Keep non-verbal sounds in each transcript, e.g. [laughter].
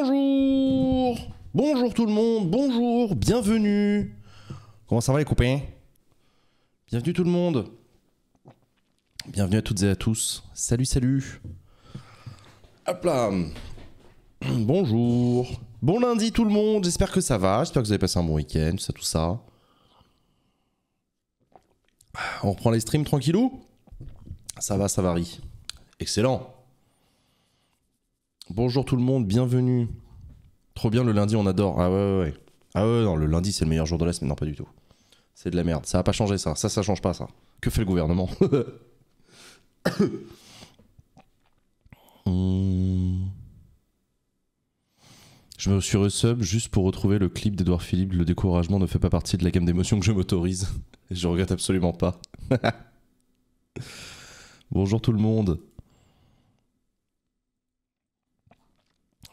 Bonjour Bonjour tout le monde, bonjour, bienvenue Comment ça va les copains Bienvenue tout le monde Bienvenue à toutes et à tous, salut salut Hop là [clears throat] Bonjour Bon lundi tout le monde, j'espère que ça va, j'espère que vous avez passé un bon week-end, tout ça, tout ça. On reprend les streams tranquillou Ça va, ça varie. Excellent Bonjour tout le monde, bienvenue. Trop bien le lundi, on adore. Ah ouais, ouais, Ah ouais, non, le lundi c'est le meilleur jour de la mais Non, pas du tout. C'est de la merde. Ça a pas changé ça. Ça, ça change pas ça. Que fait le gouvernement [coughs] hmm. Je me suis resub juste pour retrouver le clip d'Edouard Philippe. Le découragement ne fait pas partie de la gamme d'émotions que je m'autorise. [laughs] je regrette absolument pas. [laughs] Bonjour tout le monde.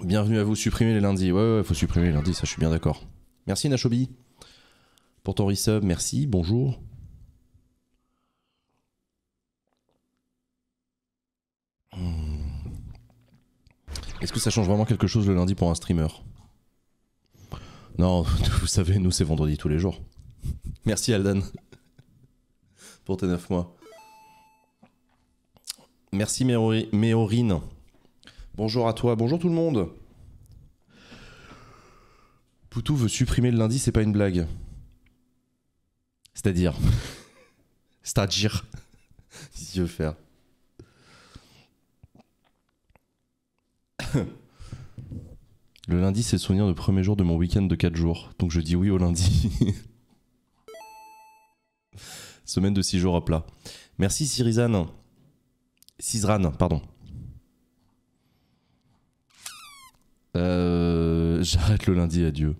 Bienvenue à vous, supprimer les lundis. Ouais, ouais, faut supprimer les lundis, ça je suis bien d'accord. Merci Nachobi pour ton resub, merci, bonjour. Hmm. Est-ce que ça change vraiment quelque chose le lundi pour un streamer Non, [laughs] vous savez, nous c'est vendredi tous les jours. Merci Aldan pour tes 9 mois. Merci Méorine. Bonjour à toi, bonjour tout le monde. Poutou veut supprimer le lundi, c'est pas une blague. C'est-à-dire. [laughs] C'est-à-dire. si [laughs] je veux faire. le lundi, c'est le souvenir de premier jour de mon week-end de 4 jours. Donc je dis oui au lundi. [laughs] Semaine de 6 jours à plat. Merci Sirizane. Cizrane, pardon. Euh, j'arrête le lundi, adieu.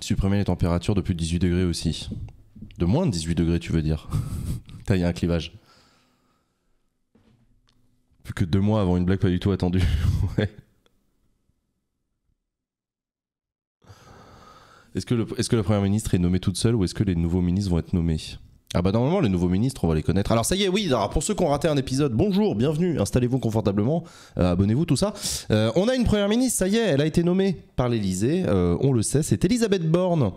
Supprimer les températures de plus de 18 degrés aussi. De moins de 18 degrés, tu veux dire [laughs] T'as, y a un clivage. Plus que deux mois avant une blague pas du tout attendue. [laughs] ouais. Est-ce que, le, est la première ministre est nommée toute seule ou est-ce que les nouveaux ministres vont être nommés ah bah normalement les nouveaux ministres on va les connaître. Alors ça y est oui, pour ceux qui ont raté un épisode, bonjour, bienvenue, installez-vous confortablement, euh, abonnez-vous, tout ça. Euh, on a une première ministre, ça y est, elle a été nommée par l'Elysée, euh, on le sait, c'est Elisabeth Borne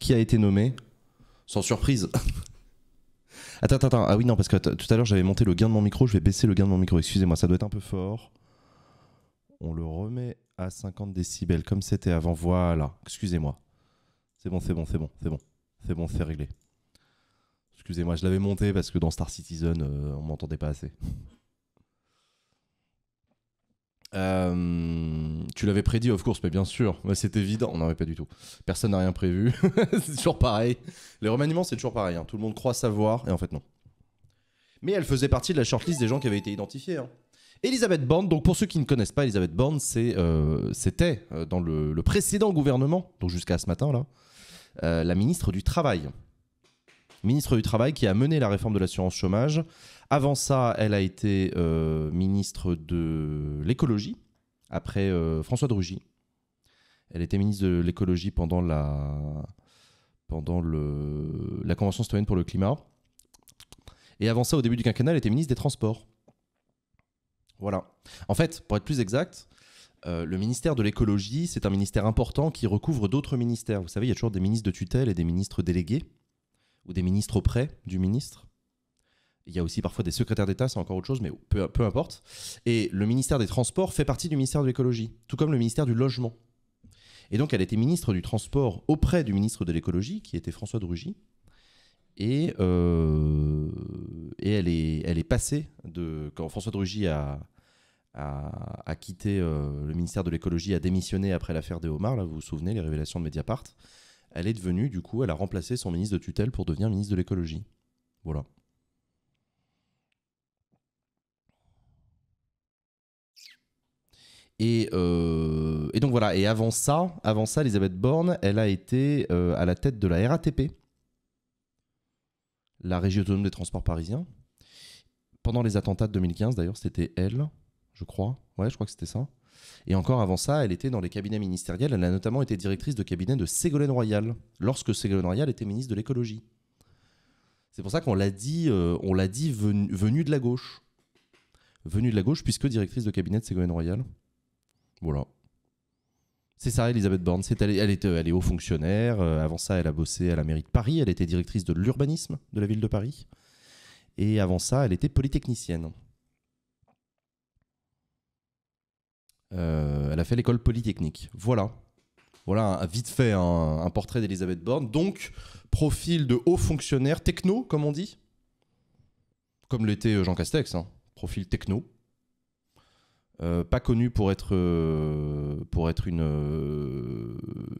qui a été nommée, sans surprise. [laughs] attends, attends, attends, ah oui non parce que tout à l'heure j'avais monté le gain de mon micro, je vais baisser le gain de mon micro, excusez-moi, ça doit être un peu fort. On le remet à 50 décibels comme c'était avant, voilà, excusez-moi. C'est bon, c'est bon, c'est bon, c'est bon. C'est bon, c'est réglé. Excusez-moi, je l'avais monté parce que dans Star Citizen, euh, on m'entendait pas assez. [laughs] Euh, tu l'avais prédit, of course, mais bien sûr, c'est évident. on mais pas du tout. Personne n'a rien prévu. [laughs] c'est toujours pareil. Les remaniements, c'est toujours pareil. Hein. Tout le monde croit savoir, et en fait, non. Mais elle faisait partie de la shortlist des gens qui avaient été identifiés. Hein. Elisabeth Borne, donc pour ceux qui ne connaissent pas, Elisabeth Borne, euh, c'était euh, dans le, précédent gouvernement, donc jusqu'à ce matin là, euh, la ministre du Travail. Ministre du Travail qui a mené la réforme de l'assurance chômage. Avant ça, elle a été ministre de l'écologie, après François de Elle était ministre de l'écologie pendant, la, pendant le, la Convention citoyenne pour le climat. Et avant ça, au début du quinquennat, elle était ministre des Transports. Voilà. En fait, pour être plus exact, euh, le ministère de l'écologie, c'est un ministère important qui recouvre d'autres ministères. Vous savez, il y a toujours des ministres de tutelle et des ministres délégués, ou des ministres auprès du ministre. Il y a aussi parfois des secrétaires d'État, c'est encore autre chose, mais peu, importe. Et le ministère des Transports fait partie du ministère de l'écologie, tout comme le ministère du Logement. Et donc, elle était ministre du Transport auprès du ministre de l'écologie, qui était François de Et, euh, et elle, est, elle est passée de. Quand François de a, a, quitté euh, le ministère de l'écologie, a démissionné après l'affaire des homards, là, vous vous souvenez, les révélations de Mediapart. Elle est devenue, du coup, elle a remplacé son ministre de tutelle pour devenir ministre de l'écologie. Voilà. Et, euh, et, donc voilà, et avant ça, avant ça, Elisabeth Borne, elle a été euh, à la tête de la RATP, la Régie Autonome des Transports Parisiens. Pendant les attentats de 2015, d'ailleurs, c'était elle je crois. Ouais, je crois que c'était ça. Et encore avant ça, elle était dans les cabinets ministériels. Elle a notamment été directrice de cabinet de Ségolène Royal, lorsque Ségolène Royal était ministre de l'écologie. C'est pour ça qu'on l'a dit, euh, on l'a dit venue de la gauche. Venue de la gauche, puisque directrice de cabinet de Ségolène Royal. Voilà. C'est ça, Elisabeth Borne. elle, euh, elle, est, haut fonctionnaire. Euh, avant ça, elle a bossé à la mairie de Paris. Elle était directrice de l'urbanisme de la ville de Paris. Et avant ça, elle était polytechnicienne. Euh, elle a fait l'école polytechnique. Voilà. Voilà, vite fait, un, portrait d'Elisabeth Borne. Donc, profil de haut fonctionnaire, techno, comme on dit. Comme l'était euh, Jean Castex, hein. profil techno. Euh, pas connu pour être, pour être une,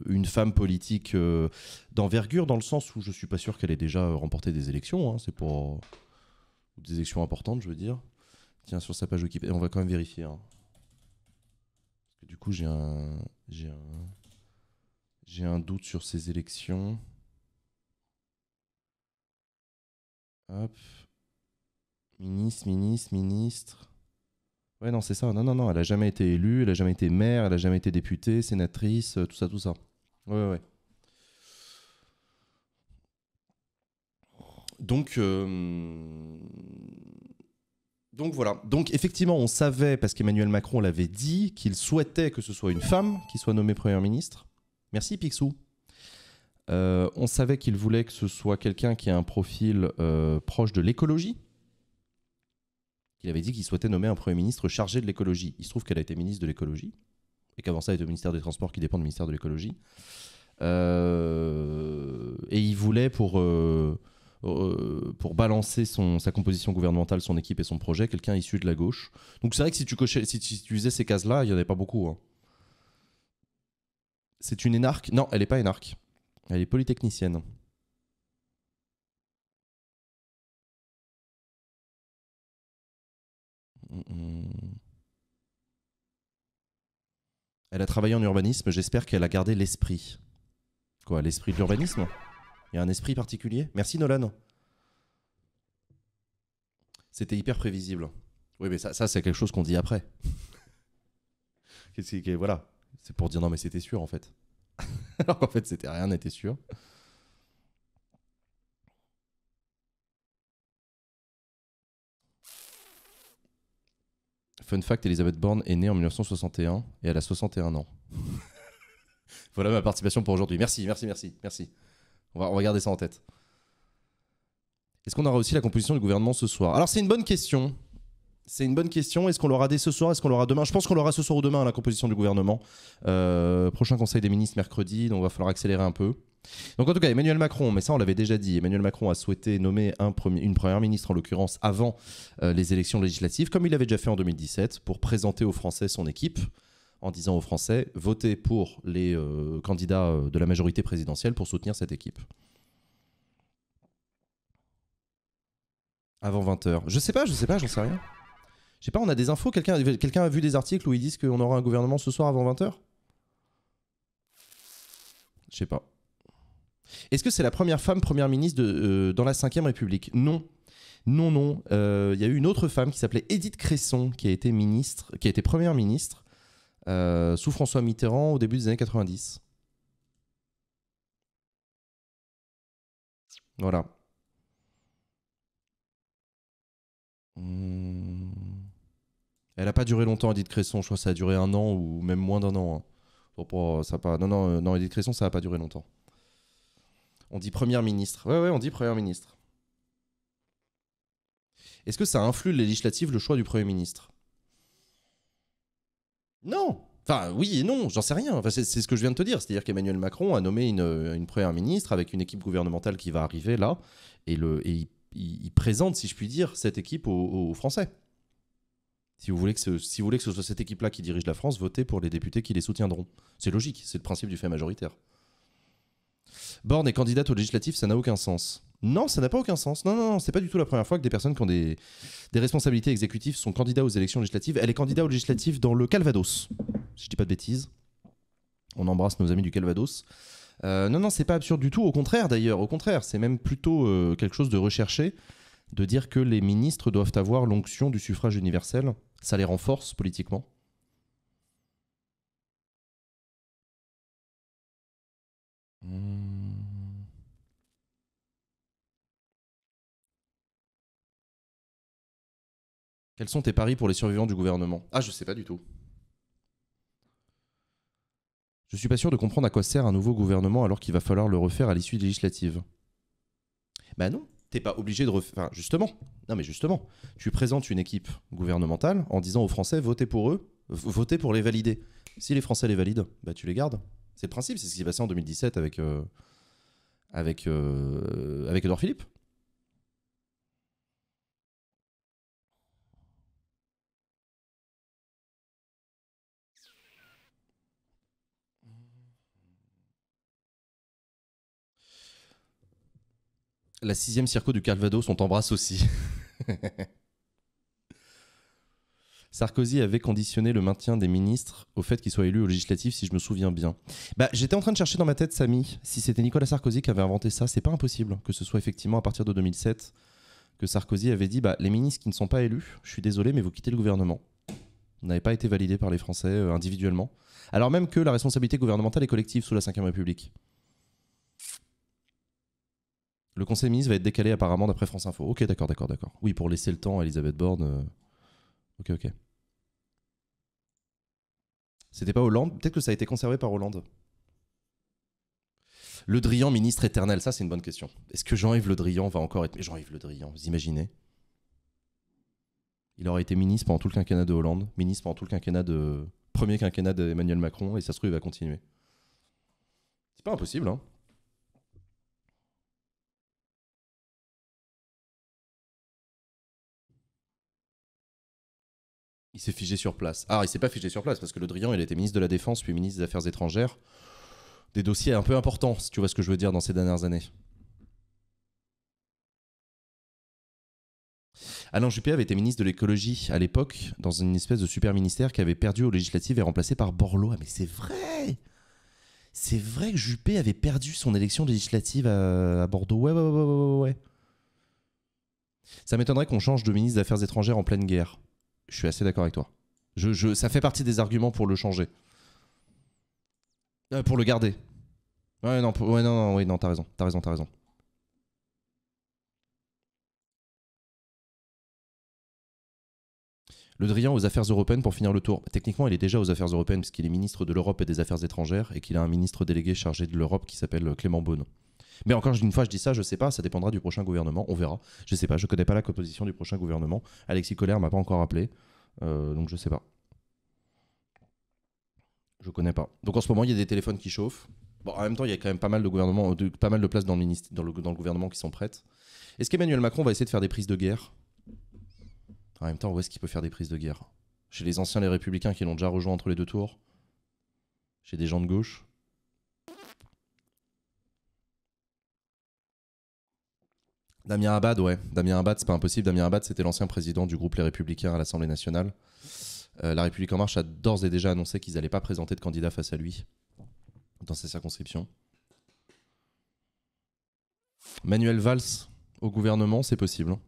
une femme politique d'envergure, dans le sens où je ne suis pas sûr qu'elle ait déjà remporté des élections. Hein. C'est pour des élections importantes, je veux dire. Tiens, sur sa page Wikipédia, on va quand même vérifier. Hein du coup, j'ai un, j'ai un, doute sur ces élections. Hop. Ministre, ministre, ministre. Ouais, non, c'est ça. Non, non, non, elle a jamais été élue, elle a jamais été maire, elle a jamais été députée, sénatrice, euh, tout ça, tout ça. Ouais, ouais. Donc, euh, donc voilà. Donc effectivement, on savait, parce qu'Emmanuel Macron l'avait dit, qu'il souhaitait que ce soit une femme qui soit nommée première ministre. Merci Picsou. Euh, on savait qu'il voulait que ce soit quelqu'un qui a un profil euh, proche de l'écologie. Il avait dit qu'il souhaitait nommer un Premier ministre chargé de l'écologie. Il se trouve qu'elle a été ministre de l'écologie, et qu'avant ça, elle était au ministère des Transports qui dépend du ministère de l'écologie. Euh, et il voulait pour... Euh, pour balancer son, sa composition gouvernementale, son équipe et son projet, quelqu'un issu de la gauche. Donc c'est vrai que si tu, cochais, si faisais ces cases-là, il n'y en avait pas beaucoup. Hein. C'est une énarque Non, elle n'est pas énarque. Elle est polytechnicienne. Elle a travaillé en urbanisme, j'espère qu'elle a gardé l'esprit. Quoi, l'esprit de l'urbanisme il y a un esprit particulier. Merci Nolan. C'était hyper prévisible. Oui, mais ça, ça c'est quelque chose qu'on dit après. [laughs] Qu'est-ce qui, voilà, c'est pour dire non, mais c'était sûr en fait. [laughs] Alors qu'en fait, c'était rien, n'était sûr. Fun fact, Elizabeth Borne est née en 1961 et elle a 61 ans. [laughs] voilà ma participation pour aujourd'hui. Merci, merci, merci, merci. On va, garder ça en tête. Est-ce qu'on aura aussi la composition du gouvernement ce soir Alors c'est une bonne question. C'est une bonne question. Est-ce qu'on l'aura dès ce soir Est-ce qu'on l'aura demain Je pense qu'on l'aura ce soir ou demain, hein, la composition du gouvernement. Euh, prochain Conseil des ministres mercredi, donc il va falloir accélérer un peu. Donc en tout cas, Emmanuel Macron, mais ça on l'avait déjà dit, Emmanuel Macron a souhaité nommer une première ministre en l'occurrence avant euh, les élections législatives, comme il l'avait déjà fait en 2017, pour présenter aux Français son équipe en disant aux Français, votez pour les euh, candidats euh, de la majorité présidentielle pour soutenir cette équipe. Avant 20h. Je sais pas, je sais pas, j'en sais rien. Je sais pas, on a des infos. Quelqu'un a vu des articles où ils disent qu'on aura un gouvernement ce soir avant 20h Je sais pas. Est-ce que c'est la première femme première ministre euh, dans la 5ème République Non. Non, non. Il y a eu une autre femme qui s'appelait Edith Cresson, qui a été ministre, qui a été première ministre euh, sous François Mitterrand au début des années 90. Voilà. Hmm. Elle n'a pas duré longtemps, Edith Cresson. Je crois que ça a duré un an ou même moins d'un an. Hein. Non, non, non, Edith Cresson, ça n'a pas duré longtemps. On dit première ministre. Oui, on dit première ministre. Est-ce que ça influe les législatives le choix du Premier ministre non Enfin, oui et non, j'en sais rien. Enfin, c'est ce que je viens de te dire. C'est-à-dire qu'Emmanuel Macron a nommé une, première ministre avec une équipe gouvernementale qui va arriver là, et, le, il, présente, si je puis dire, cette équipe aux, Français. Si vous, voulez que si vous voulez que ce soit cette équipe-là qui dirige la France, votez pour les députés qui les soutiendront. C'est logique, c'est le principe du fait majoritaire. Borne est candidate aux législatives, ça n'a aucun sens. Non, ça n'a pas aucun sens. Non, non, non, c'est pas du tout la première fois que des personnes qui ont des, responsabilités exécutives sont candidats aux élections législatives. Elle est candidat aux législatives dans le Calvados, si je dis pas de bêtises. On embrasse nos amis du Calvados. Euh, non, non, c'est pas absurde du tout. Au contraire, d'ailleurs, au contraire, c'est même plutôt euh, quelque chose de recherché de dire que les ministres doivent avoir l'onction du suffrage universel. Ça les renforce politiquement. Hmm. Quels sont tes paris pour les survivants du gouvernement Ah, je sais pas du tout. Je suis pas sûr de comprendre à quoi sert un nouveau gouvernement alors qu'il va falloir le refaire à l'issue législative. Ben non, t'es pas obligé de refaire. Enfin, justement, non mais justement, tu présentes une équipe gouvernementale en disant aux Français votez pour eux, votez pour les valider. Si les Français les valident, bah tu les gardes. C'est le principe, c'est ce qui s'est passé en 2017 avec euh, avec Edouard euh, Philippe. la sixième circo du Calvados, on t'embrasse aussi. [laughs] Sarkozy avait conditionné le maintien des ministres au fait qu'ils soient élus au législatif, si je me souviens bien. Bah, J'étais en train de chercher dans ma tête, Samy, si c'était Nicolas Sarkozy qui avait inventé ça. C'est pas impossible que ce soit effectivement à partir de 2007 que Sarkozy avait dit bah, les ministres qui ne sont pas élus, je suis désolé, mais vous quittez le gouvernement. Vous n'avez pas été validé par les Français euh, individuellement. Alors même que la responsabilité gouvernementale est collective sous la Ve République. Le Conseil ministre va être décalé apparemment d'après France Info. Ok, d'accord, d'accord, d'accord. Oui, pour laisser le temps à Elisabeth Borne. Euh, ok, ok. C'était pas Hollande Peut-être que ça a été conservé par Hollande. Le Drian, ministre éternel, ça c'est une bonne question. Est-ce que Jean-Yves Le Drian va encore être. Jean-Yves Le Drian, vous imaginez Il aurait été ministre pendant tout le quinquennat de Hollande, ministre pendant tout le quinquennat de. Premier quinquennat d'Emmanuel Macron, et ça se trouve, il va continuer. C'est pas impossible, hein Il s'est figé sur place. Ah, il s'est pas figé sur place parce que Le Drian, il était ministre de la Défense puis ministre des Affaires étrangères. Des dossiers un peu importants, si tu vois ce que je veux dire, dans ces dernières années. Alain Juppé avait été ministre de l'écologie à l'époque, dans une espèce de super ministère qui avait perdu aux législatives et remplacé par Borloo. Ah, mais c'est vrai C'est vrai que Juppé avait perdu son élection législative à, Bordeaux. Ouais, ouais, ouais, ouais, ouais. ouais. Ça m'étonnerait qu'on change de ministre des Affaires étrangères en pleine guerre je suis assez d'accord avec toi. ça fait partie des arguments pour le changer. Euh, pour le garder. Ouais, non, non, non, oui, non, t'as raison, t'as raison, t'as raison. Le Drian aux affaires européennes pour finir le tour. Techniquement, il est déjà aux affaires européennes puisqu'il est ministre de l'Europe et des Affaires étrangères et qu'il a un ministre délégué chargé de l'Europe qui s'appelle Clément Beaune. Mais encore une fois, je dis ça, je sais pas, ça dépendra du prochain gouvernement, on verra. Je sais pas, je connais pas la composition du prochain gouvernement. Alexis Collère m'a pas encore appelé, euh, donc je sais pas. Je connais pas. Donc en ce moment, il y a des téléphones qui chauffent. Bon, en même temps, il y a quand même pas mal de, gouvernements, pas mal de places dans le, dans le gouvernement qui sont prêtes. Est-ce qu'Emmanuel Macron va essayer de faire des prises de guerre En même temps, où est-ce qu'il peut faire des prises de guerre Chez les anciens les républicains qui l'ont déjà rejoint entre les deux tours Chez des gens de gauche Damien Abad, ouais. Damien Abad, c'est pas impossible. Damien Abad, c'était l'ancien président du groupe Les Républicains à l'Assemblée nationale. Euh, la République en marche a d'ores et déjà annoncé qu'ils n'allaient pas présenter de candidat face à lui dans sa circonscription. Manuel Valls au gouvernement, c'est possible. Hein.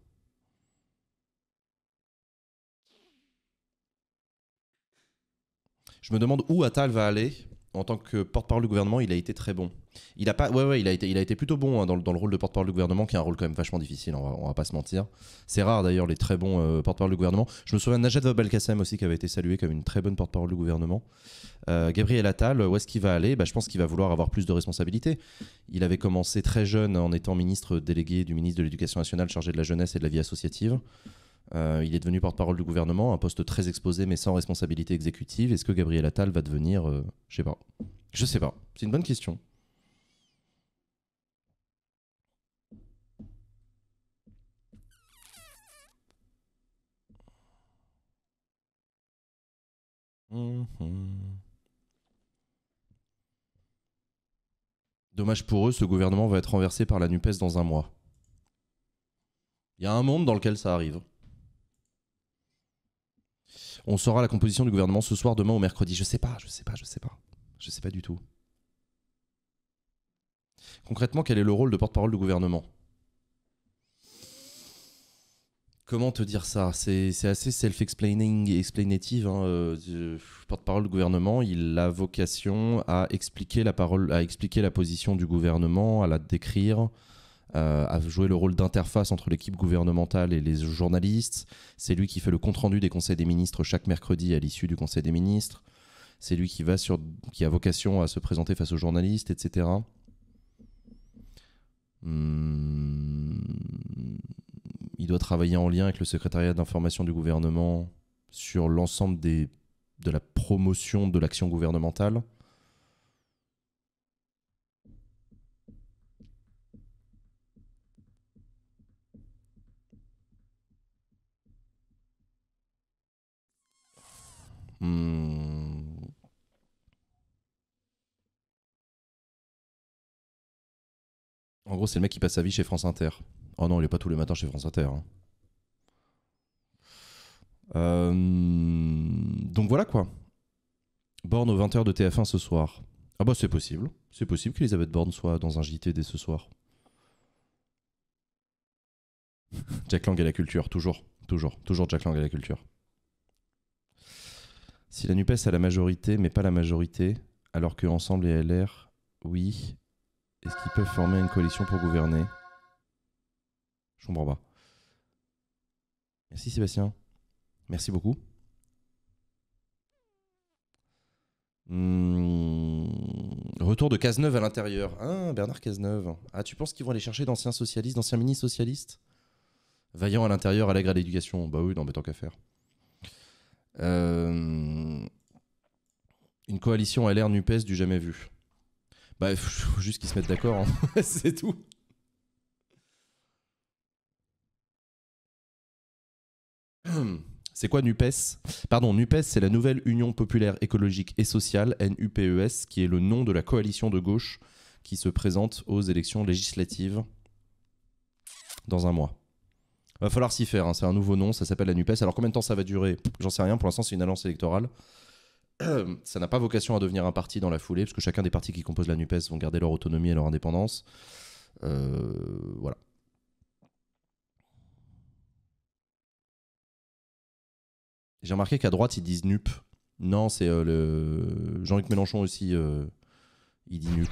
Je me demande où Attal va aller en tant que porte-parole du gouvernement, il a été très bon. Il a pas, ouais, il a été, plutôt bon hein, dans, le rôle de porte-parole du gouvernement, qui est un rôle quand même vachement difficile. On ne va pas se mentir. C'est rare d'ailleurs les très bons euh, porte-parole du gouvernement. Je me souviens de Najat Kassem aussi qui avait été salué comme une très bonne porte-parole du gouvernement. Euh, Gabriel Attal, où est-ce qu'il va aller bah, Je pense qu'il va vouloir avoir plus de responsabilités. Il avait commencé très jeune en étant ministre délégué du ministre de l'Éducation nationale chargé de la jeunesse et de la vie associative. Euh, il est devenu porte-parole du gouvernement, un poste très exposé mais sans responsabilité exécutive. Est-ce que Gabriel Attal va devenir, euh, je sais pas, je sais pas. C'est une bonne question. Mmh. Dommage pour eux, ce gouvernement va être renversé par la NUPES dans un mois. Il y a un monde dans lequel ça arrive. On saura la composition du gouvernement ce soir, demain ou mercredi. Je sais pas, je sais pas, je sais pas. Je sais pas du tout. Concrètement, quel est le rôle de porte-parole du gouvernement Comment te dire ça C'est assez self-explaining explainative. Hein, euh, porte-parole du gouvernement, il a vocation à expliquer la parole, à expliquer la position du gouvernement, à la décrire, à euh, a le rôle d'interface entre l'équipe gouvernementale et les journalistes. C'est lui qui fait le compte-rendu des conseils des ministres chaque mercredi à l'issue du conseil des ministres. C'est lui qui, va sur, qui a vocation à se présenter face aux journalistes, etc. Hmm. Il doit travailler en lien avec le secrétariat d'information du gouvernement sur l'ensemble des de la promotion de l'action gouvernementale. Hmm. En gros, c'est le mec qui passe sa vie chez France Inter. Oh non, il est pas tous les matins chez France Inter. Hein. Euh, donc voilà quoi. Borne aux 20h de TF1 ce soir. Ah bah c'est possible. C'est possible qu'Elisabeth Borne soit dans un JT dès ce soir. [laughs] Jack Lang et la culture, toujours. Toujours. Toujours Jack Lang et la culture. Si la NUPES a la majorité, mais pas la majorité, alors que Ensemble et LR, oui, est-ce qu'ils peuvent former une coalition pour gouverner Je comprends pas. Merci Sébastien. Merci beaucoup. Hmm, retour de Cazeneuve à l'intérieur. Ah, Bernard Cazeneuve. Ah, tu penses qu'ils vont aller chercher d'anciens socialistes, d'anciens ministres socialistes Vaillant à l'intérieur, allègre à l'éducation. Bah oui, non, mais tant qu'à faire. Euh, une coalition LR-NUPES du jamais vu. Bah, [laughs] faut juste qu'ils se mettent d'accord, hein. [laughs] c'est tout. C'est quoi NUPES Pardon, NUPES, c'est la nouvelle Union populaire écologique et sociale, NUPES, qui est le nom de la coalition de gauche qui se présente aux élections législatives dans un mois. Va falloir s'y faire, hein. c'est un nouveau nom, ça s'appelle la NUPES. Alors combien de temps ça va durer J'en sais rien, pour l'instant c'est une alliance électorale. [clears throat] ça n'a pas vocation à devenir un parti dans la foulée, parce que chacun des partis qui composent la NUPES vont garder leur autonomie et leur indépendance. Euh, voilà. J'ai remarqué qu'à droite, ils disent NUP. Non, c'est euh, le... Jean-Luc Mélenchon aussi, euh, il dit NUP.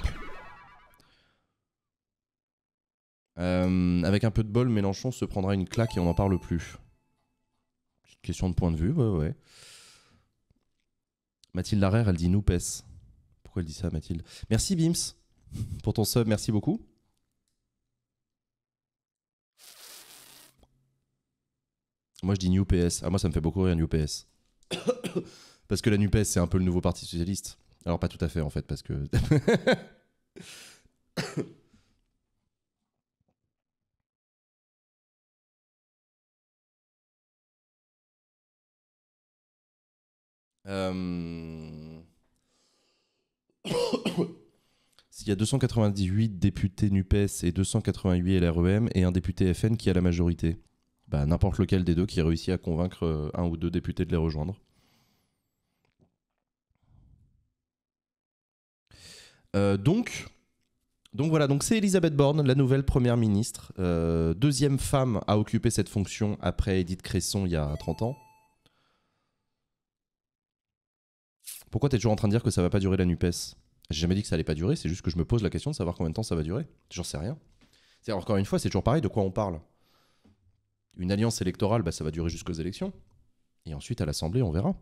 Euh, avec un peu de bol, Mélenchon se prendra une claque et on n'en parle plus. question de point de vue, ouais, ouais. Mathilde Larère, elle dit NUPES. Pourquoi elle dit ça, Mathilde Merci, Bims, [laughs] pour ton sub, merci beaucoup. Moi, je dis NUPES. Ah, moi, ça me fait beaucoup rire, NUPES. [coughs] parce que la NUPES, c'est un peu le nouveau parti socialiste. Alors, pas tout à fait, en fait, parce que. [laughs] [coughs] Euh, [coughs] s'il y a 298 députés NUPES et 288 LREM et un député FN qui a la majorité, bah, n'importe lequel des deux qui réussit à convaincre euh, un ou deux députés de les rejoindre. Euh, donc, donc voilà, donc c'est Elisabeth Borne, la nouvelle première ministre, deuxième femme à occuper cette fonction après Edith Cresson il y a 30 ans. Pourquoi es toujours en train de dire que ça va pas durer la NUPES J'ai jamais dit que ça allait pas durer, c'est juste que je me pose la question de savoir combien de temps ça va durer. J'en sais rien. C'est encore une fois, c'est toujours pareil de quoi on parle. Une alliance électorale, bah, ça va durer jusqu'aux élections. Et ensuite, à l'Assemblée, on verra.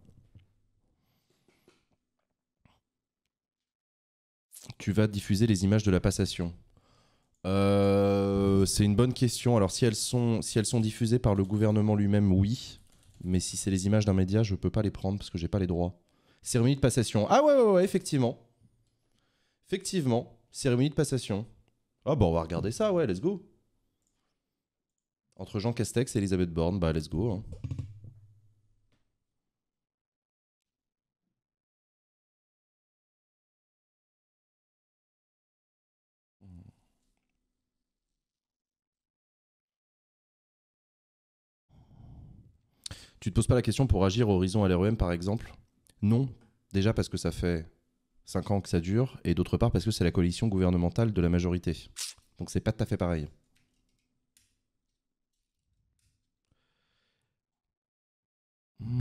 Tu vas diffuser les images de la passation. Euh, c'est une bonne question. Alors, si elles sont, si elles sont diffusées par le gouvernement lui-même, oui. Mais si c'est les images d'un média, je ne peux pas les prendre parce que j'ai pas les droits. Cérémonie de passation. Ah ouais, ouais, ouais, effectivement. Effectivement, cérémonie de passation. Ah bon, bah, on va regarder ça, ouais, let's go. Entre Jean Castex et Elisabeth Borne, bah let's go. Hein. Tu te poses pas la question pour agir Horizon à l'REM par exemple non, déjà parce que ça fait 5 ans que ça dure, et d'autre part parce que c'est la coalition gouvernementale de la majorité. Donc c'est pas tout à fait pareil. Hmm.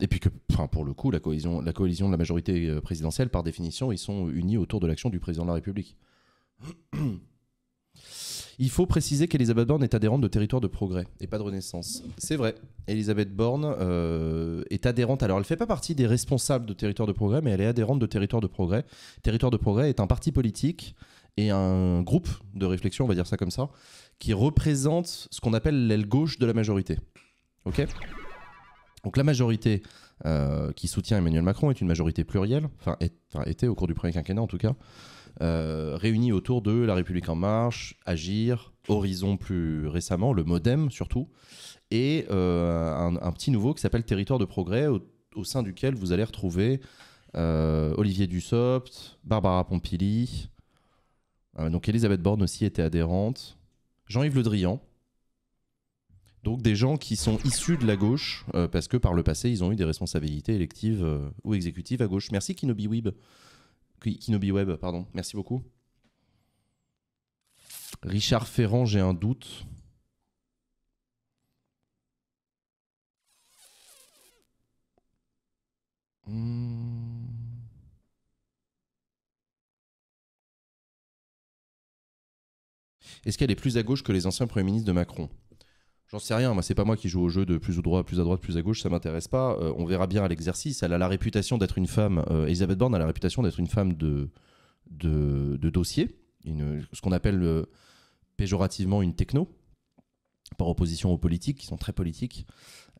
Et puis que, pour le coup, la coalition, la coalition de la majorité euh, présidentielle, par définition, ils sont unis autour de l'action du président de la République. [clears throat] Il faut préciser qu'Elisabeth Borne est adhérente de Territoire de Progrès et pas de Renaissance. C'est vrai. Elisabeth Borne euh, est adhérente. Alors, elle ne fait pas partie des responsables de Territoire de Progrès, mais elle est adhérente de Territoire de Progrès. Territoire de Progrès est un parti politique et un groupe de réflexion, on va dire ça comme ça, qui représente ce qu'on appelle l'aile gauche de la majorité. Ok Donc la majorité euh, qui soutient Emmanuel Macron est une majorité plurielle, enfin était au cours du premier quinquennat en tout cas. Euh, réunis autour de La République en marche, Agir, Horizon plus récemment, le Modem surtout, et euh, un, petit nouveau qui s'appelle Territoire de progrès, au, sein duquel vous allez retrouver euh, Olivier Dussopt, Barbara Pompili, donc Elisabeth Borne aussi était adhérente, Jean-Yves Le Drian, donc des gens qui sont issus de la gauche, parce que par le passé, ils ont eu des responsabilités électives ou exécutives à gauche. Merci Kinobi Weeb Kinobi Web, pardon. Merci beaucoup. Richard Ferrand, j'ai un doute. Hmm. Est-ce qu'elle est plus à gauche que les anciens premiers ministres de Macron J'en sais rien, moi c'est pas moi qui joue au jeu de plus ou droit, plus à droite, plus à gauche, ça m'intéresse pas. Euh, on verra bien à l'exercice. Elle a la réputation d'être une femme, euh, Elizabeth Elisabeth Borne a la réputation d'être une femme de, de, dossier, ce qu'on appelle euh, péjorativement une techno, par opposition aux politiques qui sont très politiques.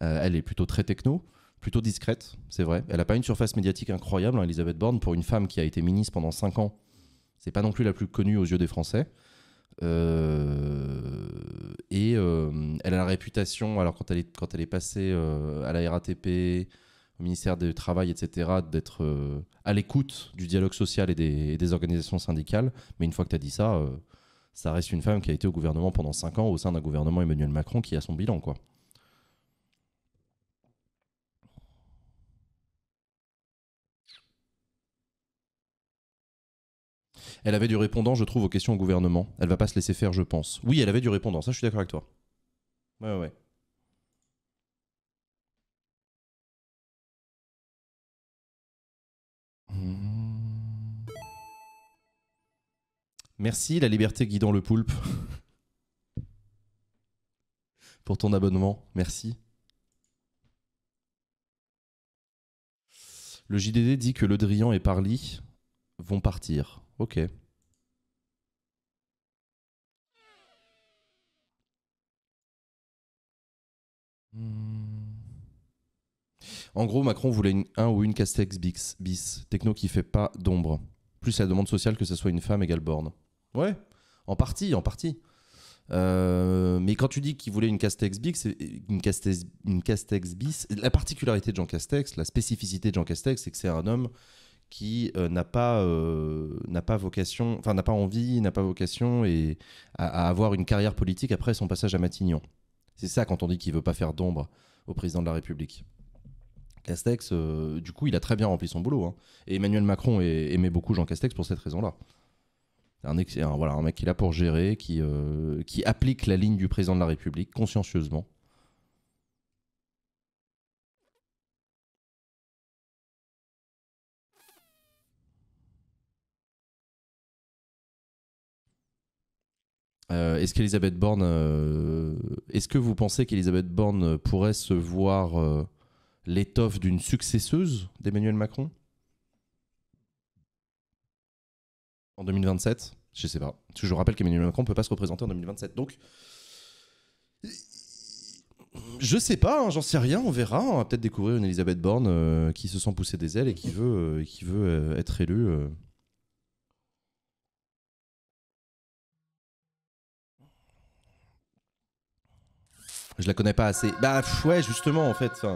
elle est plutôt très techno, plutôt discrète, c'est vrai. Elle n'a pas une surface médiatique incroyable, hein, Elisabeth Borne, pour une femme qui a été ministre pendant 5 ans. C'est pas non plus la plus connue aux yeux des Français. Euh, et euh, elle a la réputation, alors quand elle est, quand elle est passée euh, à la RATP, au ministère du Travail, etc., d'être à l'écoute du dialogue social et des, organisations syndicales. Mais une fois que tu as dit ça, ça reste une femme qui a été au gouvernement pendant 5 ans, au sein d'un gouvernement Emmanuel Macron qui a son bilan, quoi. Elle avait du répondant, je trouve, aux questions au gouvernement. Elle va pas se laisser faire, je pense. Oui, elle avait du répondant, ça je suis d'accord avec toi. Ouais, ouais. Hmm. Merci, la liberté guidant le poulpe. [laughs] Pour ton abonnement, merci. Le JDD dit que Le Drian et Parly vont partir. Ok. Hmm. En gros, Macron voulait un ou une Castex bis, bis, techno qui fait pas d'ombre. Plus la demande sociale que ce soit une femme égale borne. Ouais, en partie, en partie. Euh, mais quand tu dis qu'il voulait une Castex bis, une une Castex bis, la particularité de Jean Castex, la spécificité de Jean Castex, c'est que c'est un homme qui euh, n'a pas euh, n'a pas vocation, enfin n'a pas envie, n'a pas vocation et à, avoir une carrière politique après son passage à Matignon. C'est ça quand on dit qu'il veut pas faire d'ombre au président de la République. Castex, euh, du coup, il a très bien rempli son boulot. Hein. Et Emmanuel Macron aimait beaucoup Jean Castex pour cette raison-là. Un, un, voilà, un mec qui est pour gérer, qui, qui applique la ligne du président de la République consciencieusement Euh, est-ce qu'Elisabeth Borne, euh, est-ce que vous pensez qu'Elisabeth Borne pourrait se voir euh, l'étoffe d'une successeuse d'Emmanuel Macron en 2027 Je sais pas. Je vous rappelle qu'Emmanuel Macron ne peut pas se représenter en 2027. Donc, je sais pas, hein, j'en sais rien, on verra. On va peut-être découvrir une Elisabeth Borne qui se sent pousser des ailes et qui veut, qui veut être élue Je la connais pas assez. Bah ouais, justement, en fait.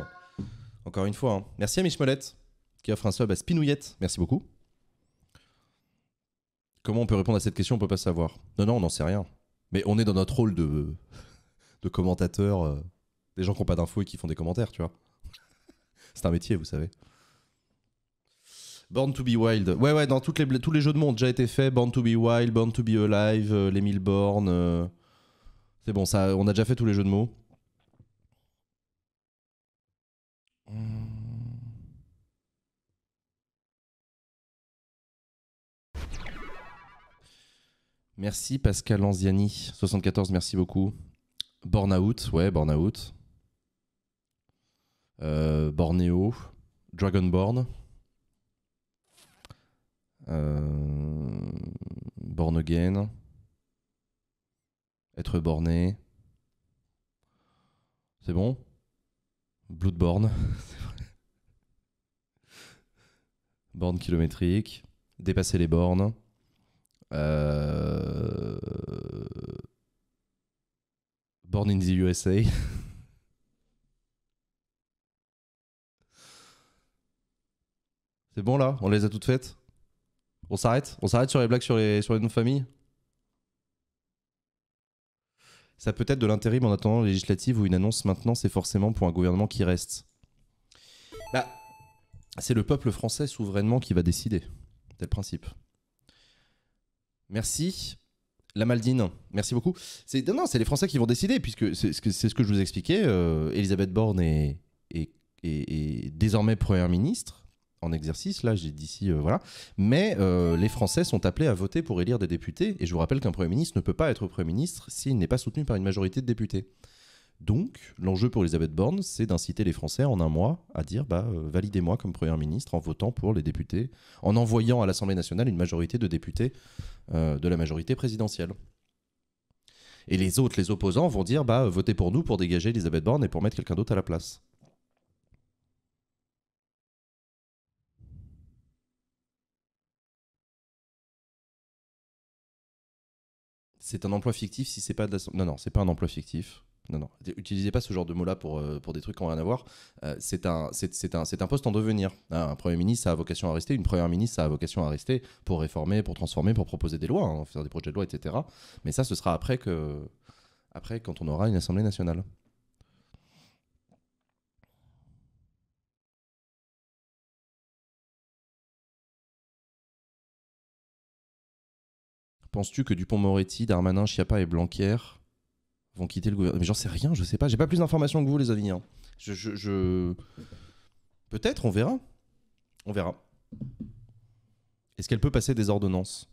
encore une fois, hein. merci à Michemolette qui offre un sub à Spinouillette. Merci beaucoup. Comment on peut répondre à cette question On peut pas savoir. Non, non, on n'en sait rien. Mais on est dans notre rôle de, de commentateur, euh, des gens qui n'ont pas d'infos et qui font des commentaires, tu vois. C'est un métier, vous savez. Born to be Wild. Ouais, ouais, dans tous les jeux de monde ont déjà été faits. Born to be Wild, Born to be Alive, euh, Les Mille Bornes. Euh. C'est bon, ça, on a déjà fait tous les jeux de mots. Merci Pascal Anziani, 74, merci beaucoup. Burnout, ouais, Burnout. Euh, Borneo, Dragonborn. Euh, born again. Être borné. C'est bon Bloodborne. [laughs] borne kilométrique. Dépasser les bornes. Euh, Born in the USA. [laughs] C'est bon là On les a toutes faites On s'arrête On s'arrête sur les blagues sur les, sur les noms de famille Ça peut être de l'intérim en attendant législative ou une annonce maintenant, c'est forcément pour un gouvernement qui reste. Bah, c'est le peuple français souverainement qui va décider. C'est le principe. Merci. La Maldine, merci beaucoup. C'est non, c'est les Français qui vont décider puisque c'est ce que je vous expliquais. Euh, Elisabeth Borne est, désormais première ministre en exercice. Là, j'ai d'ici euh, voilà. Mais euh, les Français sont appelés à voter pour élire des députés. Et je vous rappelle qu'un premier ministre ne peut pas être premier ministre s'il n'est pas soutenu par une majorité de députés. Donc, l'enjeu pour Elisabeth Borne, c'est d'inciter les Français en un mois à dire bah, validez-moi comme Premier ministre en votant pour les députés, en envoyant à l'Assemblée nationale une majorité de députés euh, de la majorité présidentielle. Et les autres, les opposants, vont dire bah, votez pour nous pour dégager Elisabeth Borne et pour mettre quelqu'un d'autre à la place. C'est un emploi fictif si c'est pas de la... Non, non, c'est pas un emploi fictif. Non, non, utilisez pas ce genre de mots-là pour, euh, pour des trucs qui n'ont rien à voir. Euh, c'est un, un, poste en devenir. Hein. Un Premier ministre, ça a vocation à rester. Une Première ministre, ça a vocation à rester pour réformer, pour transformer, pour proposer des lois, hein, faire des projets de loi, etc. Mais ça, ce sera après, que, après quand on aura une Assemblée nationale. Penses-tu que Dupont-Moretti, Darmanin, Chiappa et Blanquer vont quitter le gouvernement. Mais j'en sais rien, je sais pas. J'ai pas plus d'informations que vous, les Avignons. Hein. Je, Peut-être, on verra. On verra. Est-ce qu'elle peut passer des ordonnances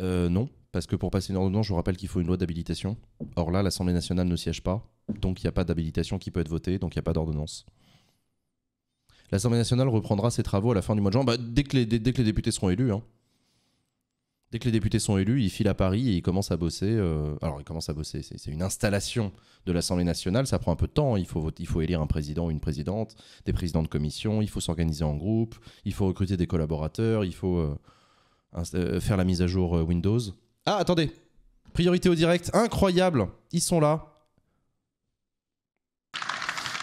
euh, Non, parce que pour passer une ordonnance, je vous rappelle qu'il faut une loi d'habilitation. Or là, l'Assemblée nationale ne siège pas, donc il n'y a pas d'habilitation qui peut être votée, donc il n'y a pas d'ordonnance. L'Assemblée nationale reprendra ses travaux à la fin du mois de juin, bah, dès, que les, dès, que les députés seront élus. Hein. Dès que les députés sont élus, ils filent à Paris et ils commencent à bosser. Euh, alors, ils commencent à bosser. C'est une installation de l'Assemblée nationale. Ça prend un peu de temps. Hein. Il faut, il faut élire un président ou une présidente, des présidents de commission. Il faut s'organiser en groupe. Il faut recruter des collaborateurs. Il faut euh, euh, faire la mise à jour Windows. Ah, attendez Priorité au direct. Incroyable Ils sont là.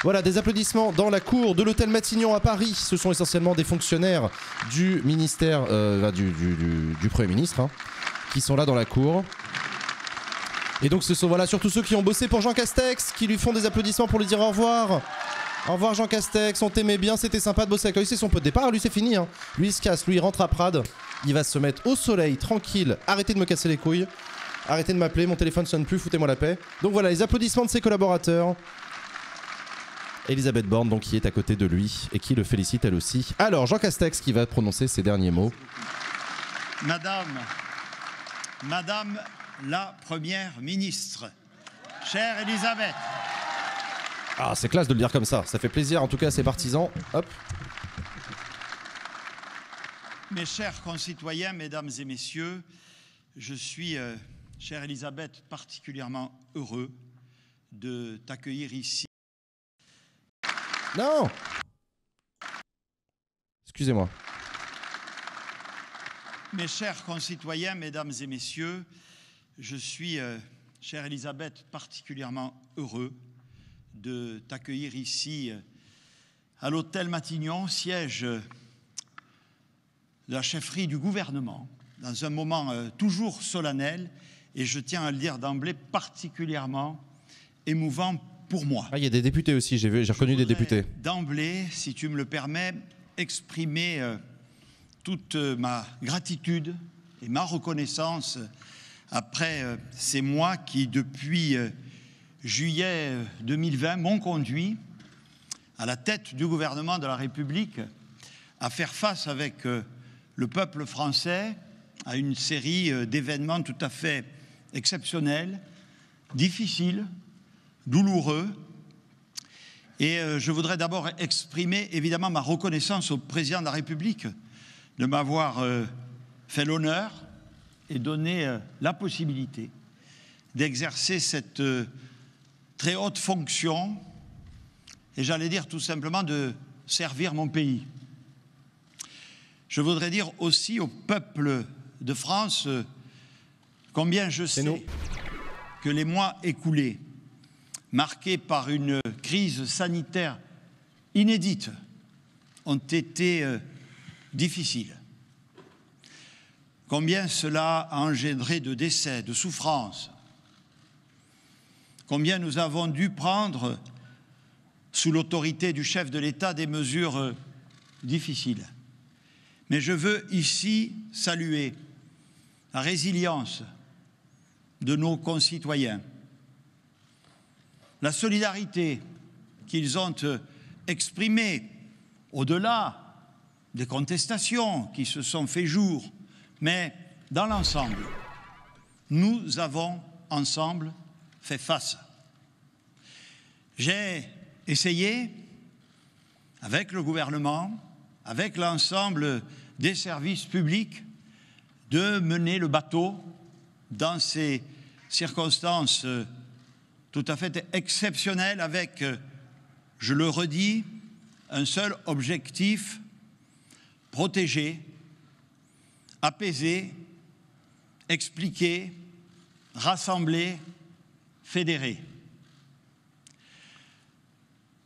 Voilà, des applaudissements dans la cour de l'hôtel Matignon à Paris. Ce sont essentiellement des fonctionnaires du ministère, euh, du, Premier ministre, hein, qui sont là dans la cour. Et donc ce sont voilà, surtout ceux qui ont bossé pour Jean Castex, qui lui font des applaudissements pour lui dire au revoir. Au revoir Jean Castex, on t'aimait bien, c'était sympa de bosser avec lui. C'est son peu de départ, lui c'est fini. Hein. Lui il se casse, lui rentre à Prades. Il va se mettre au soleil, tranquille. Arrêtez de me casser les couilles. Arrêtez de m'appeler, mon téléphone sonne plus, foutez-moi la paix. Donc voilà, les applaudissements de ses collaborateurs. Elisabeth Borne, donc, qui est à côté de lui et qui le félicite elle aussi. Alors, Jean Castex qui va prononcer ses derniers mots. Madame, Madame la Première ministre, chère Elisabeth. Ah, c'est classe de le dire comme ça. Ça fait plaisir, en tout cas, à ses partisans. Hop. Mes chers concitoyens, mesdames et messieurs, je suis, euh, chère Elisabeth, particulièrement heureux de t'accueillir ici. Non Excusez-moi. Mes chers concitoyens, mesdames et messieurs, je suis, euh, chère Elisabeth, particulièrement heureux de t'accueillir ici euh, à l'hôtel Matignon, siège euh, de la chefferie du gouvernement, dans un moment toujours solennel et je tiens à le dire d'emblée particulièrement émouvant moi. Ah, il y a des députés aussi, j'ai reconnu des députés. D'emblée, si tu me le permets, exprimer euh, toute euh, ma gratitude et ma reconnaissance euh, après ces mois qui, depuis juillet 2020, m'ont conduit à la tête du gouvernement de la République à faire face avec le peuple français à une série d'événements tout à fait exceptionnels, difficiles, douloureux. Et euh, je voudrais d'abord exprimer évidemment ma reconnaissance au président de la République de m'avoir euh, fait l'honneur et donné euh, la possibilité d'exercer cette très haute fonction et j'allais dire tout simplement de servir mon pays. Je voudrais dire aussi au peuple de France combien je sais que les mois écoulés marqués par une crise sanitaire inédite ont été euh, difficiles. Combien cela a engendré de décès, de souffrances. Combien nous avons dû prendre, sous l'autorité du chef de l'État, des mesures euh, difficiles. Mais je veux ici saluer la résilience de nos concitoyens la solidarité qu'ils ont euh, exprimée au-delà des contestations qui se sont fait jour, mais dans l'ensemble, nous avons ensemble fait face. J'ai essayé, avec le gouvernement, avec l'ensemble des services publics, de mener le bateau dans ces circonstances euh, tout à fait exceptionnel avec, euh, je le redis, un seul objectif, protéger, apaiser, expliquer, rassembler, fédérer.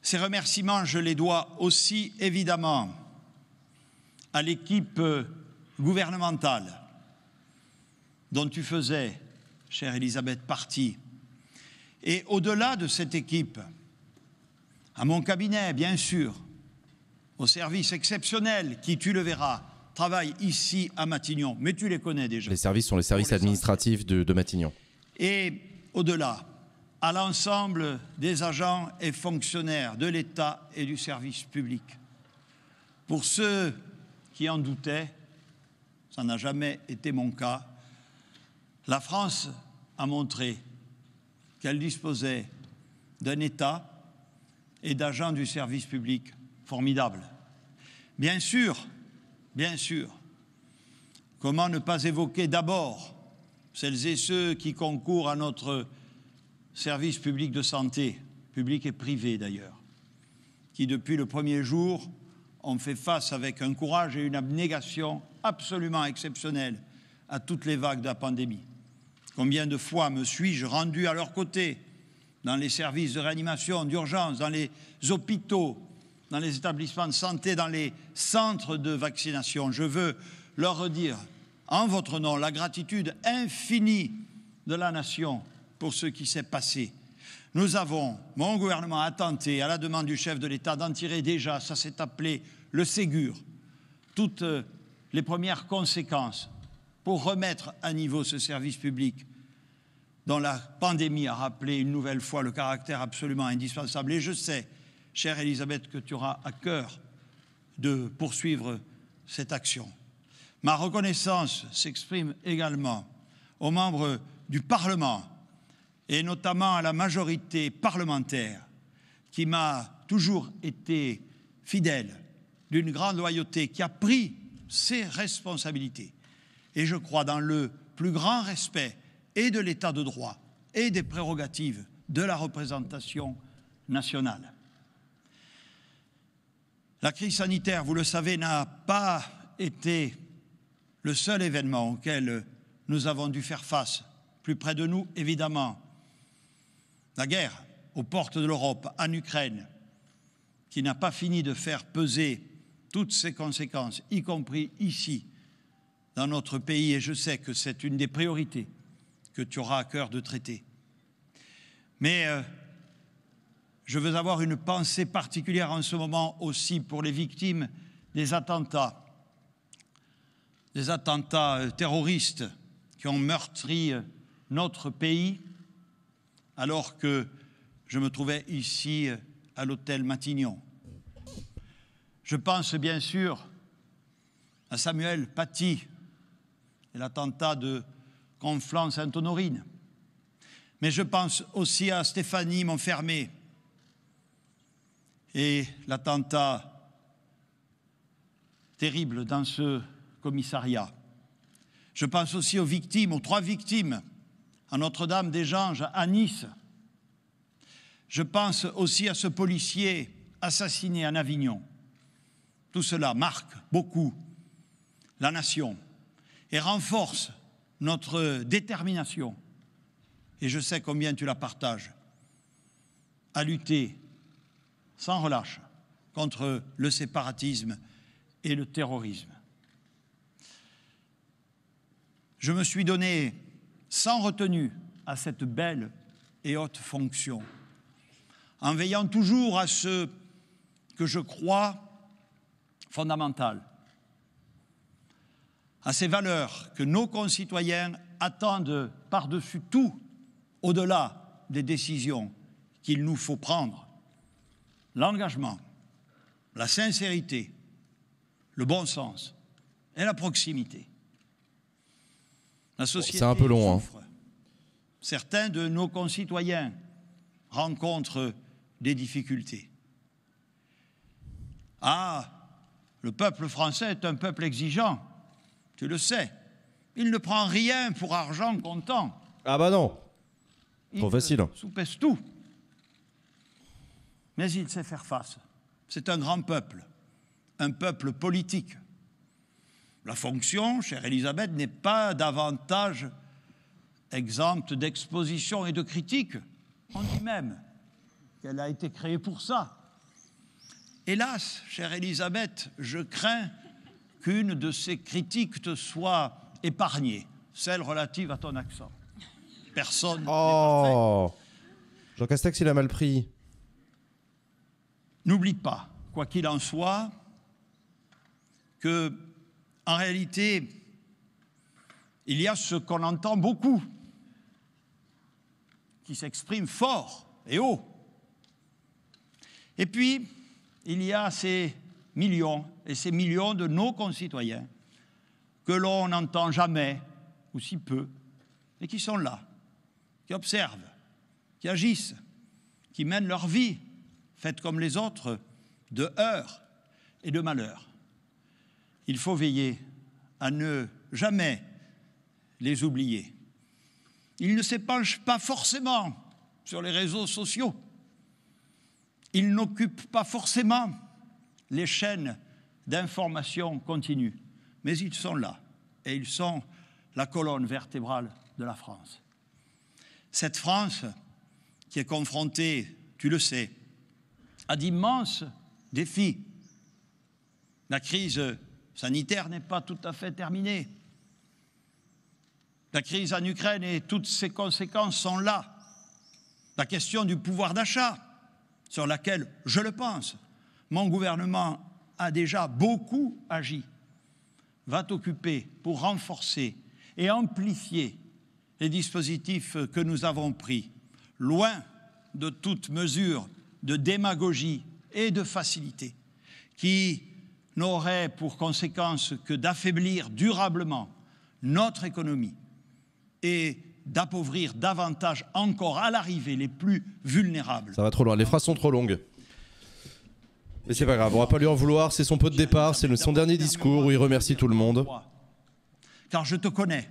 Ces remerciements, je les dois aussi évidemment à l'équipe euh, gouvernementale dont tu faisais, chère Elisabeth, partie et au-delà de cette équipe, à mon cabinet, bien sûr, au service exceptionnel qui, tu le verras, travaille ici à Matignon, mais tu les connais déjà. Les services sont les services administratifs de, de Matignon. Et au-delà, à l'ensemble des agents et fonctionnaires de l'État et du service public. Pour ceux qui en doutaient, ça n'a jamais été mon cas, la France a montré elle disposait d'un État et d'agents du service public formidables. Bien sûr, bien sûr, comment ne pas évoquer d'abord celles et ceux qui concourent à notre service public de santé, public et privé d'ailleurs, qui depuis le premier jour ont fait face avec un courage et une abnégation absolument exceptionnels à toutes les vagues de la pandémie. Combien de fois me suis-je rendu à leur côté dans les services de réanimation, d'urgence, dans les hôpitaux, dans les établissements de santé, dans les centres de vaccination Je veux leur redire en votre nom la gratitude infinie de la nation pour ce qui s'est passé. Nous avons, mon gouvernement a tenté, à la demande du chef de l'État, d'en tirer déjà, ça s'est appelé le Ségur, toutes euh, les premières conséquences pour remettre à niveau ce service public dont la pandémie a rappelé une nouvelle fois le caractère absolument indispensable. Et je sais, chère Elisabeth, que tu auras à cœur de poursuivre cette action. Ma reconnaissance s'exprime également aux membres du Parlement et notamment à la majorité parlementaire qui m'a toujours été fidèle, d'une grande loyauté, qui a pris ses responsabilités et je crois dans le plus grand respect et de l'état de droit et des prérogatives de la représentation nationale. La crise sanitaire, vous le savez, n'a pas été le seul événement auquel nous avons dû faire face. Plus près de nous, évidemment, la guerre aux portes de l'Europe, en Ukraine, qui n'a pas fini de faire peser toutes ses conséquences, y compris ici, dans notre pays et je sais que c'est une des priorités que tu auras à cœur de traiter. Mais euh, je veux avoir une pensée particulière en ce moment aussi pour les victimes des attentats, des attentats euh, terroristes qui ont meurtri euh, notre pays alors que je me trouvais ici à l'hôtel Matignon. Je pense bien sûr à Samuel Paty, l'attentat de Conflans-Sainte-Honorine. Mais je pense aussi à Stéphanie Montfermé et l'attentat terrible dans ce commissariat. Je pense aussi aux victimes, aux trois victimes à Notre-Dame-des-Anges à Nice. Je pense aussi à ce policier assassiné en Avignon. Tout cela marque beaucoup la nation et renforce notre détermination, et je sais combien tu la partages, à lutter sans relâche contre le séparatisme et le terrorisme. Je me suis donné sans retenue à cette belle et haute fonction, en veillant toujours à ce que je crois fondamental, à ces valeurs que nos concitoyens attendent par-dessus tout, au-delà des décisions qu'il nous faut prendre. L'engagement, la sincérité, le bon sens et la proximité. La société hein. souffre. Certains de nos concitoyens rencontrent des difficultés. Ah, le peuple français est un peuple exigeant. Tu le sais. Il ne prend rien pour argent comptant. Ah bah non. Trop facile. Hein. tout. Mais il sait faire face. C'est un grand peuple, un peuple politique. La fonction, chère Elisabeth, n'est pas davantage exempte d'exposition et de critique. On dit même qu'elle a été créée pour ça. Hélas, chère Elisabeth, je crains qu'une de ces critiques te soit épargnée, celle relative à ton accent. Personne. Oh Jean Castex, il a mal pris. N'oublie pas, quoi qu'il en soit, que, en réalité, il y a ce qu'on entend beaucoup, qui s'exprime fort et haut. Et puis, il y a ces millions et ces millions de nos concitoyens que l'on n'entend jamais, ou si peu, mais qui sont là, qui observent, qui agissent, qui mènent leur vie, faite comme les autres, de heurts et de malheurs. Il faut veiller à ne jamais les oublier. Ils ne s'épanchent pas forcément sur les réseaux sociaux. Ils n'occupent pas forcément les chaînes d'informations continues, Mais ils sont là et ils sont la colonne vertébrale de la France. Cette France qui est confrontée, tu le sais, à d'immenses défis. La crise sanitaire n'est pas tout à fait terminée. La crise en Ukraine et toutes ses conséquences sont là. La question du pouvoir d'achat, sur laquelle, je le pense, mon gouvernement a déjà beaucoup agi, va t'occuper pour renforcer et amplifier les dispositifs que nous avons pris, loin de toute mesure de démagogie et de facilité, qui n'aurait pour conséquence que d'affaiblir durablement notre économie et d'appauvrir davantage encore à l'arrivée les plus vulnérables. Ça va trop loin, les phrases sont trop longues. Mais c'est pas grave, on va pas lui en vouloir, c'est son pot de départ, c'est son dernier discours où il remercie tout le monde. Car je te connais,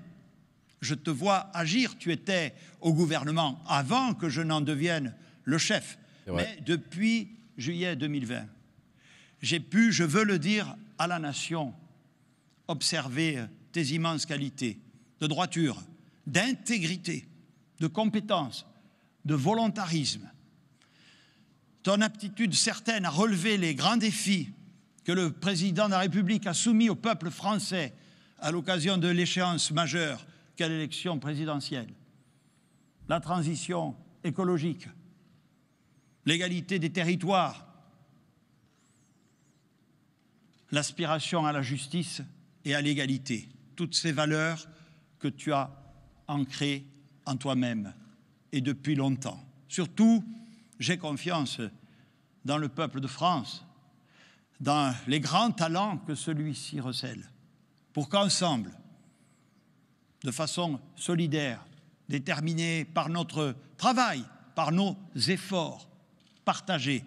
je te vois agir, tu étais au gouvernement avant que je n'en devienne le chef, mais depuis juillet 2020, j'ai pu, je veux le dire à la nation, observer tes immenses qualités de droiture, d'intégrité, de compétence, de volontarisme, ton aptitude certaine à relever les grands défis que le président de la République a soumis au peuple français à l'occasion de l'échéance majeure qu'est l'élection présidentielle. La transition écologique, l'égalité des territoires, l'aspiration à la justice et à l'égalité, toutes ces valeurs que tu as ancrées en toi-même et depuis longtemps. Surtout, j'ai confiance dans le peuple de France, dans les grands talents que celui-ci recèle, pour qu'ensemble, de façon solidaire, déterminée par notre travail, par nos efforts partagés,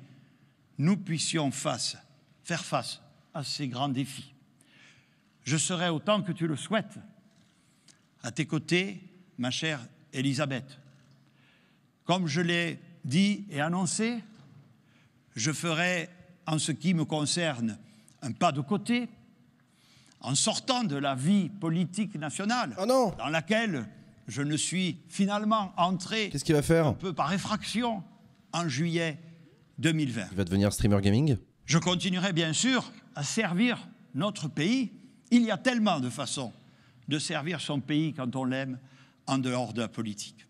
nous puissions face, faire face à ces grands défis. Je serai autant que tu le souhaites à tes côtés, ma chère Elisabeth. Comme je l'ai dit et annoncé, je ferai en ce qui me concerne un pas de côté en sortant de la vie politique nationale ah dans laquelle je ne suis finalement entré Qu'est-ce va faire un peu par effraction en juillet 2020. Il va devenir streamer gaming Je continuerai bien sûr à servir notre pays. Il y a tellement de façons de servir son pays quand on l'aime en dehors de la politique.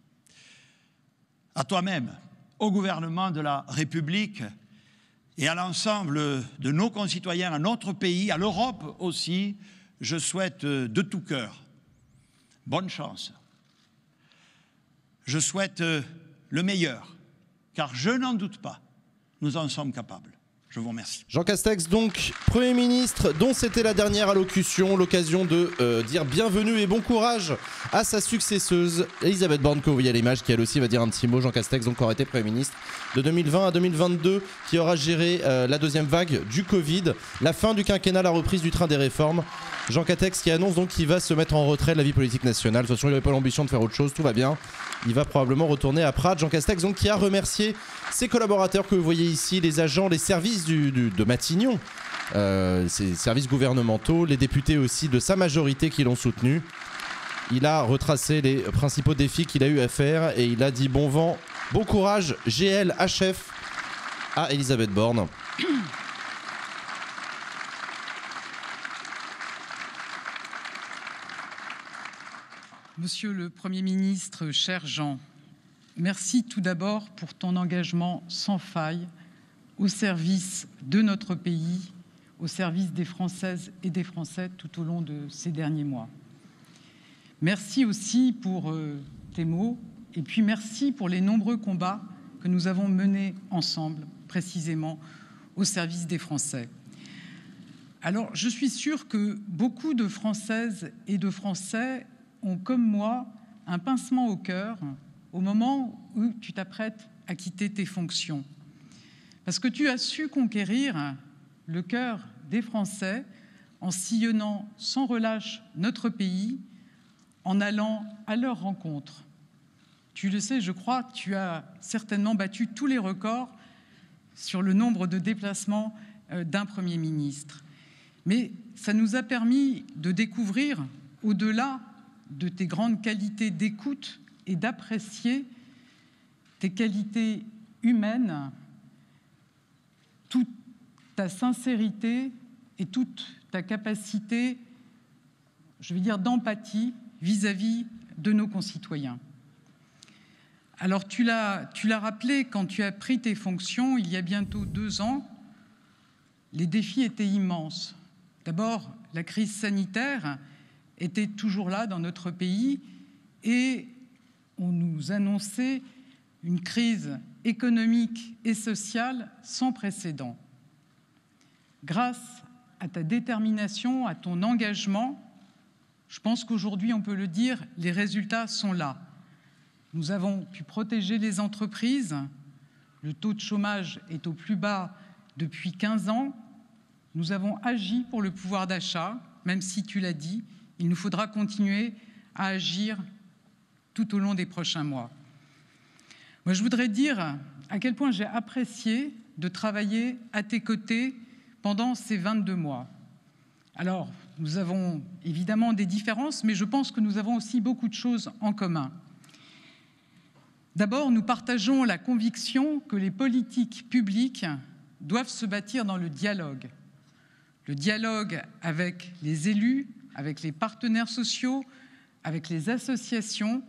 À toi-même, au gouvernement de la République et à l'ensemble de nos concitoyens, à notre pays, à l'Europe aussi, je souhaite de tout cœur bonne chance. Je souhaite le meilleur, car je n'en doute pas, nous en sommes capables. Jean Castex, donc Premier ministre, dont c'était la dernière allocution, l'occasion de euh, dire bienvenue et bon courage à sa successeuse, Elisabeth Borne, vous voyez à l'image, qui elle aussi va dire un petit mot. Jean Castex, donc, aura été Premier ministre de 2020 à 2022, qui aura géré euh, la deuxième vague du Covid, la fin du quinquennat, la reprise du train des réformes. Jean Castex qui annonce donc qu'il va se mettre en retrait de la vie politique nationale. De toute façon, il n'avait pas l'ambition de faire autre chose, tout va bien. Il va probablement retourner à Prat. Jean Castex, donc, qui a remercié ses collaborateurs que vous voyez ici, les agents, les services de Matignon, ses euh, services gouvernementaux, les députés aussi de sa majorité qui l'ont soutenu. Il a retracé les principaux défis qu'il a eu à faire et il a dit bon vent, bon courage, GL, à Elisabeth Borne. Monsieur le Premier ministre, cher Jean, merci tout d'abord pour ton engagement sans faille au service de notre pays, au service des Françaises et des Français tout au long de ces derniers mois. Merci aussi pour euh, tes mots et puis merci pour les nombreux combats que nous avons menés ensemble, précisément au service des Français. Alors, je suis sûre que beaucoup de Françaises et de Français ont, comme moi, un pincement au cœur au moment où tu t'apprêtes à quitter tes fonctions. Parce que tu as su conquérir le cœur des Français en sillonnant sans relâche notre pays, en allant à leur rencontre. Tu le sais, je crois, tu as certainement battu tous les records sur le nombre de déplacements euh, d'un Premier ministre. Mais ça nous a permis de découvrir, au-delà de tes grandes qualités d'écoute et d'apprécier tes qualités humaines, toute ta sincérité et toute ta capacité, je veux dire, d'empathie vis-à-vis de nos concitoyens. Alors tu l'as, tu l'as rappelé, quand tu as pris tes fonctions, il y a bientôt deux ans, les défis étaient immenses. D'abord, la crise sanitaire était toujours là dans notre pays et on nous annonçait une crise économique et sociale sans précédent. Grâce à ta détermination, à ton engagement, je pense qu'aujourd'hui, on peut le dire, les résultats sont là. Nous avons pu protéger les entreprises, le taux de chômage est au plus bas depuis 15 ans, nous avons agi pour le pouvoir d'achat, même si tu l'as dit, il nous faudra continuer à agir tout au long des prochains mois. Moi, je voudrais dire à quel point j'ai apprécié de travailler à tes côtés pendant ces 22 mois. Alors, nous avons évidemment des différences, mais je pense que nous avons aussi beaucoup de choses en commun. D'abord, nous partageons la conviction que les politiques publiques doivent se bâtir dans le dialogue. Le dialogue avec les élus, avec les partenaires sociaux, avec les associations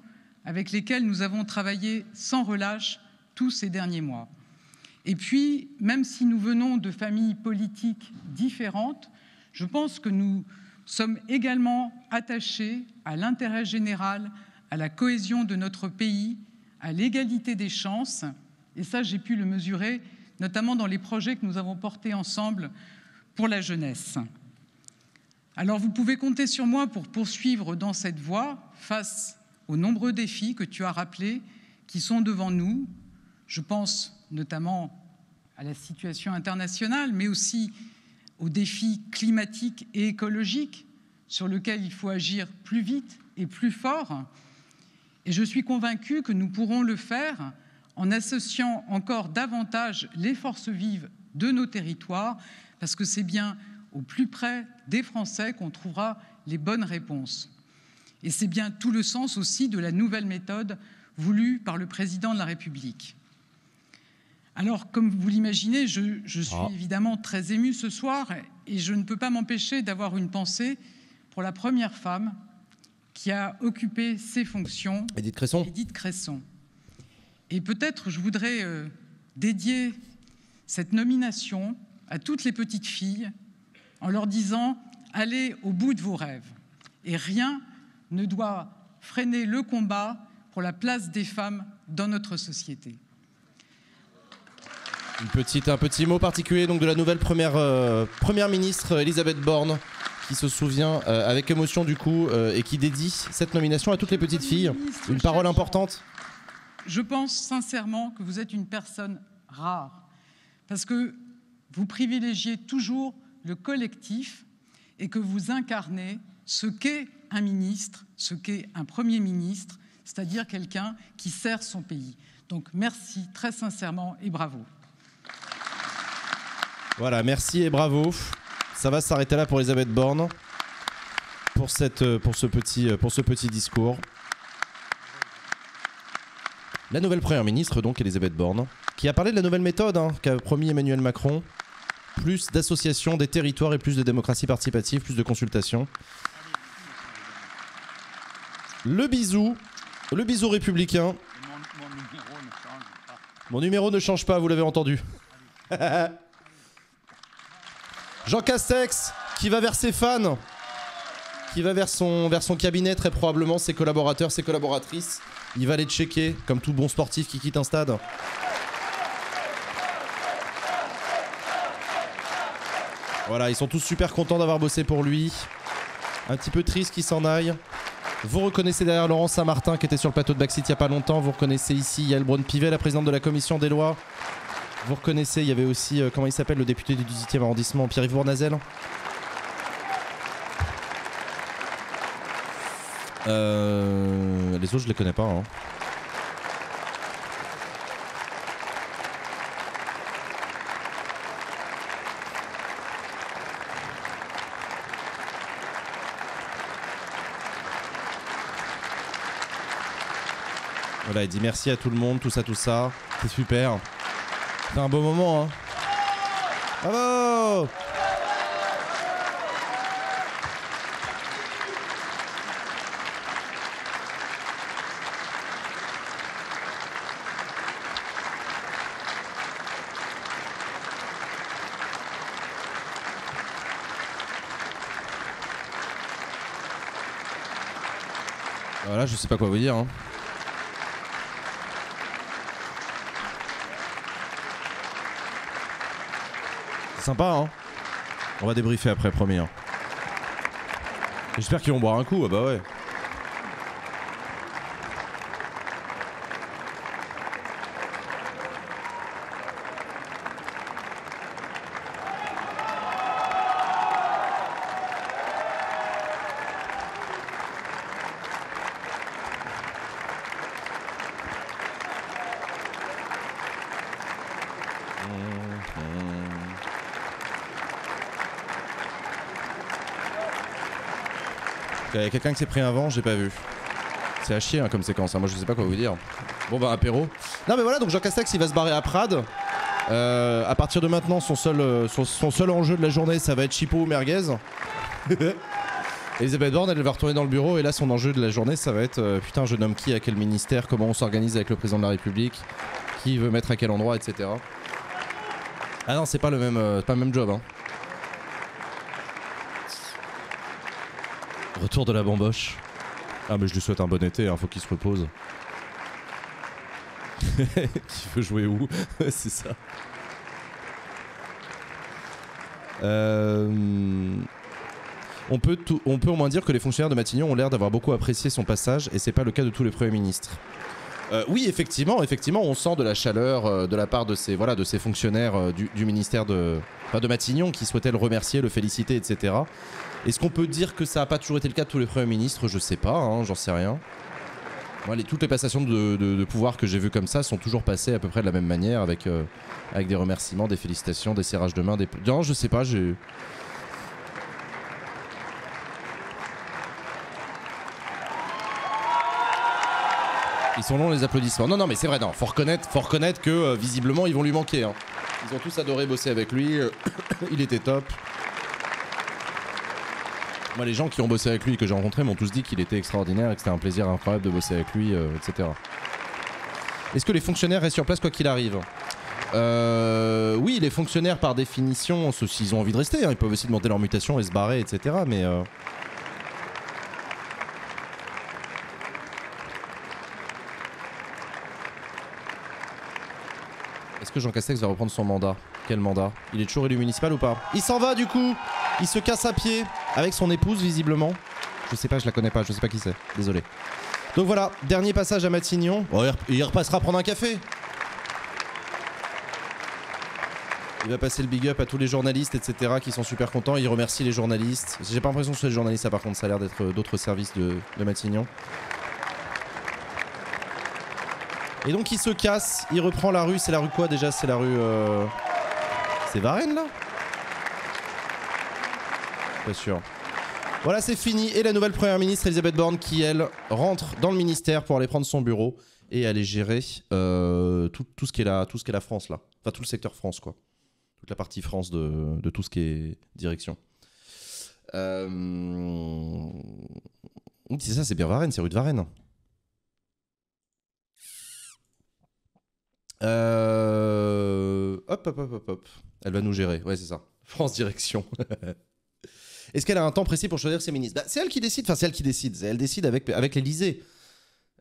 avec lesquelles nous avons travaillé sans relâche tous ces derniers mois. Et puis, même si nous venons de familles politiques différentes, je pense que nous sommes également attachés à l'intérêt général, à la cohésion de notre pays, à l'égalité des chances. Et ça, j'ai pu le mesurer, notamment dans les projets que nous avons portés ensemble pour la jeunesse. Alors vous pouvez compter sur moi pour poursuivre dans cette voie face aux nombreux défis que tu as rappelés qui sont devant nous. Je pense notamment à la situation internationale, mais aussi aux défis climatiques et écologiques sur lesquels il faut agir plus vite et plus fort. Et je suis convaincue que nous pourrons le faire en associant encore davantage les forces vives de nos territoires, parce que c'est bien au plus près des Français qu'on trouvera les bonnes réponses. Et c'est bien tout le sens aussi de la nouvelle méthode voulue par le président de la République. Alors, comme vous l'imaginez, je, suis ah. évidemment très ému ce soir et je ne peux pas m'empêcher d'avoir une pensée pour la première femme qui a occupé ces fonctions, Edith Cresson. Edith Cresson. Et peut-être je voudrais euh, dédier cette nomination à toutes les petites filles en leur disant allez au bout de vos rêves. Et rien ne doit freiner le combat pour la place des femmes dans notre société. Une petite, un petit mot particulier donc de la nouvelle première, euh, ministre Elisabeth Borne qui se souvient euh, avec émotion du coup euh, et qui dédie cette nomination à toutes les petites filles. Une parole importante. Je pense sincèrement que vous êtes une personne rare parce que vous privilégiez toujours le collectif et que vous incarnez ce qu'est un ministre, ce qu'est un Premier ministre, c'est-à-dire quelqu'un qui sert son pays. Donc merci très sincèrement et bravo. Voilà, merci et bravo. Ça va s'arrêter là pour Elisabeth Borne, pour, cette, pour, ce petit, pour ce petit discours. La nouvelle Première ministre, donc Elisabeth Borne, qui a parlé de la nouvelle méthode hein, qu'a promis Emmanuel Macron plus d'associations des territoires et plus de démocratie participative, plus de consultations. Le bisou, le bisou républicain. Mon numéro ne change pas, vous l'avez entendu. [laughs] Jean Castex, qui va vers ses fans, qui va vers son, vers son cabinet, très probablement ses collaborateurs, ses collaboratrices. Il va les checker, comme tout bon sportif qui quitte un stade. Voilà, ils sont tous super contents d'avoir bossé pour lui. Un petit peu triste qu'il s'en aille. Vous reconnaissez derrière Laurent Saint-Martin qui était sur le plateau de Backseat il n'y a pas longtemps. Vous reconnaissez ici Yael pivet la présidente de la commission des lois. Vous reconnaissez, il y avait aussi, euh, comment il s'appelle, le député du 18e arrondissement, Pierre-Yves euh, les autres, je les connais pas. Hein. Voilà, il dit merci à tout le monde, tout ça, tout ça. C'est super. C'est un beau moment, hein. Bravo Voilà, je sais pas quoi vous dire. Hein. Sympa, hein On va débriefer après, premier. Hein. J'espère qu'ils vont boire un coup, ah bah ouais. Il y a quelqu'un qui s'est pris un j'ai pas vu. C'est à chier hein, comme séquence, hein. moi je sais pas quoi vous dire. Bon bah apéro. Non mais voilà, donc Jean Castex il va se barrer à Prades. Euh, à partir de maintenant, son seul, euh, son, seul enjeu de la journée, ça va être Chipo Merguez. [laughs] Elisabeth Borne, elle va retourner dans le bureau et là, son enjeu de la journée, ça va être euh, putain, je nomme qui à quel ministère, comment on s'organise avec le président de la République, qui veut mettre à quel endroit, etc. Ah non, c'est pas le même, euh, pas le même job. Hein. de la bamboche. Ah mais je lui souhaite un bon été, il hein, faut qu'il se repose. qui [laughs] veut jouer où [laughs] C'est ça. Euh, on peut, on peut au moins dire que les fonctionnaires de Matignon ont l'air d'avoir beaucoup apprécié son passage, et c'est pas le cas de tous les premiers ministres. Euh, oui, effectivement, effectivement, on sent de la chaleur euh, de la part de ces, voilà, de ces fonctionnaires euh, du, ministère de, de Matignon qui souhaitaient le remercier, le féliciter, etc. Est-ce qu'on peut dire que ça n'a pas toujours été le cas de tous les premiers ministres Je ne sais pas, hein, j'en sais rien. toutes les passations de, pouvoir que j'ai vues comme ça sont toujours passées à peu près de la même manière, avec, des remerciements, des félicitations, des serrages de main, des... Non, je sais pas, j'ai... Ils sont longs les applaudissements. Non, non, mais c'est vrai, non. Faut reconnaître, faut reconnaître que euh, visiblement ils vont lui manquer. Hein. Ils ont tous adoré bosser avec lui. Euh, [coughs] il était top. Moi, les gens qui ont bossé avec lui, que j'ai rencontré m'ont tous dit qu'il était extraordinaire et que c'était un plaisir incroyable de bosser avec lui, euh, etc. Est-ce que les fonctionnaires restent sur place quoi qu'il arrive Oui, les fonctionnaires, par définition, ils s'ils ont envie de rester, hein, ils peuvent aussi demander leur mutation et se barrer, etc. Mais est-ce que Jean Castex va reprendre son mandat Quel mandat Il est toujours élu municipal ou pas Il s'en va du coup Il se casse à pied avec son épouse visiblement. Je sais pas, je la connais pas, je sais pas qui c'est. Désolé. Donc voilà, dernier passage à Matignon. Oh, il repassera prendre un café. Il va passer le big up à tous les journalistes, etc., qui sont super contents. Il remercie les journalistes. J'ai pas l'impression que ce soit les journalistes, ça par contre, ça a l'air d'être euh, d'autres services de, de Matignon. Et donc il se casse, il reprend la rue. C'est la rue quoi déjà C'est la rue. Euh, c'est Varennes là Pas sûr. Voilà, c'est fini. Et la nouvelle première ministre, Elisabeth Borne, qui elle rentre dans le ministère pour aller prendre son bureau et aller gérer euh, tout, ce qu'est la, tout ce la France là. Enfin, tout le secteur France quoi. Toute la partie France de, tout ce qui est direction. Euh... c'est ça, c'est bien Varennes, c'est rue de Varennes. Hop, hop, hop, hop, hop. Elle va nous gérer. Ouais, c'est ça. France Direction. Est-ce qu'elle a un temps précis pour choisir ses ministres C'est elle qui décide. Enfin, c'est elle qui décide. Elle décide avec, avec l'Elysée.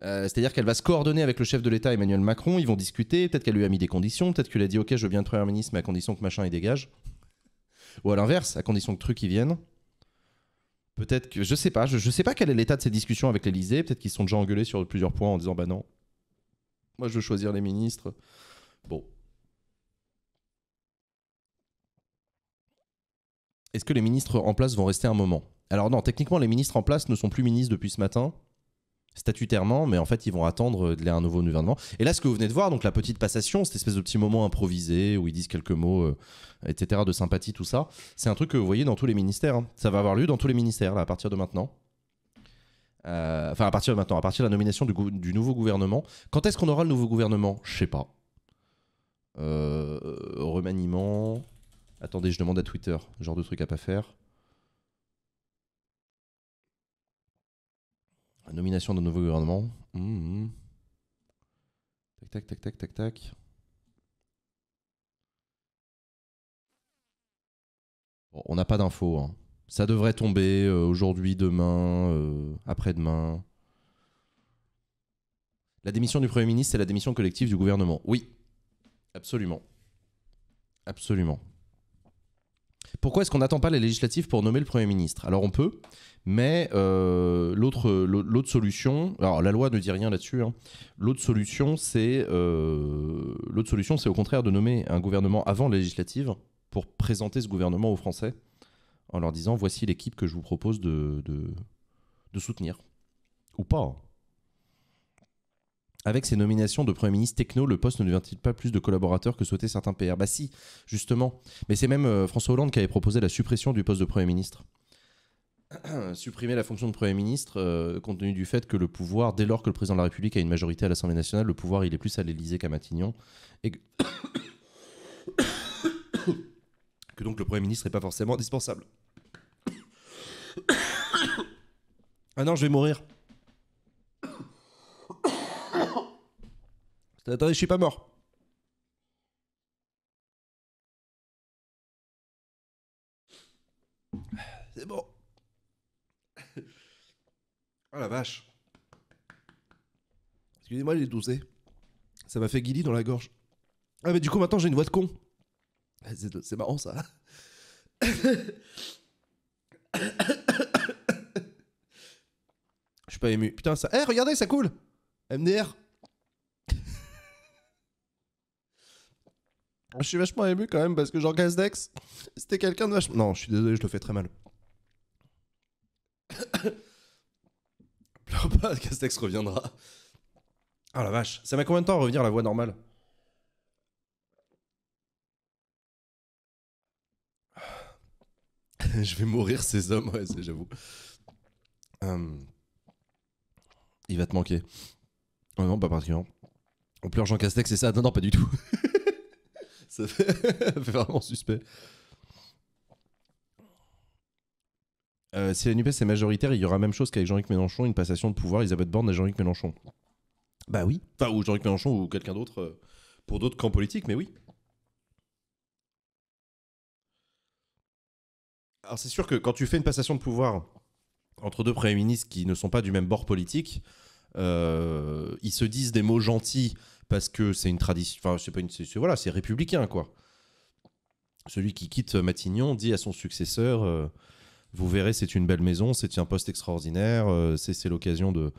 C'est-à-dire qu'elle va se coordonner avec le chef de l'État Emmanuel Macron, ils vont discuter, peut-être qu'elle lui a mis des conditions, peut-être qu'elle a dit ok je viens bien être Premier ministre mais à condition que machin il dégage. Ou à l'inverse, à condition que truc il vienne. Peut-être que, je sais pas, je, sais pas quel est l'état de ces discussions avec l'Elysée, peut-être qu'ils sont déjà engueulés sur plusieurs points en disant bah non, moi, je veux choisir les ministres. Bon. Est-ce que les ministres en place vont rester un moment Alors non, techniquement, les ministres en place ne sont plus ministres depuis ce matin, statutairement, mais en fait, ils vont attendre de euh, un nouveau gouvernement. Et là, ce que vous venez de voir, donc la petite passation, cette espèce de petit moment improvisé où ils disent quelques mots, euh, etc., de sympathie, tout ça, c'est un truc que vous voyez dans tous les ministères. Hein. Ça va avoir lieu dans tous les ministères, là, à partir de maintenant. Euh, enfin, à partir de maintenant, à partir de la nomination du, nouveau gouvernement. Quand est-ce qu'on aura le nouveau gouvernement Je sais pas. Euh, remaniement. Attendez, je demande à Twitter. Genre de truc à pas faire. La nomination d'un nouveau gouvernement. Mmh, mmh. Tac, tac, tac, tac, tac, tac. on n'a pas d'infos. Hein. Ça devrait tomber euh, aujourd'hui, demain, euh, après-demain. La démission du Premier ministre, c'est la démission collective du gouvernement. Oui, absolument. Absolument. Pourquoi est-ce qu'on n'attend pas les législatives pour nommer le Premier ministre Alors on peut, mais euh, l'autre solution, alors la loi ne dit rien là-dessus, hein. l'autre solution c'est l'autre solution c'est au contraire de nommer un gouvernement avant la législative pour présenter ce gouvernement aux Français en leur disant voici l'équipe que je vous propose de, soutenir. Ou pas. Avec ces nominations de Premier ministre techno, le poste ne devient-il pas plus de collaborateurs que souhaitaient certains PR Bah si, justement. Mais c'est même François Hollande qui avait proposé la suppression du poste de Premier ministre. Supprimer la fonction de Premier ministre, compte tenu du fait que le pouvoir, dès lors que le président de la République a une majorité à l'Assemblée nationale, le pouvoir il est plus à l'Elysée qu'à Matignon. Et que donc le Premier ministre n'est pas forcément indispensable. [coughs] ah non, je vais mourir. [coughs] Attendez, je suis pas mort. [coughs] C'est bon. Oh la vache. Excusez-moi, j'ai doucé. Ça m'a fait guilly dans la gorge. Ah mais du coup maintenant j'ai une voix de con. C'est marrant ça. Je suis pas ému. Putain, ça. Eh, regardez, ça coule MDR Je suis vachement ému quand même parce que genre, Castex, c'était quelqu'un de vachement. Non, je suis désolé, je le fais très mal. [coughs] Pleure pas, Castex reviendra. Oh la vache, ça met combien de temps à revenir la voix normale [laughs] je vais mourir ces hommes, j'avoue. Hum. il va te manquer. Oh non, pas particulièrement. On pleure Jean Castex, c'est ça Non, non, pas du tout. [laughs] [laughs] ça fait... vraiment suspect. Euh, si la NUPES est majoritaire, il y aura même chose qu'avec Jean-Luc Mélenchon, une passation de pouvoir isabelle Borne à Jean-Luc Mélenchon. Bah oui. Enfin, ou Jean-Luc Mélenchon ou quelqu'un d'autre euh, pour d'autres camps politiques, mais oui. Alors c'est sûr que quand tu fais une passation de pouvoir entre deux premiers ministres qui ne sont pas du même bord politique, euh, ils se disent des mots gentils parce que c'est une tradition. Enfin, c'est pas une. voilà, c'est républicain quoi. Celui qui quitte Matignon dit à son successeur euh, Vous verrez, c'est une belle maison, c'est un poste extraordinaire, euh, c'est l'occasion de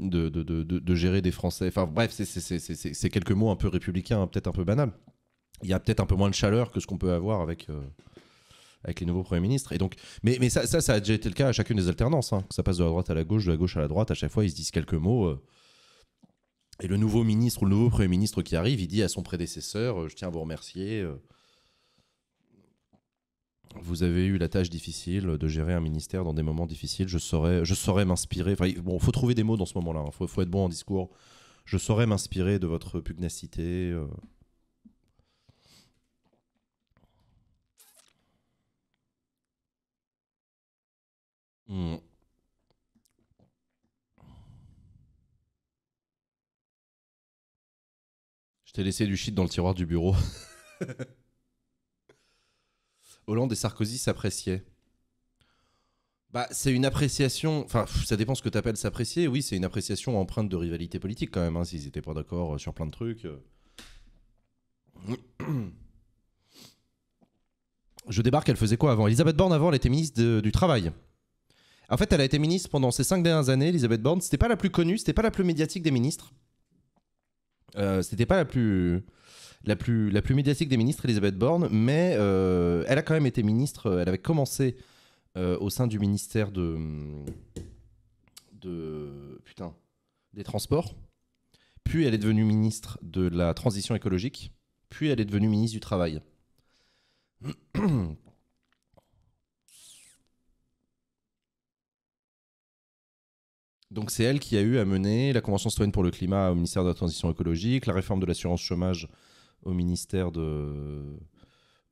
de, gérer des Français. Enfin bref, c'est quelques mots un peu républicains, peut-être un peu banal. Il y a peut-être un peu moins de chaleur que ce qu'on peut avoir avec avec les nouveaux premiers ministres. Et donc, mais, ça, ça, ça, a déjà été le cas à chacune des alternances. Hein. Ça passe de la droite à la gauche, de la gauche à la droite. À chaque fois, ils se disent quelques mots. Euh. et le nouveau ministre ou le nouveau premier ministre qui arrive, il dit à son prédécesseur euh, Je tiens à vous remercier. Euh. vous avez eu la tâche difficile de gérer un ministère dans des moments difficiles. Je saurais, je saurais m'inspirer. Il bon, faut trouver des mots dans ce moment-là. Il hein. faut, faut, être bon en discours. Je saurais m'inspirer de votre pugnacité. Mm. Je t'ai laissé du shit dans le tiroir du bureau. [laughs] Hollande et Sarkozy s'appréciaient. Bah, c'est une appréciation. Enfin, ça dépend ce que tu s'apprécier. Oui, c'est une appréciation empreinte de rivalité politique quand même. Hein, s'ils n'étaient pas d'accord euh, sur plein de trucs. Euh. [clears throat] Je débarque. Elle faisait quoi avant Elisabeth Borne avant, elle était ministre du travail. En fait, elle a été ministre pendant ces cinq dernières années, Elisabeth Borne. C'était pas la plus connue, c'était pas la plus médiatique des ministres. Euh, c'était pas la plus, la, plus, la plus médiatique des ministres, Elisabeth Borne, mais euh, elle a quand même été ministre. Euh, elle avait commencé euh, au sein du ministère de. de. putain. des Transports. Puis elle est devenue ministre de la Transition écologique. Puis elle est devenue ministre du Travail. [clears throat] Donc c'est elle qui a eu à mener la Convention citoyenne pour le climat au ministère de la Transition écologique, la réforme de l'assurance chômage au ministère, de...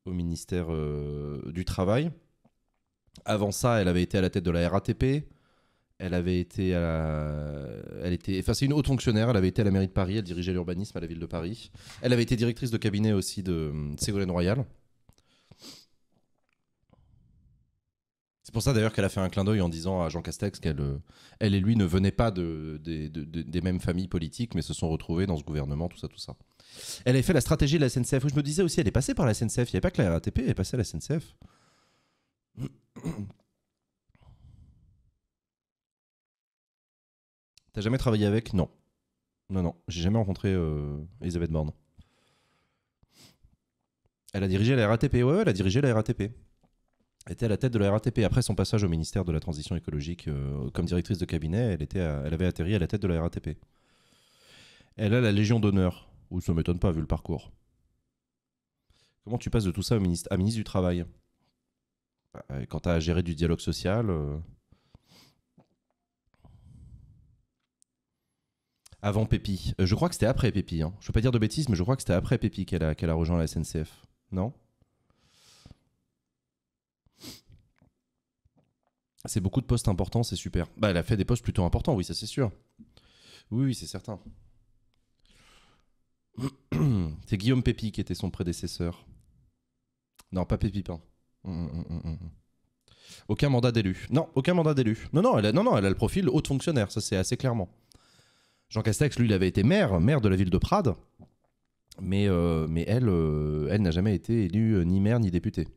au ministère euh, du Travail. Avant ça, elle avait été à la tête de la RATP. Elle avait été à la... Elle était... Enfin, c'est une haute fonctionnaire. Elle avait été à la mairie de Paris. Elle dirigeait l'urbanisme à la ville de Paris. Elle avait été directrice de cabinet aussi de euh, Ségolène Royal. C'est pour ça d'ailleurs qu'elle a fait un clin d'œil en disant à Jean Castex qu'elle euh, elle et lui ne venaient pas des mêmes familles politiques, mais se sont retrouvés dans ce gouvernement, tout ça, tout ça. Elle a fait la stratégie de la SNCF, où je me disais aussi, elle est passée par la SNCF, il n'y avait pas que la RATP, elle est passée à la SNCF. [clears throat] T'as jamais travaillé avec Non. Non, non, j'ai jamais rencontré euh, Elisabeth Borne. Elle a dirigé la RATP, ouais, ouais, elle a dirigé la RATP était à la tête de la RATP. Après son passage au ministère de la Transition écologique euh, comme directrice de cabinet, elle, était elle avait atterri à la tête de la RATP. Elle a la Légion d'honneur, ou ça ne m'étonne pas vu le parcours. Comment tu passes de tout ça au ministre, à ministre du Travail bah, Quand tu as à gérer du dialogue social. Euh, avant Pépi. Euh, je crois que c'était après Pépi. Hein. Je ne veux pas dire de bêtises, mais je crois que c'était après Pépi qu'elle a, qu'elle a rejoint la SNCF. Non C'est beaucoup de postes importants, c'est super. Bah, elle a fait des postes plutôt importants, oui, ça c'est sûr. Oui, c'est certain. [clears throat] C'est Guillaume Pépi qui était son prédécesseur. Non, pas Pépi. Mm, mm, mm, aucun mandat d'élu. Non, aucun mandat d'élu. Non, non, elle a, non, non, elle a le profil haute fonctionnaire, ça c'est assez clairement. Jean Castex, lui, il avait été maire, maire de la ville de Prades, mais, euh, mais elle, euh, elle n'a jamais été élue euh, ni maire ni députée.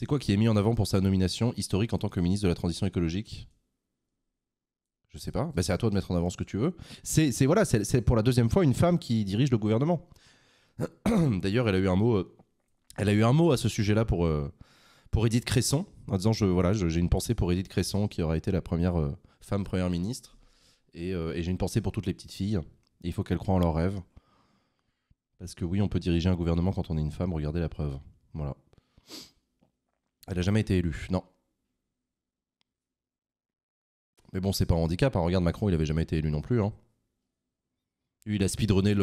C'est quoi qui est mis en avant pour sa nomination historique en tant que ministre de la Transition écologique je sais pas, bah, c'est à toi de mettre en avant ce que tu veux. C'est voilà, c'est pour la deuxième fois une femme qui dirige le gouvernement. [clears throat] D'ailleurs, elle a eu un mot, euh, elle a eu un mot à ce sujet-là pour euh, pour Edith Cresson, en disant je voilà, j'ai une pensée pour Edith Cresson qui aura été la première euh, femme première ministre, et, j'ai une pensée pour toutes les petites filles. il faut qu'elles croient en leurs rêves, parce que oui, on peut diriger un gouvernement quand on est une femme. Regardez la preuve. Voilà. Elle a jamais été élue, non. Mais bon, c'est pas un handicap. Hein. Regarde, Macron, il avait jamais été élu non plus. Hein. il a speedrunné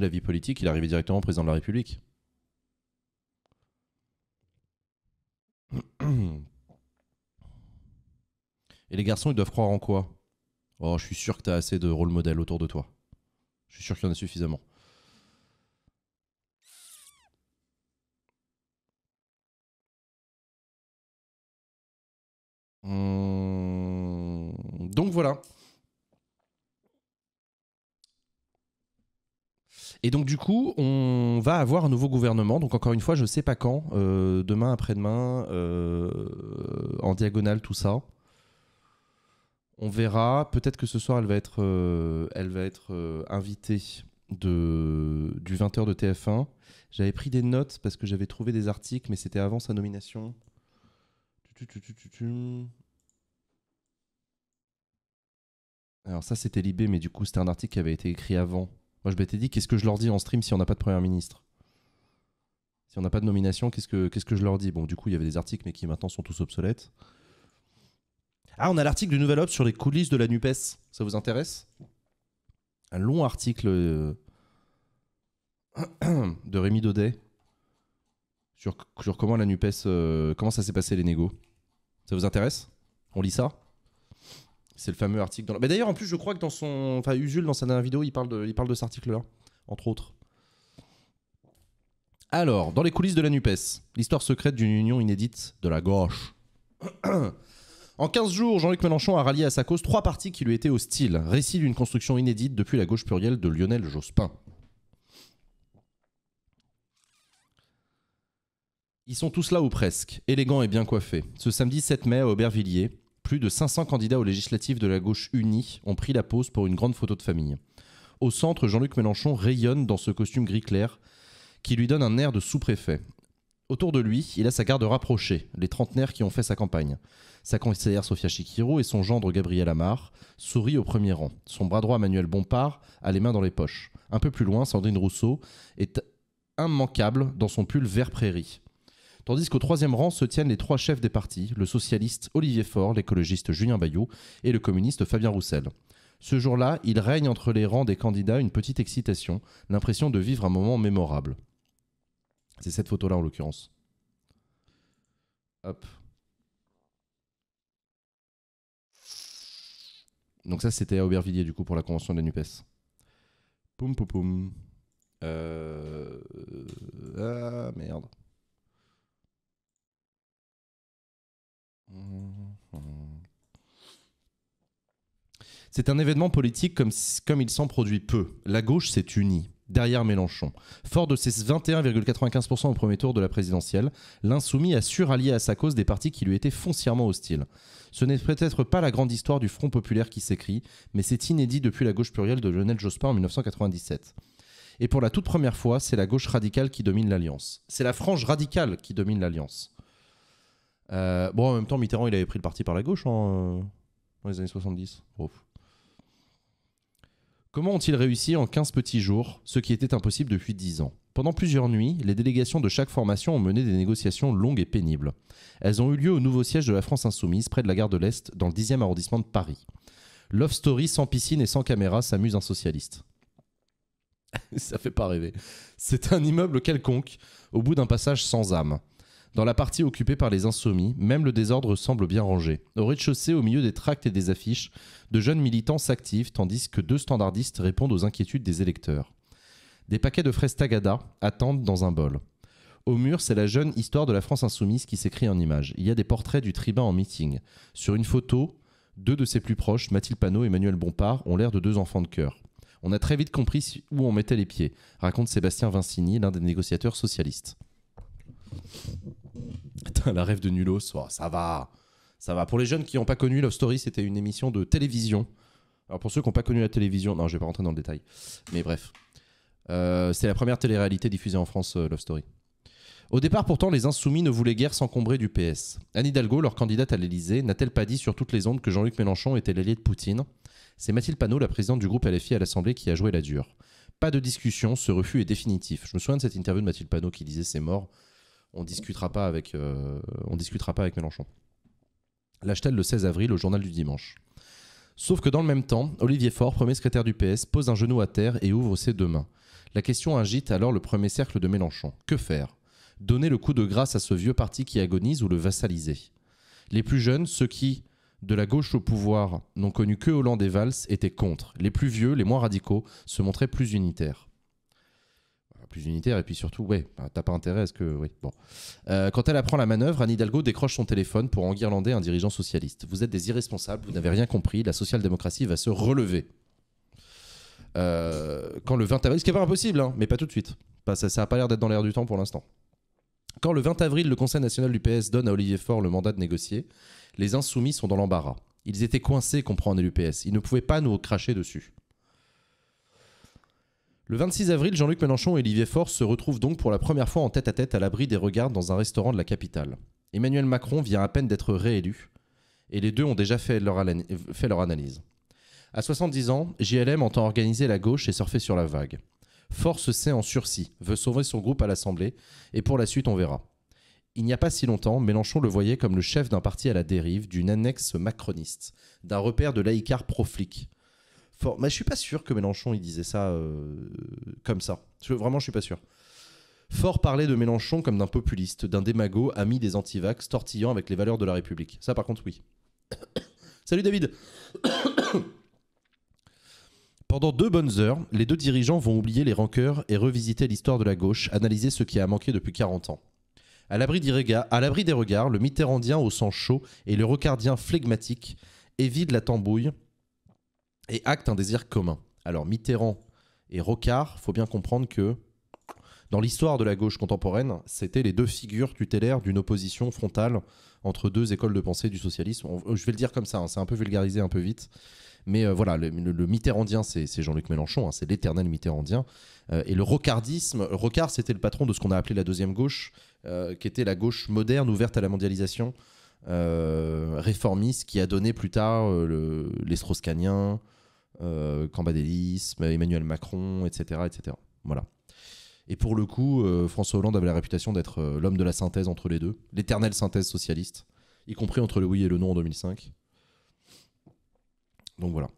la vie politique. Il est arrivé directement au président de la République. [clears throat] Et les garçons, ils doivent croire en quoi Oh, je suis sûr que tu as assez de rôle modèle autour de toi. Je suis sûr qu'il y en a suffisamment. Hum, donc voilà. Et donc du coup, on va avoir un nouveau gouvernement. Donc encore une fois, je ne sais pas quand, euh, demain, après-demain, euh, en diagonale, tout ça. On verra. Peut-être que ce soir, elle va être, euh, elle va être invitée de, du 20h de TF1. J'avais pris des notes parce que j'avais trouvé des articles, mais c'était avant sa nomination. Alors ça c'était Libé, mais du coup c'était un article qui avait été écrit avant. Moi je m'étais dit qu'est-ce que je leur dis en stream si on n'a pas de Premier ministre Si on n'a pas de nomination, qu'est-ce que, que je leur dis Bon du coup il y avait des articles mais qui maintenant sont tous obsolètes. Ah on a l'article du Nouvel Obs sur les coulisses de la NUPES, ça vous intéresse Un long article euh, [clears throat] de Rémi Daudet sur, sur comment la NUPES, euh, comment ça s'est passé les négos. Ça vous intéresse On lit ça C'est le fameux article. Dans Mais d'ailleurs, en plus, je crois que dans son. Enfin, Usul, dans sa dernière vidéo, il parle de, il parle de cet article-là, entre autres. Alors, dans les coulisses de la NUPES, l'histoire secrète d'une union inédite de la gauche. [clears throat] en 15 jours, Jean-Luc Mélenchon a rallié à sa cause trois parties qui lui étaient hostiles, récit d'une construction inédite depuis la gauche plurielle de Lionel Jospin. Ils sont tous là ou presque, élégants et bien coiffés. Ce samedi 7 mai à Aubervilliers, plus de 500 candidats aux législatives de la gauche unie ont pris la pause pour une grande photo de famille. Au centre, Jean-Luc Mélenchon rayonne dans ce costume gris clair qui lui donne un air de sous-préfet. Autour de lui, il a sa garde rapprochée, les trentenaires qui ont fait sa campagne. Sa conseillère Sofia Chikiro et son gendre Gabriel Amar sourient au premier rang. Son bras droit Manuel Bompard a les mains dans les poches. Un peu plus loin, Sandrine Rousseau est immanquable dans son pull vert prairie tandis qu'au troisième rang se tiennent les trois chefs des partis, le socialiste Olivier Faure, l'écologiste Julien Bayou et le communiste Fabien Roussel. Ce jour-là, il règne entre les rangs des candidats une petite excitation, l'impression de vivre un moment mémorable. C'est cette photo-là en l'occurrence. Hop. Donc ça, c'était à Aubervilliers du coup pour la convention de la Nupes. Poum poum poum. Euh... euh ah merde. C'est un événement politique comme, comme il s'en produit peu. La gauche s'est unie derrière Mélenchon. Fort de ses 21,95% au premier tour de la présidentielle, l'insoumis a rallier à sa cause des partis qui lui étaient foncièrement hostiles. Ce n'est peut-être pas la grande histoire du Front populaire qui s'écrit, mais c'est inédit depuis la gauche plurielle de Lionel Jospin en 1997. Et pour la toute première fois, c'est la gauche radicale qui domine l'alliance. C'est la frange radicale qui domine l'alliance. Euh, bon, en même temps, Mitterrand, il avait pris le parti par la gauche en, hein, dans les années 70. Comment ont-ils réussi en 15 petits jours ce qui était impossible depuis 10 ans Pendant plusieurs nuits, les délégations de chaque formation ont mené des négociations longues et pénibles. Elles ont eu lieu au nouveau siège de la France Insoumise, près de la gare de l'Est, dans le 10e arrondissement de Paris. Love Story sans piscine et sans caméra s'amuse un socialiste. [laughs] Ça fait pas rêver. C'est un immeuble quelconque, au bout d'un passage sans âme. Dans la partie occupée par les insoumis, même le désordre semble bien rangé. Au rez-de-chaussée, au milieu des tracts et des affiches, de jeunes militants s'activent tandis que deux standardistes répondent aux inquiétudes des électeurs. Des paquets de fraises tagada attendent dans un bol. Au mur, c'est la jeune histoire de la France insoumise qui s'écrit en images. Il y a des portraits du tribun en meeting. Sur une photo, deux de ses plus proches, Mathilde Panot et Emmanuel Bompard, ont l'air de deux enfants de cœur. On a très vite compris où on mettait les pieds, raconte Sébastien Vincini, l'un des négociateurs socialistes. [laughs] la rêve de Nulos. Oh, ça va, ça va. Pour les jeunes qui n'ont pas connu Love Story, c'était une émission de télévision. Alors pour ceux qui n'ont pas connu la télévision, non, je ne vais pas rentrer dans le détail, mais bref. Euh, c'est la première télé-réalité diffusée en France, euh, Love Story. Au départ, pourtant, les insoumis ne voulaient guère s'encombrer du PS. Anne Hidalgo, leur candidate à l'Elysée, n'a-t-elle pas dit sur toutes les ondes que Jean-Luc Mélenchon était l'allié de Poutine C'est Mathilde Panot, la présidente du groupe LFI à l'Assemblée, qui a joué la dure. Pas de discussion, ce refus est définitif. Je me souviens de cette interview de Mathilde Panot qui disait c'est mort, on discutera pas avec, euh, on discutera pas avec Mélenchon. L'Achtel, le 16 avril au journal du dimanche. Sauf que dans le même temps, Olivier Faure, premier secrétaire du PS, pose un genou à terre et ouvre ses deux mains. La question agite alors le premier cercle de Mélenchon. Que faire Donner le coup de grâce à ce vieux parti qui agonise ou le vassaliser Les plus jeunes, ceux qui, de la gauche au pouvoir, n'ont connu que Hollande et Valls, étaient contre. Les plus vieux, les moins radicaux, se montraient plus unitaires plus unitaire. Et puis surtout, ouais, bah, t'as pas intérêt à ce que. Oui, bon. Euh, quand elle apprend la manœuvre, Anne Hidalgo décroche son téléphone pour enguirlander un dirigeant socialiste. Vous êtes des irresponsables, vous n'avez rien compris, la social-démocratie va se relever. Euh, quand le 20 avril, ce qui est pas impossible, hein, mais pas tout de suite. ça n'a pas l'air d'être dans l'air du temps pour l'instant. Quand le 20 avril, le Conseil national du PS donne à Olivier Faure le mandat de négocier, les insoumis sont dans l'embarras. Ils étaient coincés, comprend l'UPS. Ils ne pouvaient pas nous cracher dessus. Le 26 avril, Jean-Luc Mélenchon et Olivier Force se retrouvent donc pour la première fois en tête-à-tête à, l'abri des regards dans un restaurant de la capitale. Emmanuel Macron vient à peine d'être réélu, et les deux ont déjà fait leur, analyse. À 70 ans, JLM entend organiser la gauche et surfer sur la vague. Force sait en sursis, veut sauver son groupe à l'Assemblée, et pour la suite on verra. Il n'y a pas si longtemps, Mélenchon le voyait comme le chef d'un parti à la dérive, d'une annexe macroniste, d'un repère de laïcard pro mais je suis pas sûr que Mélenchon il disait ça euh, comme ça. vraiment, je suis pas sûr. Fort parlait de Mélenchon comme d'un populiste, d'un démago, ami des antivax, tortillant avec les valeurs de la République. Ça, par contre, oui. [coughs] Salut David [coughs] Pendant deux bonnes heures, les deux dirigeants vont oublier les rancœurs et revisiter l'histoire de la gauche, analyser ce qui a manqué depuis 40 ans. À l'abri des, regards, le mitterrandien au sang chaud et le rocardien flegmatique évident la tambouille et acte un désir commun. Alors Mitterrand et Rocard, faut bien comprendre que dans l'histoire de la gauche contemporaine, c'était les deux figures tutélaires d'une opposition frontale entre deux écoles de pensée du socialisme. Je vais le dire comme ça, hein, c'est un peu vulgarisé un peu vite. Mais euh, voilà, le, Mitterrandien, c'est Jean-Luc Mélenchon, hein, c'est l'éternel Mitterrandien. Euh, et le Rocardisme, Rocard, c'était le patron de ce qu'on a appelé la deuxième gauche, euh, qui était la gauche moderne ouverte à la mondialisation, réformiste, qui a donné plus tard le, les strauss euh, Cambadélis, Emmanuel Macron, etc., etc. Voilà. Et pour le coup, euh, François Hollande avait la réputation d'être euh, l'homme de la synthèse entre les deux, l'éternelle synthèse socialiste, y compris entre le oui et le non en 2005. Donc voilà.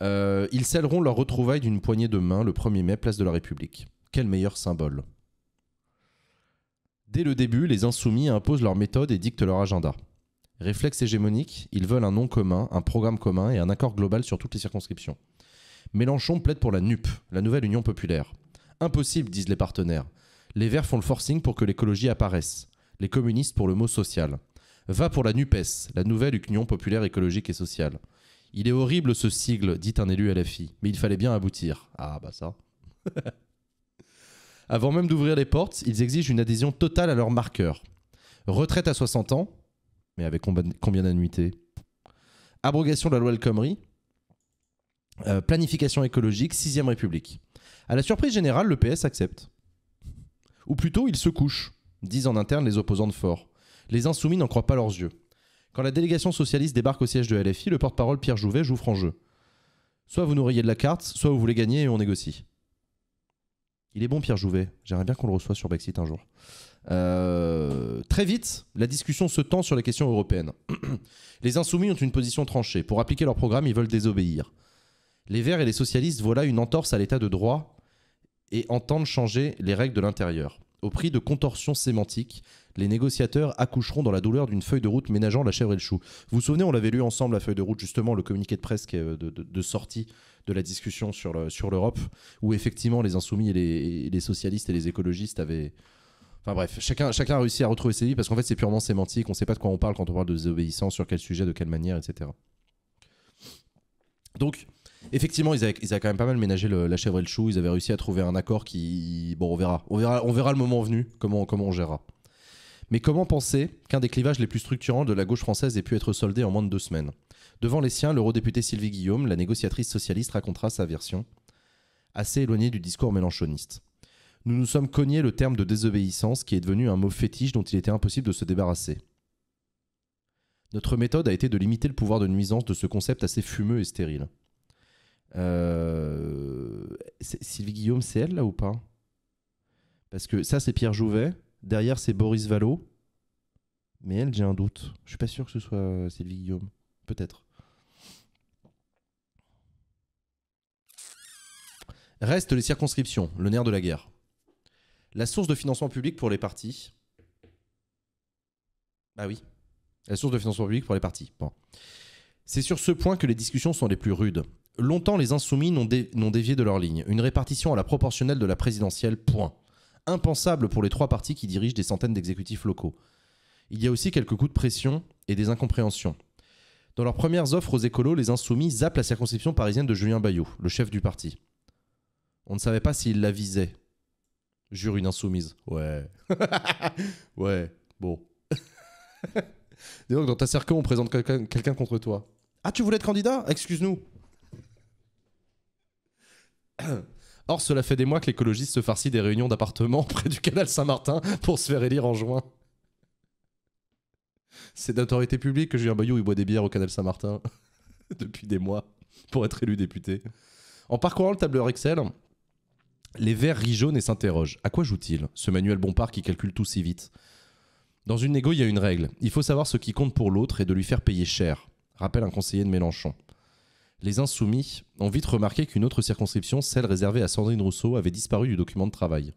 [clears throat] ils scelleront leur retrouvaille d'une poignée de main le 1er mai, place de la République. Quel meilleur symbole. Dès le début, les insoumis imposent leur méthode et dictent leur agenda. Réflexe hégémonique, ils veulent un nom commun, un programme commun et un accord global sur toutes les circonscriptions. Mélenchon plaide pour la NUP, la nouvelle Union populaire. Impossible, disent les partenaires. Les Verts font le forcing pour que l'écologie apparaisse. Les communistes pour le mot social. Va pour la NUPES, la nouvelle Union populaire écologique et sociale. Il est horrible ce sigle, dit un élu à la fille, mais il fallait bien aboutir. Ah bah ça. [laughs] Avant même d'ouvrir les portes, ils exigent une adhésion totale à leur marqueur. Retraite à 60 ans, mais avec combien d'annuités Abrogation de la loi El euh, planification écologique, 6ème République. À la surprise générale, le PS accepte. Ou plutôt, il se couche, disent en interne les opposants de fort. Les insoumis n'en croient pas leurs yeux. Quand la délégation socialiste débarque au siège de LFI, le porte-parole Pierre Jouvet joue franc jeu. Soit vous nous rayez de la carte, soit vous voulez gagner et on négocie. Il est bon Pierre Jouvet, j'aimerais bien qu'on le reçoive sur Brexit un jour. Euh, très vite, la discussion se tend sur les questions européennes. [clears throat] les insoumis ont une position tranchée. Pour appliquer leur programme, ils veulent désobéir. Les Verts et les socialistes voient là une entorse à l'état de droit et entendent changer les règles de l'intérieur. Au prix de contorsions sémantiques, les négociateurs accoucheront dans la douleur d'une feuille de route ménageant la chèvre et le chou. Vous vous souvenez, on l'avait lu ensemble, la feuille de route, justement, le communiqué de presse euh, de, sortie de la discussion sur l'Europe, où effectivement les insoumis et les socialistes et les écologistes avaient, Enfin bref, chacun, a réussi à retrouver ses vies parce qu'en fait c'est purement sémantique, on ne sait pas de quoi on parle quand on parle de désobéissance, sur quel sujet, de quelle manière, etc. Donc, effectivement, ils avaient, quand même pas mal ménagé la chèvre et le chou, ils avaient réussi à trouver un accord qui... Bon, on verra, on verra, on verra le moment venu, comment, comment on gérera. Mais comment penser qu'un des clivages les plus structurants de la gauche française ait pu être soldé en moins de deux semaines Devant les siens, l'eurodéputé Sylvie Guillaume, la négociatrice socialiste, racontera sa version, assez éloignée du discours mélanchoniste nous nous sommes cognés le terme de désobéissance qui est devenu un mot fétiche dont il était impossible de se débarrasser. Notre méthode a été de limiter le pouvoir de nuisance de ce concept assez fumeux et stérile. Euh, Sylvie Guillaume, c'est elle là ou pas Parce que ça, c'est Pierre Jouvet. Derrière, c'est Boris Vallot. Mais elle, j'ai un doute. Je suis pas sûr que ce soit euh, Sylvie Guillaume. Peut-être. Reste les circonscriptions, le nerf de la guerre. La source de financement public pour les partis. Bah oui. La source de financement public pour les partis. C'est sur ce point que les discussions sont les plus rudes. Longtemps, les insoumis n'ont, dévié de leur ligne. Une répartition à la proportionnelle de la présidentielle, point. Impensable pour les trois partis qui dirigent des centaines d'exécutifs locaux. Il y a aussi quelques coups de pression et des incompréhensions. Dans leurs premières offres aux écolos, les insoumis zappent la circonscription parisienne de Julien Bayou, le chef du parti. On ne savait pas s'il la visait, Jure une insoumise. Ouais. [laughs] ouais, bon. [laughs] Dis donc, dans ta cercle, on présente quelqu'un contre toi. Ah, tu voulais être candidat Excuse-nous. [coughs] Or, cela fait des mois que l'écologiste se farcit des réunions d'appartements [laughs] près du canal Saint-Martin pour se faire élire en juin. C'est d'autorité publique que Julien Bayou il boit des bières au canal Saint-Martin depuis des mois pour être élu député. En parcourant le tableur Excel, les verts rient jaune et s'interrogent. À quoi joue-t-il Ce Manuel Bompard qui calcule tout si vite. Dans une négo, il y a une règle. Il faut savoir ce qui compte pour l'autre et de lui faire payer cher, rappelle un conseiller de Mélenchon. Les insoumis ont vite remarqué qu'une autre circonscription, celle réservée à Sandrine Rousseau, avait disparu du document de travail.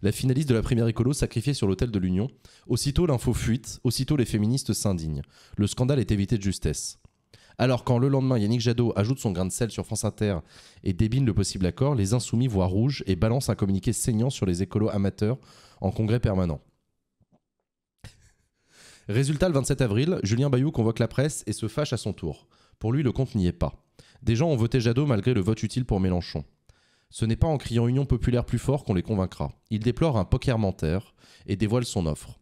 La finaliste de la primaire écolo sacrifiée sur l'autel de l'Union. Aussitôt l'info fuite, aussitôt les féministes s'indignent. Le scandale est évité de justesse. Alors, quand le lendemain, Yannick Jadot ajoute son grain de sel sur France Inter et débine le possible accord, les insoumis voient rouge et balancent un communiqué saignant sur les écolos amateurs en congrès permanent. Résultat, le 27 avril, Julien Bayou convoque la presse et se fâche à son tour. Pour lui, le compte n'y est pas. Des gens ont voté Jadot malgré le vote utile pour Mélenchon. Ce n'est pas en criant Union populaire plus fort qu'on les convaincra. Il déplore un poker menteur et dévoile son offre.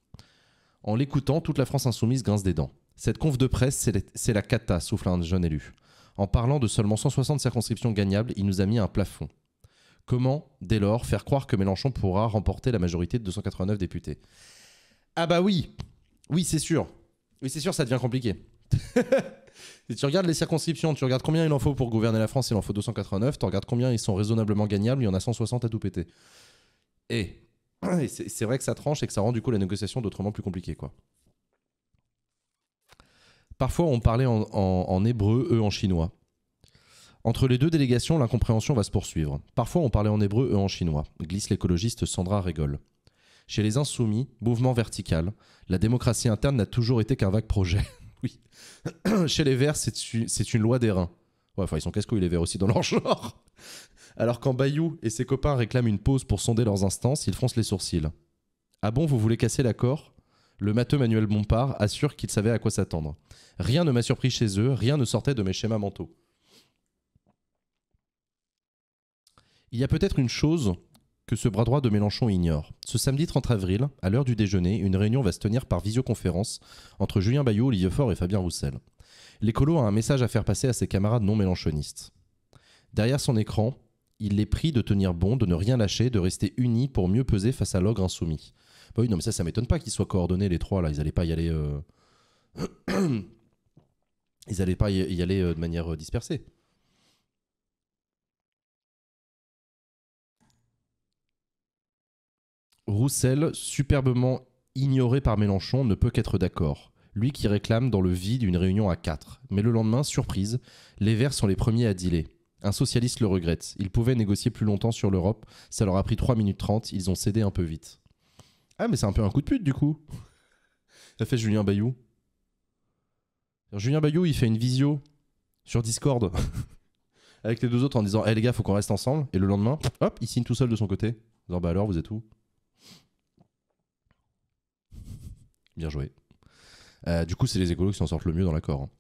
En l'écoutant, toute la France insoumise grince des dents. Cette conf de presse, c'est la cata, souffle un jeune élu. En parlant de seulement 160 circonscriptions gagnables, il nous a mis un plafond. Comment, dès lors, faire croire que Mélenchon pourra remporter la majorité de 289 députés Ah bah oui Oui, c'est sûr. Oui, c'est sûr, ça devient compliqué. si [laughs] tu regardes les circonscriptions, tu regardes combien il en faut pour gouverner la France, il en faut 289, tu regardes combien ils sont raisonnablement gagnables, il y en a 160 à tout péter. Et, c'est vrai que ça tranche et que ça rend du coup la négociation d'autrement plus compliquée, quoi. Parfois, on parlait en, hébreu, eux en chinois. Entre les deux délégations, l'incompréhension va se poursuivre. Parfois, on parlait en hébreu, eux en chinois. Glisse l'écologiste Sandra Régol. Chez les insoumis, mouvement vertical, la démocratie interne n'a toujours été qu'un vague projet. [laughs] oui. [clears throat] Chez les verts, c'est une loi des reins. Ouais, enfin, ils sont casse-couilles, les verts aussi, dans leur genre. [laughs] Alors quand Bayou et ses copains réclament une pause pour sonder leurs instances, ils froncent les sourcils. Ah bon, vous voulez casser l'accord le matheux Manuel Bompard assure qu'il savait à quoi s'attendre. Rien ne m'a surpris chez eux, rien ne sortait de mes schémas mentaux. Il y a peut-être une chose que ce bras droit de Mélenchon ignore. Ce samedi 30 avril, à l'heure du déjeuner, une réunion va se tenir par visioconférence entre Julien Bayou, Olivier Faure et Fabien Roussel. L'écolo a un message à faire passer à ses camarades non mélenchonistes. Derrière son écran, il les prie de tenir bon, de ne rien lâcher, de rester unis pour mieux peser face à l'ogre insoumis. Bah oui, non, mais ça, ça m'étonne pas qu'ils soient coordonnés, les trois, là. Ils allaient pas y aller. Euh, [clears throat] ils pas y aller euh, de manière euh, dispersée. Roussel, superbement ignoré par Mélenchon, ne peut qu'être d'accord. Lui qui réclame dans le vide une réunion à quatre. Mais le lendemain, surprise, les Verts sont les premiers à dealer. Un socialiste le regrette. Ils pouvaient négocier plus longtemps sur l'Europe. Ça leur a pris 3 minutes 30. Ils ont cédé un peu vite. Ah, mais c'est un peu un coup de pute, du coup. Ça fait Julien Bayou. Julien Bayou, il fait une visio sur Discord [laughs] avec les deux autres en disant Eh les gars, faut qu'on reste ensemble. Et le lendemain, hop, il signe tout seul de son côté. En disant Bah alors, vous êtes où Bien joué. Euh, du coup, c'est les écolos qui s'en sortent le mieux dans l'accord. Hein.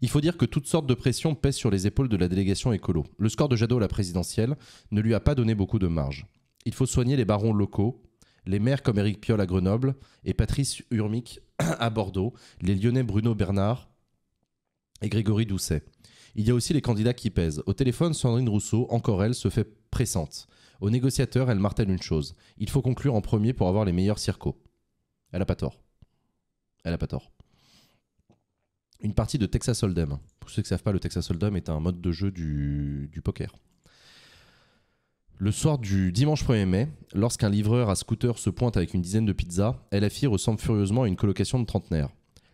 Il faut dire que toutes sortes de pressions pèsent sur les épaules de la délégation écolo. Le score de Jadot à la présidentielle ne lui a pas donné beaucoup de marge. Il faut soigner les barons locaux, les maires comme Eric Piolle à Grenoble et Patrice Urmic [clears throat] à Bordeaux, les Lyonnais Bruno Bernard et Grégory Doucet. Il y a aussi les candidats qui pèsent. Au téléphone, Sandrine Rousseau, encore elle, se fait pressante. Au négociateur, elle martèle une chose. Il faut conclure en premier pour avoir les meilleurs circos. Elle a pas tort. Elle a pas tort. Une partie de Texas Hold'em. Pour ceux qui ne savent pas, le Texas Hold'em est un mode de jeu du poker. Le soir du dimanche 1er mai, lorsqu'un livreur à scooter se pointe avec une dizaine de pizzas, LFI ressemble furieusement à une colocation de trentenaires.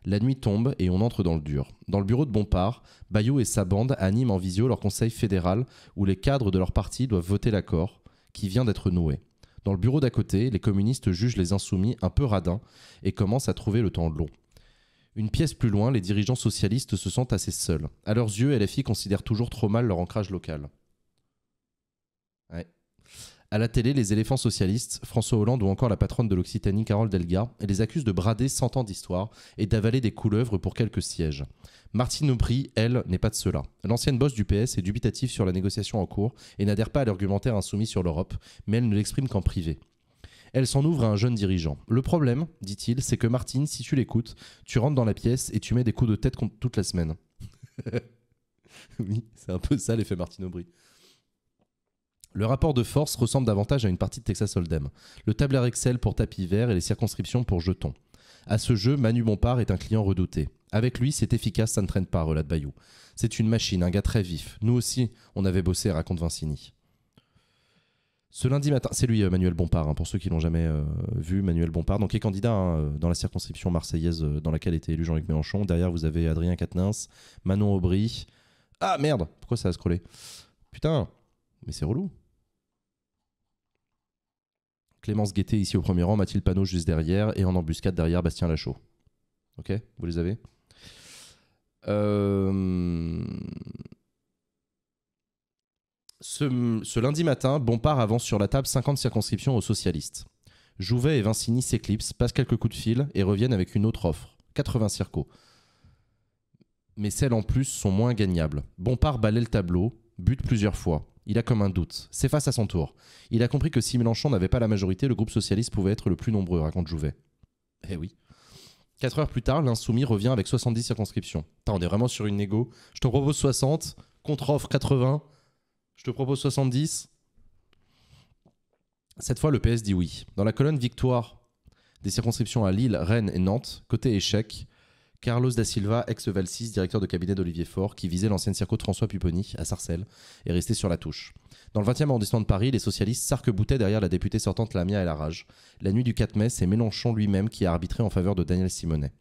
La nuit tombe et on entre dans le dur. Dans le bureau de Bompard, Bayou et sa bande animent en visio leur conseil fédéral où les cadres de leur parti doivent voter l'accord qui vient d'être noué. Dans le bureau d'à côté, les communistes jugent les insoumis un peu radins et commencent à trouver le temps long. Une pièce plus loin, les dirigeants socialistes se sentent assez seuls. À leurs yeux, LFI considère toujours trop mal leur ancrage local. À la télé, les éléphants socialistes, François Hollande ou encore la patronne de l'Occitanie, Carole Delga, les accusent de brader 100 ans d'histoire et d'avaler des couleuvres pour quelques sièges. Martine Aubry, elle, n'est pas de cela. L'ancienne boss du PS est dubitative sur la négociation en cours et n'adhère pas à l'argumentaire insoumis sur l'Europe, mais elle ne l'exprime qu'en privé. Elle s'en ouvre à un jeune dirigeant. Le problème, dit-il, c'est que Martine, si tu l'écoutes, tu rentres dans la pièce et tu mets des coups de tête toute la semaine. [laughs] oui, c'est un peu ça l'effet Martine Aubry. Le rapport de force ressemble davantage à une partie de Texas Hold'em. Le tableur Excel pour tapis vert et les circonscriptions pour jetons. À ce jeu, Manu Bompard est un client redouté. Avec lui, c'est efficace, ça ne traîne pas, Relat Bayou. C'est une machine, un gars très vif. Nous aussi, on avait bossé, raconte Vincini. Ce lundi matin, c'est lui euh, Manuel Bompard, hein, pour ceux qui l'ont jamais euh, vu, Manuel Bompard, donc est candidat hein, euh, dans la circonscription marseillaise dans laquelle était élu Jean-Luc Mélenchon. Derrière, vous avez Adrien Quatennens, Manon Aubry. Ah merde, pourquoi ça a scrollé Putain, mais c'est relou. Clémence Guettet ici au premier rang, Mathilde Panot juste derrière, et en embuscade derrière Bastien Lachaud. Ok Vous les avez euh, ce, ce, lundi matin, Bompard avance sur la table 50 circonscriptions aux socialistes. Jouvet et Vincini s'éclipsent, passent quelques coups de fil et reviennent avec une autre offre 80 circos. Mais celles en plus sont moins gagnables. Bompard balaie le tableau, bute plusieurs fois. Il a comme un doute. C'est face à son tour. Il a compris que si Mélenchon n'avait pas la majorité, le groupe socialiste pouvait être le plus nombreux, raconte Jouvet. Eh oui. Quatre heures plus tard, l'insoumis revient avec 70 circonscriptions. on est vraiment sur une négo. Je te propose 60, contre-offre 80, je te propose 70. Cette fois, le PS dit oui. Dans la colonne victoire des circonscriptions à Lille, Rennes et Nantes, côté échec, Carlos da Silva, ex-Valsis, directeur de cabinet d'Olivier Faure, qui visait l'ancien circo de François Pupponi à Sarcelles, est resté sur la touche. Dans le 20e arrondissement de Paris, les socialistes s'arc-boutaient derrière la députée sortante Lamia la Rage. La nuit du 4 mai, c'est Mélenchon lui-même qui a arbitré en faveur de Daniel Simonet.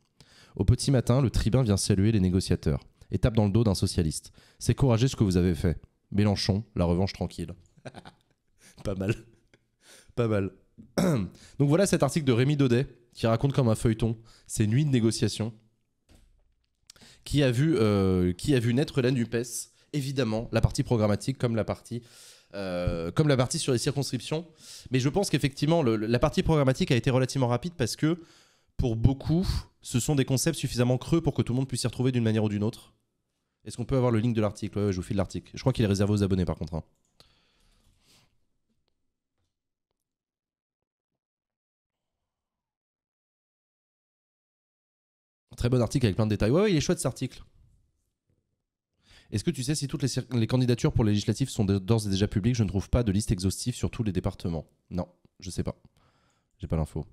Au petit matin, le tribun vient saluer les négociateurs et tape dans le dos d'un socialiste. C'est courageux ce que vous avez fait. Mélenchon, la revanche tranquille. [laughs] Pas mal. Pas mal. [clears throat] Donc voilà cet article de Rémi Daudet qui raconte comme un feuilleton ces nuits de négociations qui a vu, euh, qui a vu naître la NUPES, évidemment, la partie programmatique comme la partie euh, comme la partie sur les circonscriptions. Mais je pense qu'effectivement, la partie programmatique a été relativement rapide parce que pour beaucoup, ce sont des concepts suffisamment creux pour que tout le monde puisse s'y retrouver d'une manière ou d'une autre. Est-ce qu'on peut avoir le link de l'article Je vous file l'article. Je crois qu'il est réservé aux abonnés par contre. Hein. Très bon article avec plein de détails. Ouais, ouais il est chouette cet article. Est-ce que tu sais si toutes les, candidatures pour les législatives sont d'ores et déjà publiques Je ne trouve pas de liste exhaustive sur tous les départements. Non, je sais pas. J'ai pas l'info.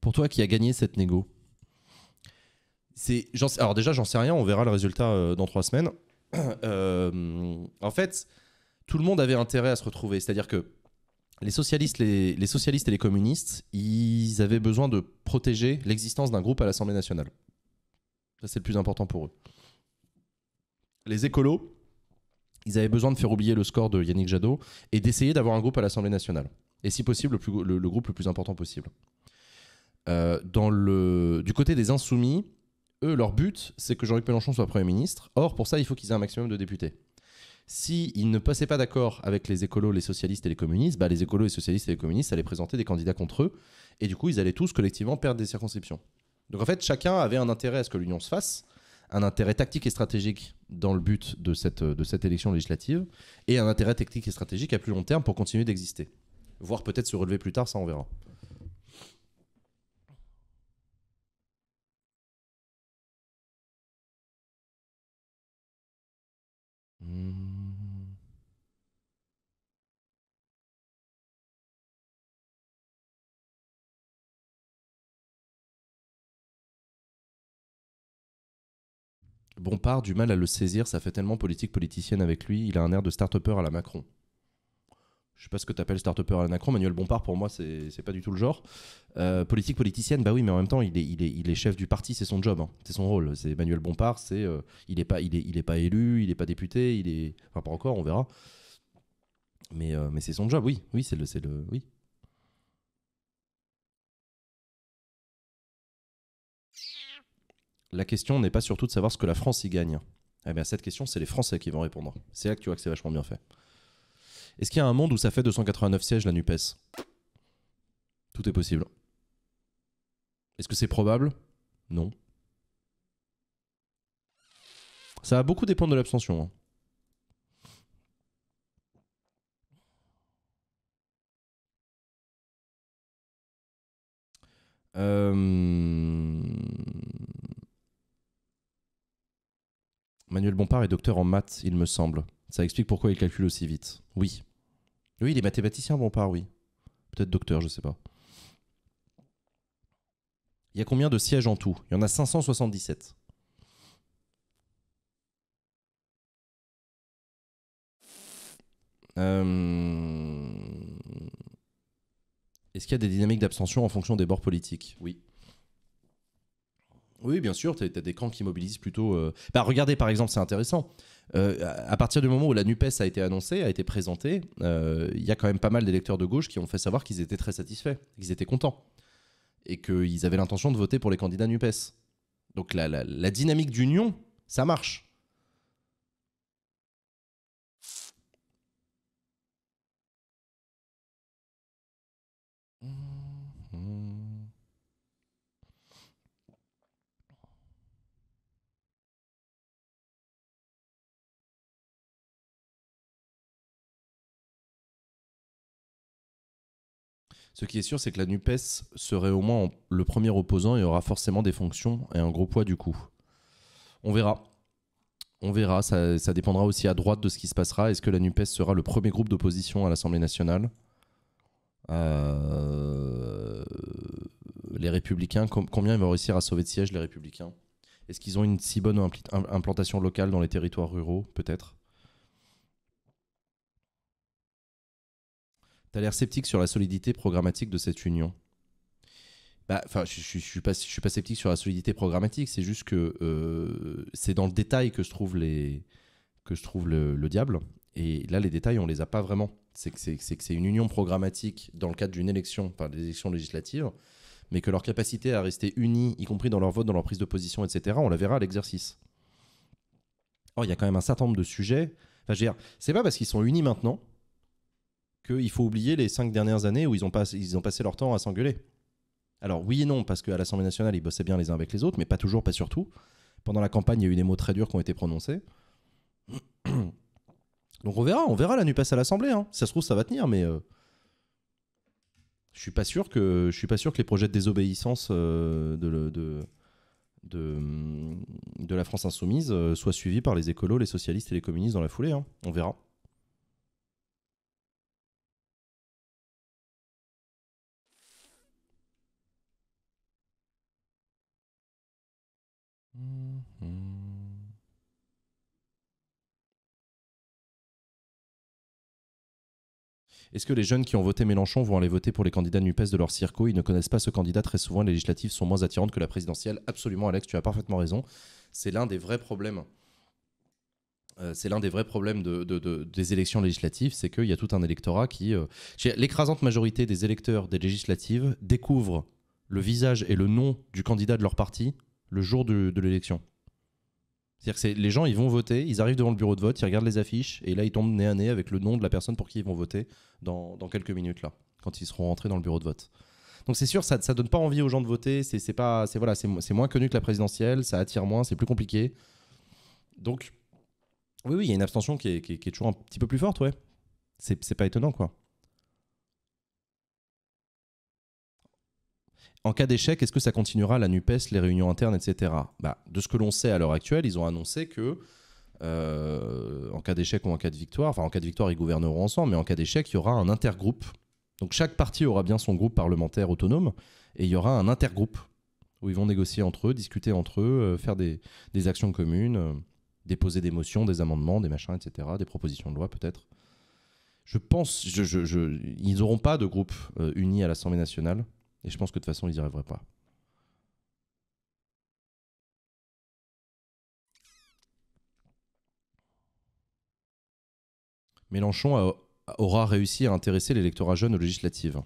Pour toi, qui a gagné cette négo c'est, Alors déjà, j'en sais rien. On verra le résultat euh, dans trois semaines. [clears throat] Euh, en fait, tout le monde avait intérêt à se retrouver. C'est-à-dire que les socialistes, les, socialistes et les communistes, ils avaient besoin de protéger l'existence d'un groupe à l'Assemblée nationale. Ça, c'est le plus important pour eux. Les écolos, ils avaient besoin de faire oublier le score de Yannick Jadot et d'essayer d'avoir un groupe à l'Assemblée nationale. Et si possible, le, groupe le plus important possible. Euh, dans le, du côté des insoumis, eux, leur but, c'est que Jean-Luc Mélenchon soit Premier ministre. Or, pour ça, il faut qu'ils aient un maximum de députés. S'ils ne passaient pas d'accord avec les écolos, les socialistes et les communistes, bah, les écolos, les socialistes et les communistes allaient présenter des candidats contre eux. Et du coup, ils allaient tous collectivement perdre des circonscriptions. Donc en fait, chacun avait un intérêt à ce que l'union se fasse, un intérêt tactique et stratégique dans le but de cette, de cette élection législative, et un intérêt technique et stratégique à plus long terme pour continuer d'exister. Voire peut-être se relever plus tard, ça on verra. Bon Bompard, du mal à le saisir, ça fait tellement politique politicienne avec lui, il a un air de start-upper à la Macron je sais pas ce que tu appelles start-upper à l'anacron. Manuel Bompard, pour moi, c'est pas du tout le genre. Euh, politique politicienne, bah oui, mais en même temps, il est, il est, chef du parti, c'est son job, hein. c'est son rôle. C'est Manuel Bompard, euh, il est pas, il il est pas élu, il est pas député, il est, enfin pas encore, on verra. Mais, euh, mais c'est son job, oui, oui, c'est le, le, oui. La question n'est pas surtout de savoir ce que la France y gagne. Eh bien, cette question, c'est les Français qui vont répondre. C'est là que tu vois que c'est vachement bien fait. Est-ce qu'il y a un monde où ça fait 289 sièges la NUPES Tout est possible. Est-ce que c'est probable Non. Ça va beaucoup dépendre de l'abstention. Hein. Euh, Manuel Bompard est docteur en maths, il me semble. Ça explique pourquoi il calcule aussi vite. Oui. Oui, les mathématiciens vont bon oui. Peut-être docteur, je sais pas. Il y a combien de sièges en tout Il y en a 577. Euh, est-ce qu'il y a des dynamiques d'abstention en fonction des bords politiques Oui. Oui, bien sûr, tu as, des camps qui mobilisent plutôt... Euh, bah, regardez par exemple, c'est intéressant. Euh, à partir du moment où la NUPES a été annoncée, a été présentée, euh, il y a quand même pas mal d'électeurs de gauche qui ont fait savoir qu'ils étaient très satisfaits, qu'ils étaient contents, et qu'ils avaient l'intention de voter pour les candidats NUPES. Donc la, la dynamique d'union, ça marche. Ce qui est sûr, c'est que la NUPES serait au moins le premier opposant et aura forcément des fonctions et un gros poids du coup. On verra. On verra, ça, dépendra aussi à droite de ce qui se passera. Est-ce que la NUPES sera le premier groupe d'opposition à l'Assemblée nationale euh, Les Républicains, combien ils vont réussir à sauver de siège les Républicains Est-ce qu'ils ont une si bonne implantation locale dans les territoires ruraux Peut-être. Tu as l'air sceptique sur la solidité programmatique de cette union. Bah, enfin, je, je, suis pas, je suis pas sceptique sur la solidité programmatique. C'est juste que euh, c'est dans le détail que je trouve les que trouve le, diable. Et là, les détails, on les a pas vraiment. C'est que c'est une union programmatique dans le cadre d'une élection, enfin des élections législatives, mais que leur capacité à rester unis, y compris dans leur vote, dans leur prise de position, etc., on la verra à l'exercice. Or, il y a quand même un certain nombre de sujets. Enfin, je c'est pas parce qu'ils sont unis maintenant qu'il faut oublier les cinq dernières années où ils ont, pas, ils ont passé leur temps à s'engueuler. Alors oui et non, parce qu'à l'Assemblée nationale, ils bossaient bien les uns avec les autres, mais pas toujours, pas surtout. Pendant la campagne, il y a eu des mots très durs qui ont été prononcés. [clears throat] Donc on verra, on verra la nuit passée à l'Assemblée. Hein. ça se trouve, ça va tenir, mais euh, je suis pas sûr que je suis pas sûr que les projets de désobéissance euh, de, de, la France insoumise euh, soient suivis par les écolos, les socialistes et les communistes dans la foulée. Hein. On verra. Mhm. Est-ce que les jeunes qui ont voté Mélenchon vont aller voter pour les candidats NUPES de leur circo Ils ne connaissent pas ce candidat. Très souvent, les législatives sont moins attirantes que la présidentielle. Absolument, Alex, tu as parfaitement raison. C'est l'un des vrais problèmes. Euh, c'est l'un des vrais problèmes des élections législatives, c'est qu'il y a tout un électorat qui... Euh, l'écrasante majorité des électeurs des législatives découvrent le visage et le nom du candidat de leur parti le jour de, l'élection. C'est-à-dire que les gens, ils vont voter, ils arrivent devant le bureau de vote, ils regardent les affiches, et là, ils tombent nez à nez avec le nom de la personne pour qui ils vont voter dans, quelques minutes, là, quand ils seront rentrés dans le bureau de vote. Donc c'est sûr, ça, ne donne pas envie aux gens de voter, c'est pas, c'est voilà, c'est moins connu que la présidentielle, ça attire moins, c'est plus compliqué. Donc, oui, oui, il y a une abstention qui est, qui est, toujours un petit peu plus forte, ouais. C'est pas étonnant, quoi. En cas d'échec, est-ce que ça continuera la NUPES, les réunions internes, etc. Bah, de ce que l'on sait à l'heure actuelle, ils ont annoncé que, euh, en cas d'échec ou en cas de victoire, enfin en cas de victoire, ils gouverneront ensemble, mais en cas d'échec, il y aura un intergroupe. Donc chaque parti aura bien son groupe parlementaire autonome, et il y aura un intergroupe où ils vont négocier entre eux, discuter entre eux, euh, faire des, actions communes, euh, déposer des motions, des amendements, des machins, etc., des propositions de loi peut-être. Je pense, je, ils n'auront pas de groupe uni à l'Assemblée nationale. Et je pense que de toute façon, ils n'y arriveraient pas. Mélenchon aura réussi à intéresser l'électorat jeune aux législatives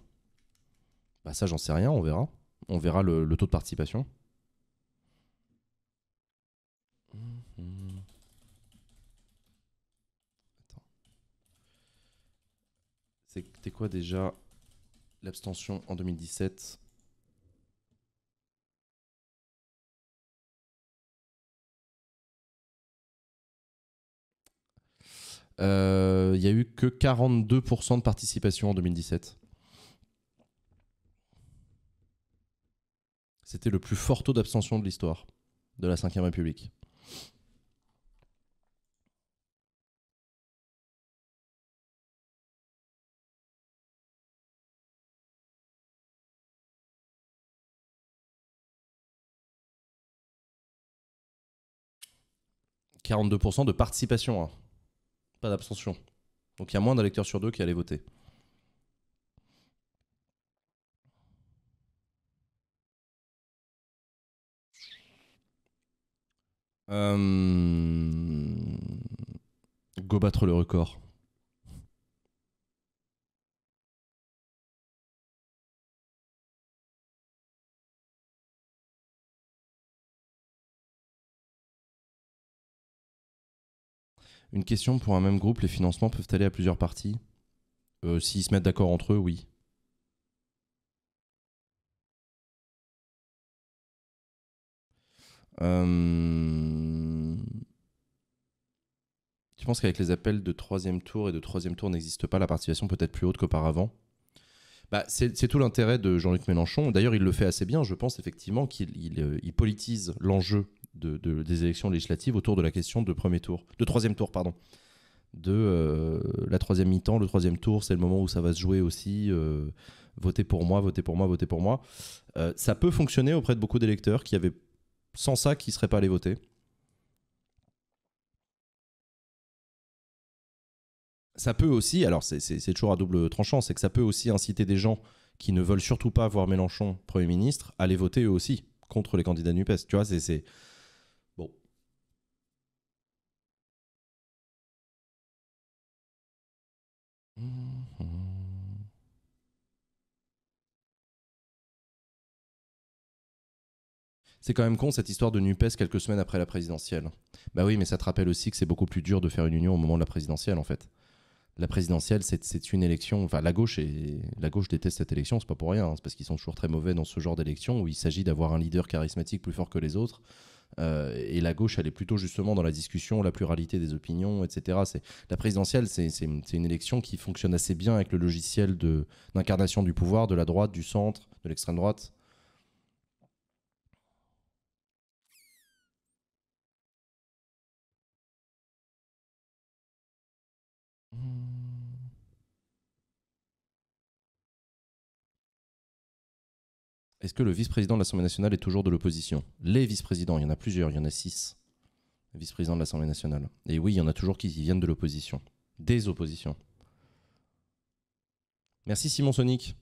Bah ça, j'en sais rien, on verra. On verra le, taux de participation. C'était quoi déjà L'abstention en 2017. Euh, il n'y a eu que 42% de participation en 2017. C'était le plus fort taux d'abstention de l'histoire de la Ve République. 42% de participation, hein. pas d'abstention. Donc il y a moins d'un lecteur sur deux qui allaient voter. Euh, Go battre le record. Une question pour un même groupe, les financements peuvent aller à plusieurs parties euh, S'ils se mettent d'accord entre eux, oui. Euh, tu penses qu'avec les appels de troisième tour et de troisième tour n'existe pas, la participation peut être plus haute qu'auparavant bah, C'est tout l'intérêt de Jean-Luc Mélenchon. D'ailleurs, il le fait assez bien, je pense effectivement qu'il euh, politise l'enjeu des élections législatives autour de la question de premier tour, de troisième tour, pardon. De euh, la troisième mi-temps, le troisième tour, c'est le moment où ça va se jouer aussi. Euh, voter pour moi, voter pour moi, voter pour moi. Euh, ça peut fonctionner auprès de beaucoup d'électeurs qui avaient, sans ça, qui ne seraient pas allés voter. Ça peut aussi, alors c'est toujours à double tranchant, c'est que ça peut aussi inciter des gens qui ne veulent surtout pas voir Mélenchon Premier ministre à aller voter eux aussi contre les candidats NUPES. Tu vois, c'est C'est quand même con cette histoire de NUPES quelques semaines après la présidentielle. Bah oui, mais ça te rappelle aussi que c'est beaucoup plus dur de faire une union au moment de la présidentielle en fait. La présidentielle, c'est une élection. Enfin, la gauche, et, la gauche déteste cette élection, c'est pas pour rien. Hein. c'est parce qu'ils sont toujours très mauvais dans ce genre d'élection où il s'agit d'avoir un leader charismatique plus fort que les autres euh, et la gauche, elle est plutôt justement dans la discussion, la pluralité des opinions, etc. C'est, la présidentielle, c'est, une élection qui fonctionne assez bien avec le logiciel d'incarnation du pouvoir, de la droite, du centre, de l'extrême droite. Hmm. est-ce que le vice-président de l'Assemblée nationale est toujours de l'opposition Les vice-présidents, il y en a plusieurs, il y en a six vice-présidents de l'Assemblée nationale. Et oui, il y en a toujours qui viennent de l'opposition, des oppositions. Merci Simon Sonic.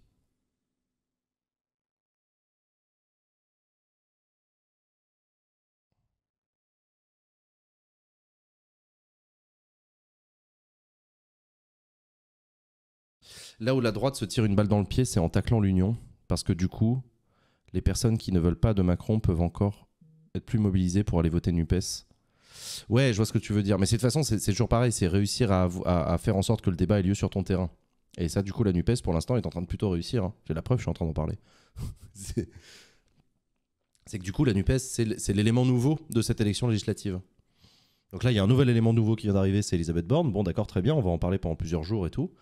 Là où la droite se tire une balle dans le pied, c'est en taclant l'Union, parce que du coup, les personnes qui ne veulent pas de Macron peuvent encore être plus mobilisées pour aller voter NUPES. Ouais, je vois ce que tu veux dire. Mais de toute façon, c'est toujours pareil. C'est réussir à, faire en sorte que le débat ait lieu sur ton terrain. Et ça, du coup, la NUPES, pour l'instant, est en train de plutôt réussir. Hein. J'ai la preuve, je suis en train d'en parler. [laughs] c'est que du coup, la NUPES, c'est l'élément nouveau de cette élection législative. Donc là, il y a un nouvel élément nouveau qui vient d'arriver, c'est Elisabeth Borne. Bon, d'accord, très bien, on va en parler pendant plusieurs jours et tout.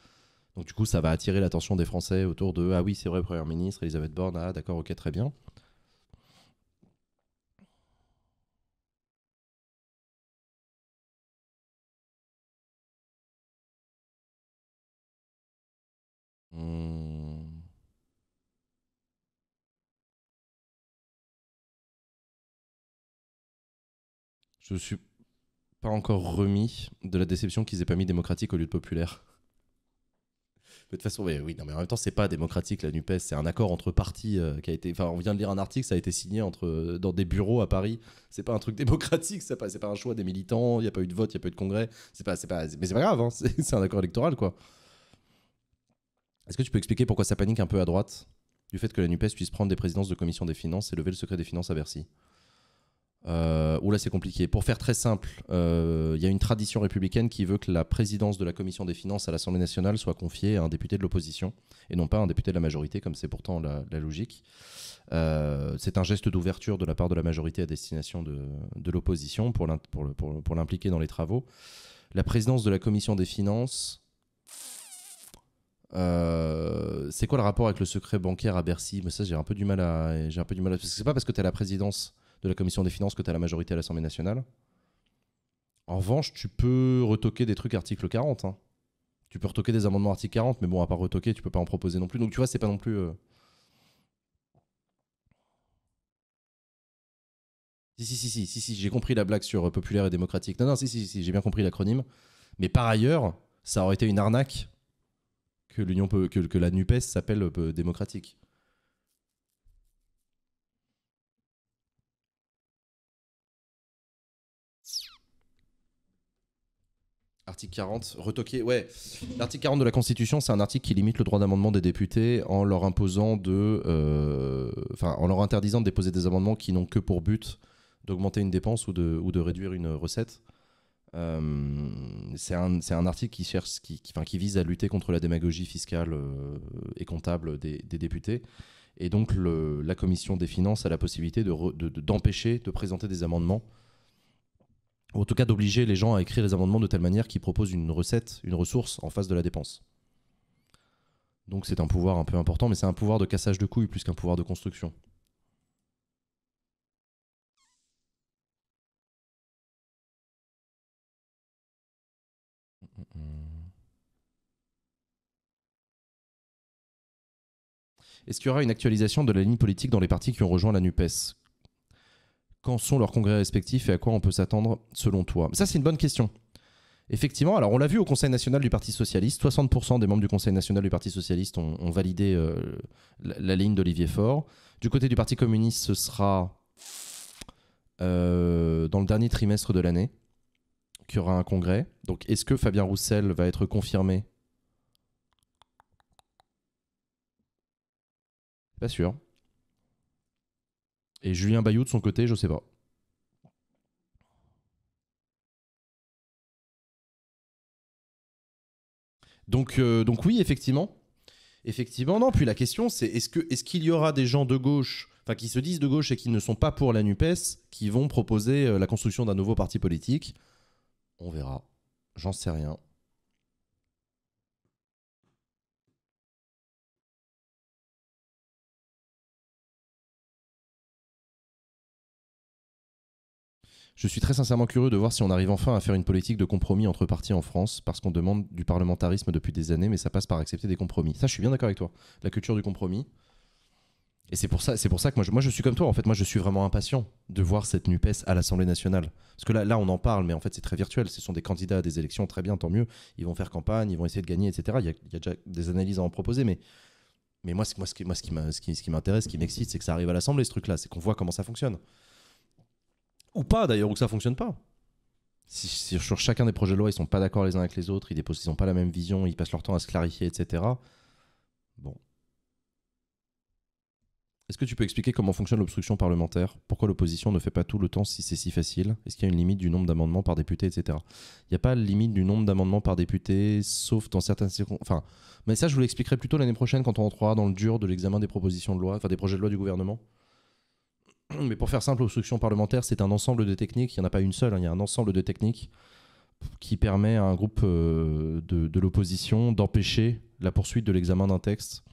Donc du coup, ça va attirer l'attention des Français autour de Ah oui, c'est vrai, Premier ministre, Elisabeth Borne, ah d'accord, ok, très bien. Hum. Je suis pas encore remis de la déception qu'ils aient pas mis démocratique au lieu de populaire de toute façon, oui, non, mais en même temps, c'est pas démocratique la NUPES, c'est un accord entre partis euh, qui a été. Enfin, on vient de lire un article, ça a été signé entre, euh, dans des bureaux à Paris. C'est pas un truc [laughs] démocratique, c'est pas, pas un choix des militants, il n'y a pas eu de vote, il n'y a pas eu de congrès. C'est pas, pas, mais c'est pas grave, hein, [laughs] c'est un accord électoral, quoi. Est-ce que tu peux expliquer pourquoi ça panique un peu à droite du fait que la NUPES puisse prendre des présidences de commission des finances et lever le secret des finances à Bercy euh, oh là, c'est compliqué. Pour faire très simple, euh, il y a une tradition républicaine qui veut que la présidence de la commission des finances à l'Assemblée nationale soit confiée à un député de l'opposition et non pas à un député de la majorité, comme c'est pourtant la, logique. Euh, c'est un geste d'ouverture de la part de la majorité à destination de, l'opposition pour l'impliquer pour dans les travaux. La présidence de la commission des finances, euh, c'est quoi le rapport avec le secret bancaire à Bercy Mais ça, j'ai un peu du mal à. J'ai un peu du mal à. c'est pas parce que tu as la présidence de la commission des finances que tu as la majorité à l'Assemblée nationale. En revanche, tu peux retoquer des trucs article 40. Hein. Tu peux retoquer des amendements article 40, mais bon, à part retoquer, tu peux pas en proposer non plus. Donc tu vois, c'est pas non plus. Euh, si, si, si, si, si, si j'ai compris la blague sur euh, populaire et démocratique. Non, non, si, si, si, j'ai bien compris l'acronyme. Mais par ailleurs, ça aurait été une arnaque que, l'Union que la NUPES s'appelle euh, démocratique. Article 40, retoqué, ouais. L'article 40 de la Constitution, c'est un article qui limite le droit d'amendement des députés en leur imposant de. Euh, en leur interdisant de déposer des amendements qui n'ont que pour but d'augmenter une dépense ou de, ou de réduire une recette. Euh, c'est un, article qui, cherche, qui, qui, vise à lutter contre la démagogie fiscale euh, et comptable des, députés. Et donc, la Commission des finances a la possibilité d'empêcher de présenter des amendements ou en tout cas d'obliger les gens à écrire les amendements de telle manière qu'ils proposent une recette, une ressource en face de la dépense. Donc c'est un pouvoir un peu important, mais c'est un pouvoir de cassage de couilles plus qu'un pouvoir de construction. Est-ce qu'il y aura une actualisation de la ligne politique dans les partis qui ont rejoint la NUPES sont leurs congrès respectifs et à quoi on peut s'attendre selon toi Ça, c'est une bonne question. Effectivement, alors on l'a vu au Conseil national du Parti socialiste, 60% des membres du Conseil national du Parti socialiste ont, validé euh, la, ligne d'Olivier Faure. Du côté du Parti communiste, ce sera euh, dans le dernier trimestre de l'année qu'il y aura un congrès. Donc est-ce que Fabien Roussel va être confirmé Pas sûr. Et Julien Bayou, de son côté, je sais pas. Donc, euh, donc oui, effectivement. Effectivement, non. Puis la question, c'est est-ce qu'il y aura des gens de gauche, enfin qui se disent de gauche et qui ne sont pas pour la NUPES, qui vont proposer euh, la construction d'un nouveau parti politique On verra. J'en sais rien. Je suis très sincèrement curieux de voir si on arrive enfin à faire une politique de compromis entre partis en France, parce qu'on demande du parlementarisme depuis des années, mais ça passe par accepter des compromis. Ça, je suis bien d'accord avec toi. La culture du compromis. Et c'est pour ça, c'est pour ça que moi je, suis comme toi. En fait, moi je suis vraiment impatient de voir cette Nupes à l'Assemblée nationale. Parce que là, on en parle, mais en fait, c'est très virtuel. Ce sont des candidats à des élections, très bien, tant mieux. Ils vont faire campagne, ils vont essayer de gagner, etc. Il y a, déjà des analyses à en proposer, mais mais moi, moi, ce moi, ce qui m'intéresse, ce qui m'excite, c'est que ça arrive à l'Assemblée, ce truc-là, c'est qu'on voit comment ça fonctionne. Ou pas d'ailleurs, ou que ça fonctionne pas. Si, sur chacun des projets de loi, ils sont pas d'accord les uns avec les autres, ils déposent, ils ont pas la même vision, ils passent leur temps à se clarifier, etc. Bon. Est-ce que tu peux expliquer comment fonctionne l'obstruction parlementaire Pourquoi l'opposition ne fait pas tout le temps si c'est si facile Est-ce qu'il y a une limite du nombre d'amendements par député, etc. Il n'y a pas de limite du nombre d'amendements par député, sauf dans certaines circonstances. mais ça, je vous l'expliquerai plutôt l'année prochaine quand on rentrera dans le dur de l'examen des propositions de loi, enfin des projets de loi du gouvernement mais pour faire simple, l'obstruction parlementaire, c'est un ensemble de techniques. Il n'y en a pas une seule, hein. il y a un ensemble de techniques qui permet à un groupe euh, de, l'opposition d'empêcher la poursuite de l'examen d'un texte.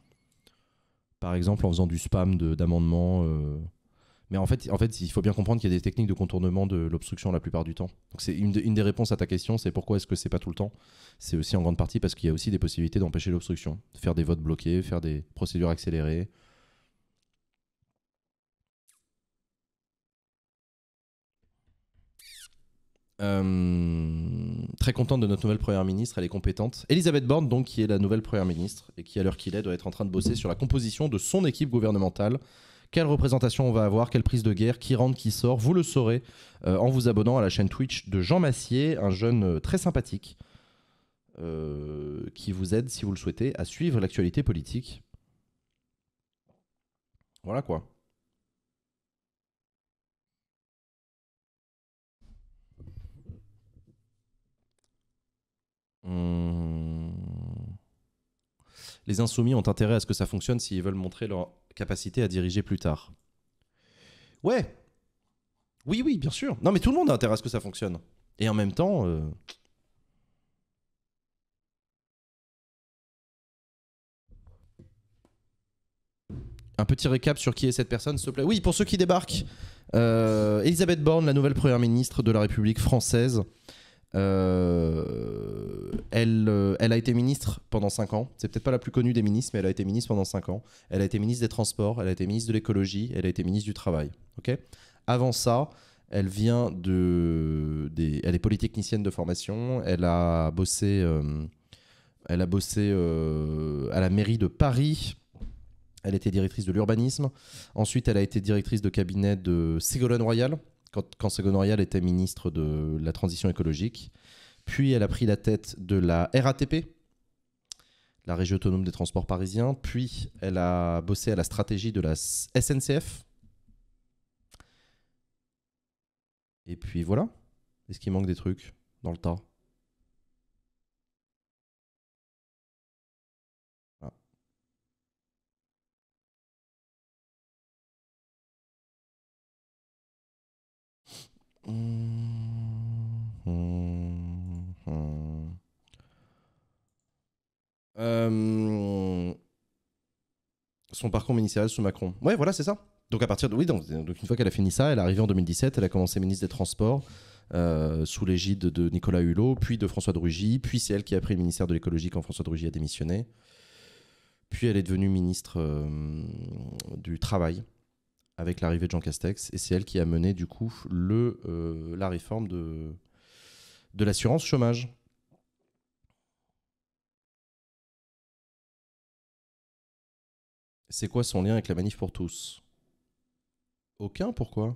Par exemple, en faisant du spam d'amendements. Euh. Mais en fait, il faut bien comprendre qu'il y a des techniques de contournement de l'obstruction la plupart du temps. Donc c'est une, des réponses à ta question, c'est pourquoi est-ce que c'est pas tout le temps C'est aussi en grande partie parce qu'il y a aussi des possibilités d'empêcher l'obstruction, de faire des votes bloqués, faire des procédures accélérées, Euh, très contente de notre nouvelle première ministre, elle est compétente. Elisabeth Borne, donc, qui est la nouvelle première ministre et qui, à l'heure qu'il est, doit être en train de bosser sur la composition de son équipe gouvernementale. Quelle représentation on va avoir, quelle prise de guerre, qui rentre, qui sort, vous le saurez euh, en vous abonnant à la chaîne Twitch de Jean Massier, un jeune euh, très sympathique qui vous aide, si vous le souhaitez, à suivre l'actualité politique. Voilà quoi. Hmm. Les insoumis ont intérêt à ce que ça fonctionne s'ils veulent montrer leur capacité à diriger plus tard. Ouais. Oui, oui, bien sûr. Non, mais tout le monde a intérêt à ce que ça fonctionne. Et en même temps... Euh, un petit récap sur qui est cette personne, s'il te plaît. Oui, pour ceux qui débarquent, euh, Elisabeth Borne, la nouvelle première ministre de la République française, euh, elle, euh, elle a été ministre pendant 5 ans. C'est peut-être pas la plus connue des ministres, mais elle a été ministre pendant 5 ans. Elle a été ministre des Transports, elle a été ministre de l'Écologie, elle a été ministre du Travail. Ok Avant ça, elle vient de. elle est polytechnicienne de formation. Elle a bossé. Euh, elle a bossé à la mairie de Paris. Elle était directrice de l'urbanisme. Ensuite, elle a été directrice de cabinet de Ségolène Royal, quand, quand était ministre de la transition écologique. Puis elle a pris la tête de la RATP, la Régie autonome des transports parisiens. Puis elle a bossé à la stratégie de la SNCF. Et puis voilà. Est-ce qu'il manque des trucs dans le tas Euh, son parcours ministériel sous Macron. Ouais, voilà, c'est ça. Donc à partir de oui, donc, une fois qu'elle a fini ça, elle est arrivée en 2017, elle a commencé ministre des Transports euh, sous l'égide de Nicolas Hulot, puis de François de Rugy, puis c'est elle qui a pris le ministère de l'écologie quand François de a démissionné. Puis elle est devenue ministre euh, du Travail avec l'arrivée de Jean Castex, et c'est elle qui a mené du coup le, euh, la réforme de, de l'assurance chômage. C'est quoi son lien avec la manif pour tous Aucun, pourquoi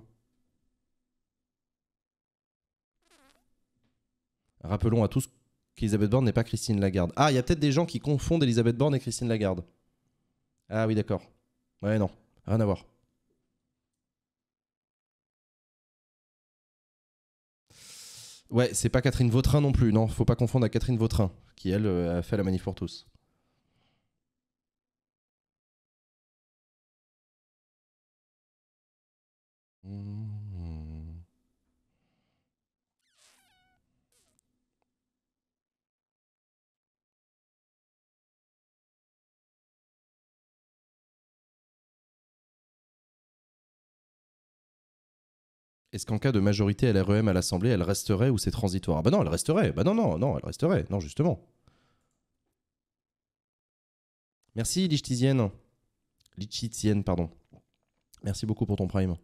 Rappelons à tous qu'Elisabeth Borne n'est pas Christine Lagarde. Ah, il y a peut-être des gens qui confondent Elisabeth Borne et Christine Lagarde. Ah oui, d'accord. Ouais, non, rien à voir. Ouais, c'est pas Catherine Vautrin non plus. Non, faut pas confondre à Catherine Vautrin, qui elle euh, a fait la manif pour tous. Hmm. Est-ce qu'en cas de majorité LREM à l'Assemblée, elle resterait ou c'est transitoire Ben bah non, elle resterait. Bah non, non, non, elle resterait. Non, justement. Merci, Lichtizienne. Lichtizienne, pardon. Merci beaucoup pour ton prime.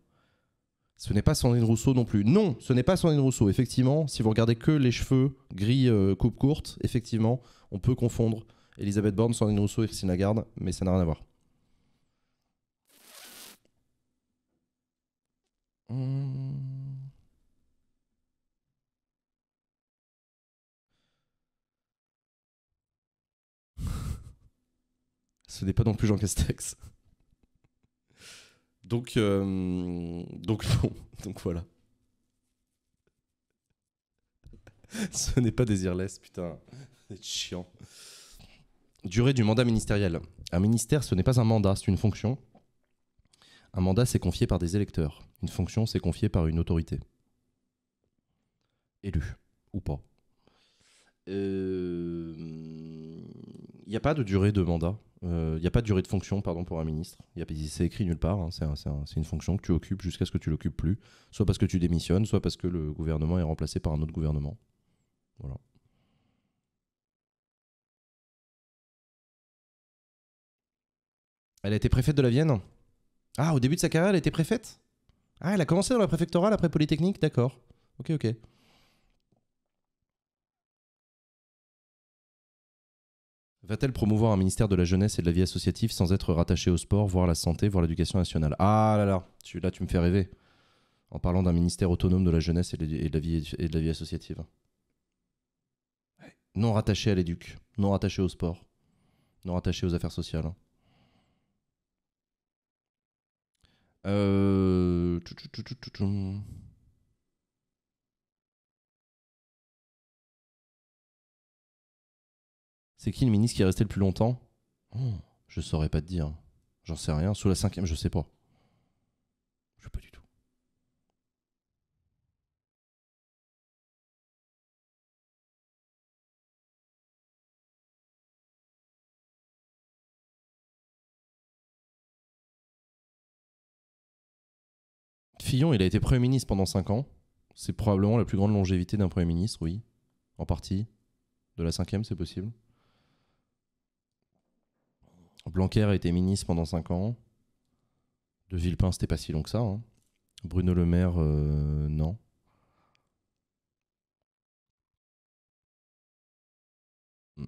Ce n'est pas Sandrine Rousseau non plus. Non, ce n'est pas Sandrine Rousseau. Effectivement, si vous regardez que les cheveux gris euh, coupe courte, effectivement, on peut confondre Elisabeth Borne, Sandrine Rousseau et Christine Lagarde, mais ça n'a rien à voir. Ce n'est pas non plus Jean Castex. [laughs] Donc, euh, donc, bon, [laughs] donc voilà. [laughs] Ce n'est pas désirless, putain. C'est chiant. Durée du mandat ministériel. Un ministère, ce n'est pas un mandat, c'est une fonction. Un mandat, c'est confié par des électeurs. Une fonction, c'est confié par une autorité. Élu, ou pas. Il euh, n'y a pas de durée de mandat. Il euh, n'y a pas de durée de fonction pardon, pour un ministre. C'est écrit nulle part. Hein. C'est une fonction que tu occupes jusqu'à ce que tu l'occupes plus. Soit parce que tu démissionnes, soit parce que le gouvernement est remplacé par un autre gouvernement. Elle a été préfète de la Vienne Ah, au début de sa carrière, elle était préfète Ah, elle a commencé dans la préfectorale après Polytechnique D'accord. Ok, ok. Va-t-elle promouvoir un ministère de la jeunesse et de la vie associative sans être rattaché au sport, voire à la santé, voire à l'éducation nationale Ah là là, tu, là tu me fais rêver. En parlant d'un ministère autonome de la jeunesse et de, la, vie, et de la vie associative. Non rattaché à l'éduc, non rattaché au sport, non rattaché aux affaires sociales. Euh... C'est qui le ministre qui est resté le plus longtemps Je oh, Je saurais pas te dire. J'en sais rien. Sous la cinquième, je sais pas. Je sais pas du tout. Fillon, il a été Premier ministre pendant 5 ans. C'est probablement la plus grande longévité d'un Premier ministre, oui. En partie. De la cinquième, c'est possible. Blanquer a été ministre pendant 5 ans. De Villepin, c'était pas si long que ça. Hein. Bruno Le Maire, euh, non. Hmm.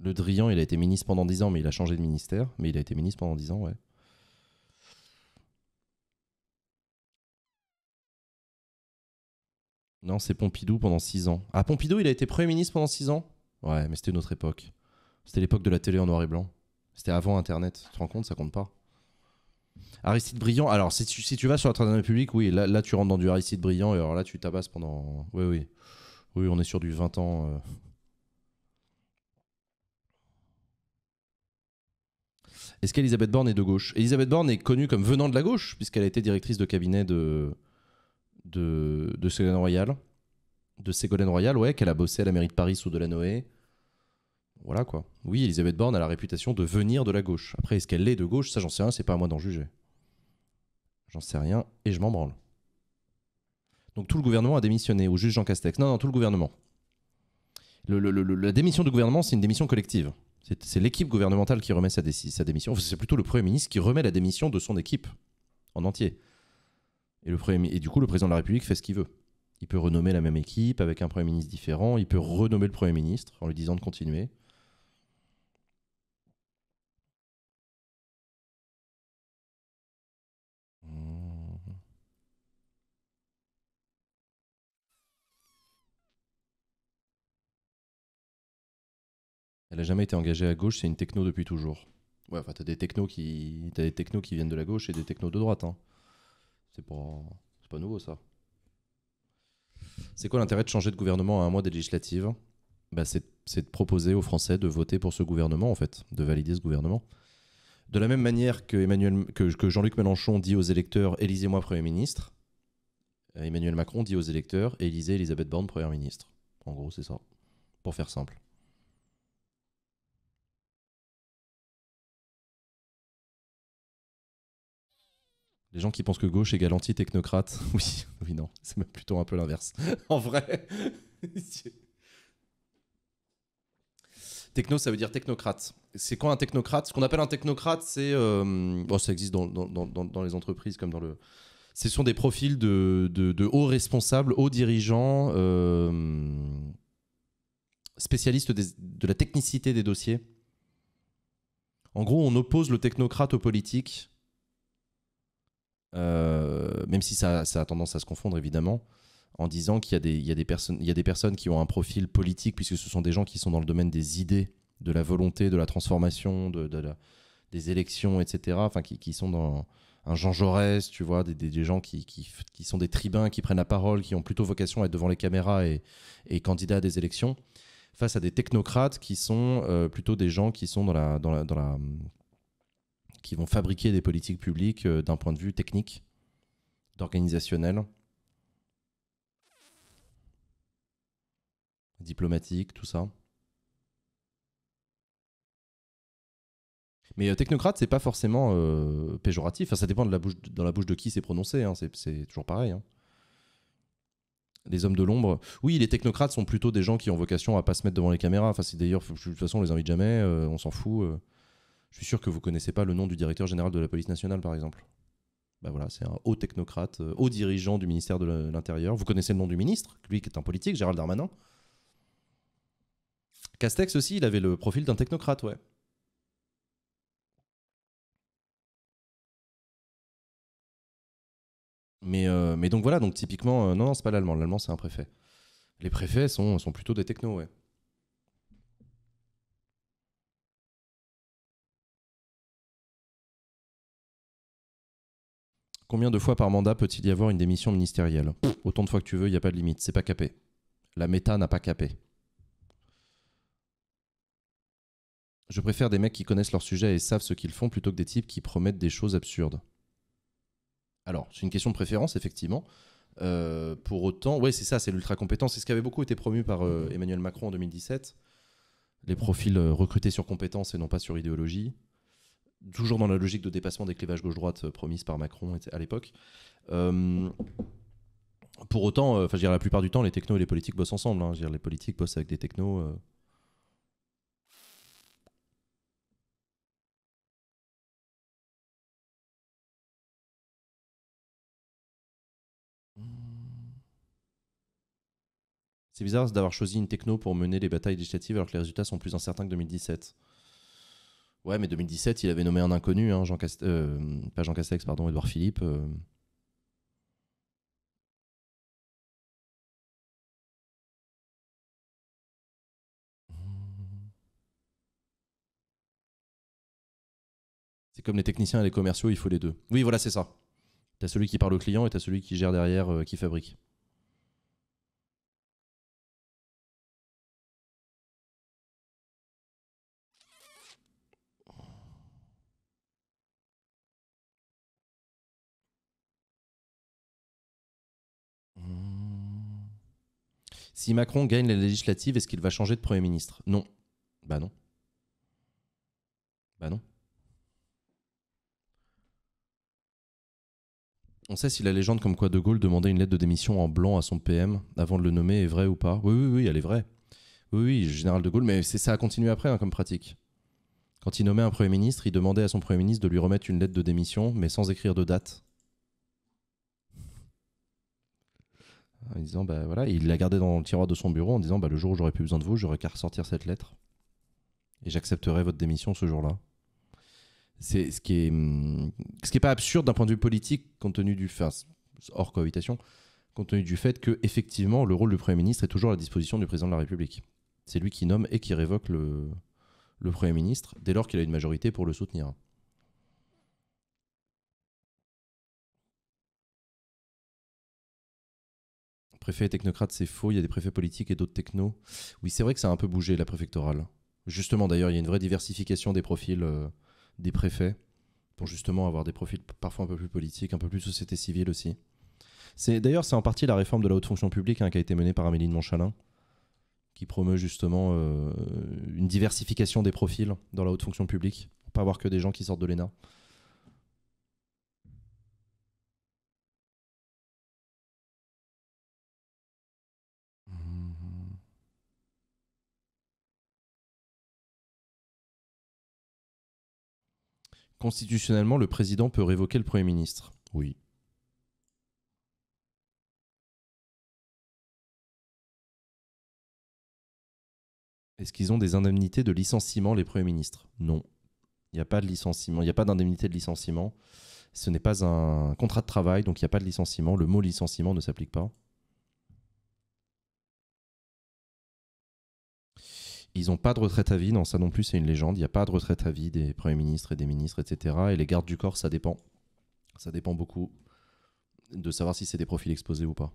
Le Drian, il a été ministre pendant 10 ans, mais il a changé de ministère. Mais il a été ministre pendant 10 ans, ouais. Non, c'est Pompidou pendant 6 ans. Ah, Pompidou, il a été Premier ministre pendant 6 ans Ouais, mais c'était une autre époque. C'était l'époque de la télé en noir et blanc. C'était avant Internet. Tu te rends compte, ça compte pas. Aristide Briand, alors si tu, si tu vas sur la Troisième République, oui, là, tu rentres dans du Aristide Briand et alors là tu tabasses pendant. Oui, oui. Oui, on est sur du 20 ans. Euh. Est-ce qu'Elisabeth Borne est de gauche Elisabeth Borne est connue comme venant de la gauche, puisqu'elle a été directrice de cabinet de, de, Ségolène Royal. De Ségolène Royal, ouais, qu'elle a bossé à la mairie de Paris sous Noé Voilà quoi. Oui, Elisabeth Borne a la réputation de venir de la gauche. Après, est-ce qu'elle est de gauche Ça, j'en sais rien, c'est pas à moi d'en juger. J'en sais rien et je m'en branle. Donc tout le gouvernement a démissionné, ou juste Jean Castex. Non, non, tout le gouvernement. Le, la démission du gouvernement, c'est une démission collective. C'est l'équipe gouvernementale qui remet sa, sa démission. c'est plutôt le Premier ministre qui remet la démission de son équipe en entier. Et, et du coup, le président de la République fait ce qu'il veut. Il peut renommer la même équipe avec un Premier ministre différent, il peut renommer le Premier ministre en lui disant de continuer. Mmh. Elle n'a jamais été engagée à gauche, c'est une techno depuis toujours. Ouais, enfin, t'as des technos qui, as des technos qui viennent de la gauche et des technos de droite. Hein. C'est pas... nouveau ça. C'est quoi l'intérêt de changer de gouvernement à un mois des législatives bah, C'est de proposer aux Français de voter pour ce gouvernement, en fait, de valider ce gouvernement. De la même manière que, que, Jean-Luc Mélenchon dit aux électeurs Élisez-moi Premier ministre, euh, Emmanuel Macron dit aux électeurs Élisez Elisabeth Borne Premier ministre. En gros, c'est ça, pour faire simple. Les gens qui pensent que gauche est galantie technocrate [laughs] oui, oui, non, c'est même plutôt un peu l'inverse. [laughs] en vrai. Techno, ça veut dire technocrate. C'est quoi un technocrate Ce qu'on appelle un technocrate, c'est. Euh, bon, ça existe dans, les entreprises comme dans le. Ce sont des profils de, hauts responsables, hauts dirigeants, euh, spécialistes de la technicité des dossiers. En gros, on oppose le technocrate au politique euh, même si ça, a tendance à se confondre évidemment, en disant qu'il y, a des, personnes, il y a des personnes qui ont un profil politique, puisque ce sont des gens qui sont dans le domaine des idées, de la volonté, de la transformation, de, des élections, etc. Enfin, qui, sont dans un Jean Jaurès, tu vois, des, gens qui, sont des tribuns, qui prennent la parole, qui ont plutôt vocation à être devant les caméras et, et candidats à des élections, face à des technocrates qui sont euh, plutôt des gens qui sont dans la, dans la, dans la qui vont fabriquer des politiques publiques euh, d'un point de vue technique, d'organisationnel, diplomatique, tout ça. Mais euh, technocrate, c'est pas forcément euh, péjoratif. ça dépend de la bouche, dans la bouche de qui c'est prononcé. Hein. C'est toujours pareil. Les hein. hommes de l'ombre. Oui, les technocrates sont plutôt des gens qui ont vocation à pas se mettre devant les caméras. Enfin, c'est d'ailleurs, de toute façon, on les invite jamais. on s'en fout. Je suis sûr que vous connaissez pas le nom du directeur général de la police nationale, par exemple. Ben voilà, c'est un haut technocrate, euh, haut dirigeant du ministère de l'Intérieur. Vous connaissez le nom du ministre, lui qui est un politique, Gérald Darmanin. Castex aussi, il avait le profil d'un technocrate, ouais. Mais, euh, donc voilà, donc typiquement, euh, non, non, c'est pas l'allemand, l'allemand c'est un préfet. Les préfets sont, sont plutôt des technos, ouais. Combien de fois par mandat peut-il y avoir une démission ministérielle Autant de fois que tu veux, il n'y a pas de limite, c'est pas capé. La méta n'a pas capé. Je préfère des mecs qui connaissent leur sujet et savent ce qu'ils font plutôt que des types qui promettent des choses absurdes. Alors, c'est une question de préférence, effectivement. Euh, pour autant, oui, c'est ça, c'est l'ultra-compétence. C'est ce qui avait beaucoup été promu par euh, Emmanuel Macron en 2017. Les profils euh, recrutés sur compétence et non pas sur idéologie toujours dans la logique de dépassement des clivages gauche-droite euh, promise par Macron à l'époque. Euh, pour autant, euh, enfin, la plupart du temps, les technos et les politiques bossent ensemble. Hein. les politiques bossent avec des technos. C'est bizarre d'avoir choisi une techno pour mener les batailles législatives alors que les résultats sont plus incertains que 2017. Ouais, mais 2017, il avait nommé un inconnu, hein, Jean Castex, euh, pas Jean Castex, pardon, Edouard Philippe. Euh. C'est comme les techniciens et les commerciaux, il faut les deux. Oui, voilà, c'est ça. as celui qui parle au client et t'as celui qui gère derrière, euh, qui fabrique. Si Macron gagne les législatives, est-ce qu'il va changer de Premier ministre Non. Bah non. Bah non. On sait si la légende comme quoi De Gaulle demandait une lettre de démission en blanc à son PM avant de le nommer est vraie ou pas. Oui, oui, oui, elle est vraie. Oui, oui, général De Gaulle, mais c'est ça a continué après hein, comme pratique. Quand il nommait un Premier ministre, il demandait à son Premier ministre de lui remettre une lettre de démission, mais sans écrire de date. disant bah voilà, il l'a gardé dans le tiroir de son bureau en disant bah le jour où j'aurai plus besoin de vous, j'aurai qu'à ressortir cette lettre et j'accepterai votre démission ce jour-là. C'est ce qui est hmm, ce qui est pas absurde d'un point de vue politique compte tenu du hors cohabitation compte tenu du fait que effectivement le rôle du premier ministre est toujours à la disposition du président de la République. C'est lui qui nomme et qui révoque le le premier ministre dès lors qu'il a une majorité pour le soutenir. Préfet et technocrate, c'est faux. Il y a des préfets politiques et d'autres technos. Oui, c'est vrai que ça a un peu bougé, la préfectorale. Justement, d'ailleurs, il y a une vraie diversification des profils euh, des préfets pour justement avoir des profils parfois un peu plus politiques, un peu plus société civile aussi. C'est D'ailleurs, c'est en partie la réforme de la haute fonction publique hein, qui a été menée par Amélie de Montchalin, qui promeut justement euh, une diversification des profils dans la haute fonction publique, pour pas avoir que des gens qui sortent de l'ENA. Constitutionnellement, le président peut révoquer le Premier ministre. Oui. Est-ce qu'ils ont des indemnités de licenciement, les premiers ministres Non. Il n'y a pas de licenciement, il n'y a pas d'indemnité de licenciement. Ce n'est pas un contrat de travail, donc il n'y a pas de licenciement. Le mot licenciement ne s'applique pas. Ils n'ont pas de retraite à vie, non, ça non plus, c'est une légende. Il n'y a pas de retraite à vie des premiers ministres et des ministres, etc. Et les gardes du corps, ça dépend. Ça dépend beaucoup de savoir si c'est des profils exposés ou pas.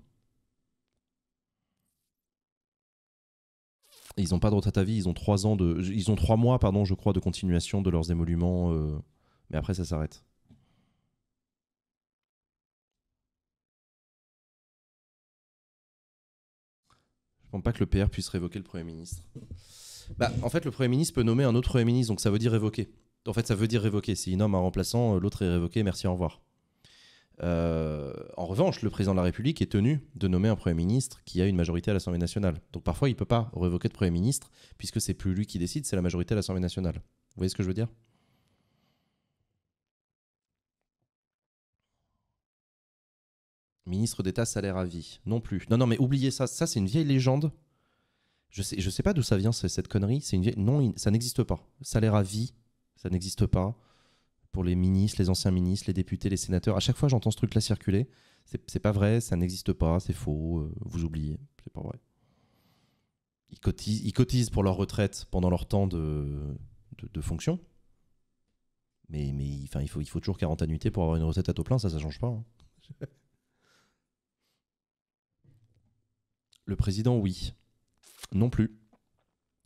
Ils n'ont pas de retraite à vie, ils ont trois ans de, ils ont trois mois, pardon, je crois, de continuation de leurs émoluments, euh, mais après ça s'arrête. Je ne pense pas que le PR puisse révoquer le Premier ministre. Bah, en fait, le Premier ministre peut nommer un autre Premier ministre, donc ça veut dire révoquer. En fait, ça veut dire révoquer. S'il nomme un remplaçant, euh, l'autre est révoqué, merci, au revoir. Euh, en revanche, le président de la République est tenu de nommer un Premier ministre qui a une majorité à l'Assemblée nationale. Donc parfois, il ne peut pas révoquer de Premier ministre, puisque c'est plus lui qui décide, c'est la majorité à l'Assemblée nationale. Vous voyez ce que je veux dire Ministre d'État, salaire à vie. Non plus. Non, non, mais oubliez ça. Ça, c'est une vieille légende je sais, sais pas d'où ça vient cette connerie. C'est non, ça n'existe pas. Salaire à vie, ça n'existe pas pour les ministres, les anciens ministres, les députés, les sénateurs. À chaque fois, j'entends ce truc-là circuler. C'est pas vrai, ça n'existe pas, c'est faux. Euh, vous oubliez, c'est pas vrai. Ils cotisent, cotisent, pour leur retraite pendant leur temps de, fonction. Mais, mais enfin, il, faut, il faut toujours 40 annuités pour avoir une retraite à taux plein, ça, ça change pas. Hein. [laughs] Le président, oui non plus.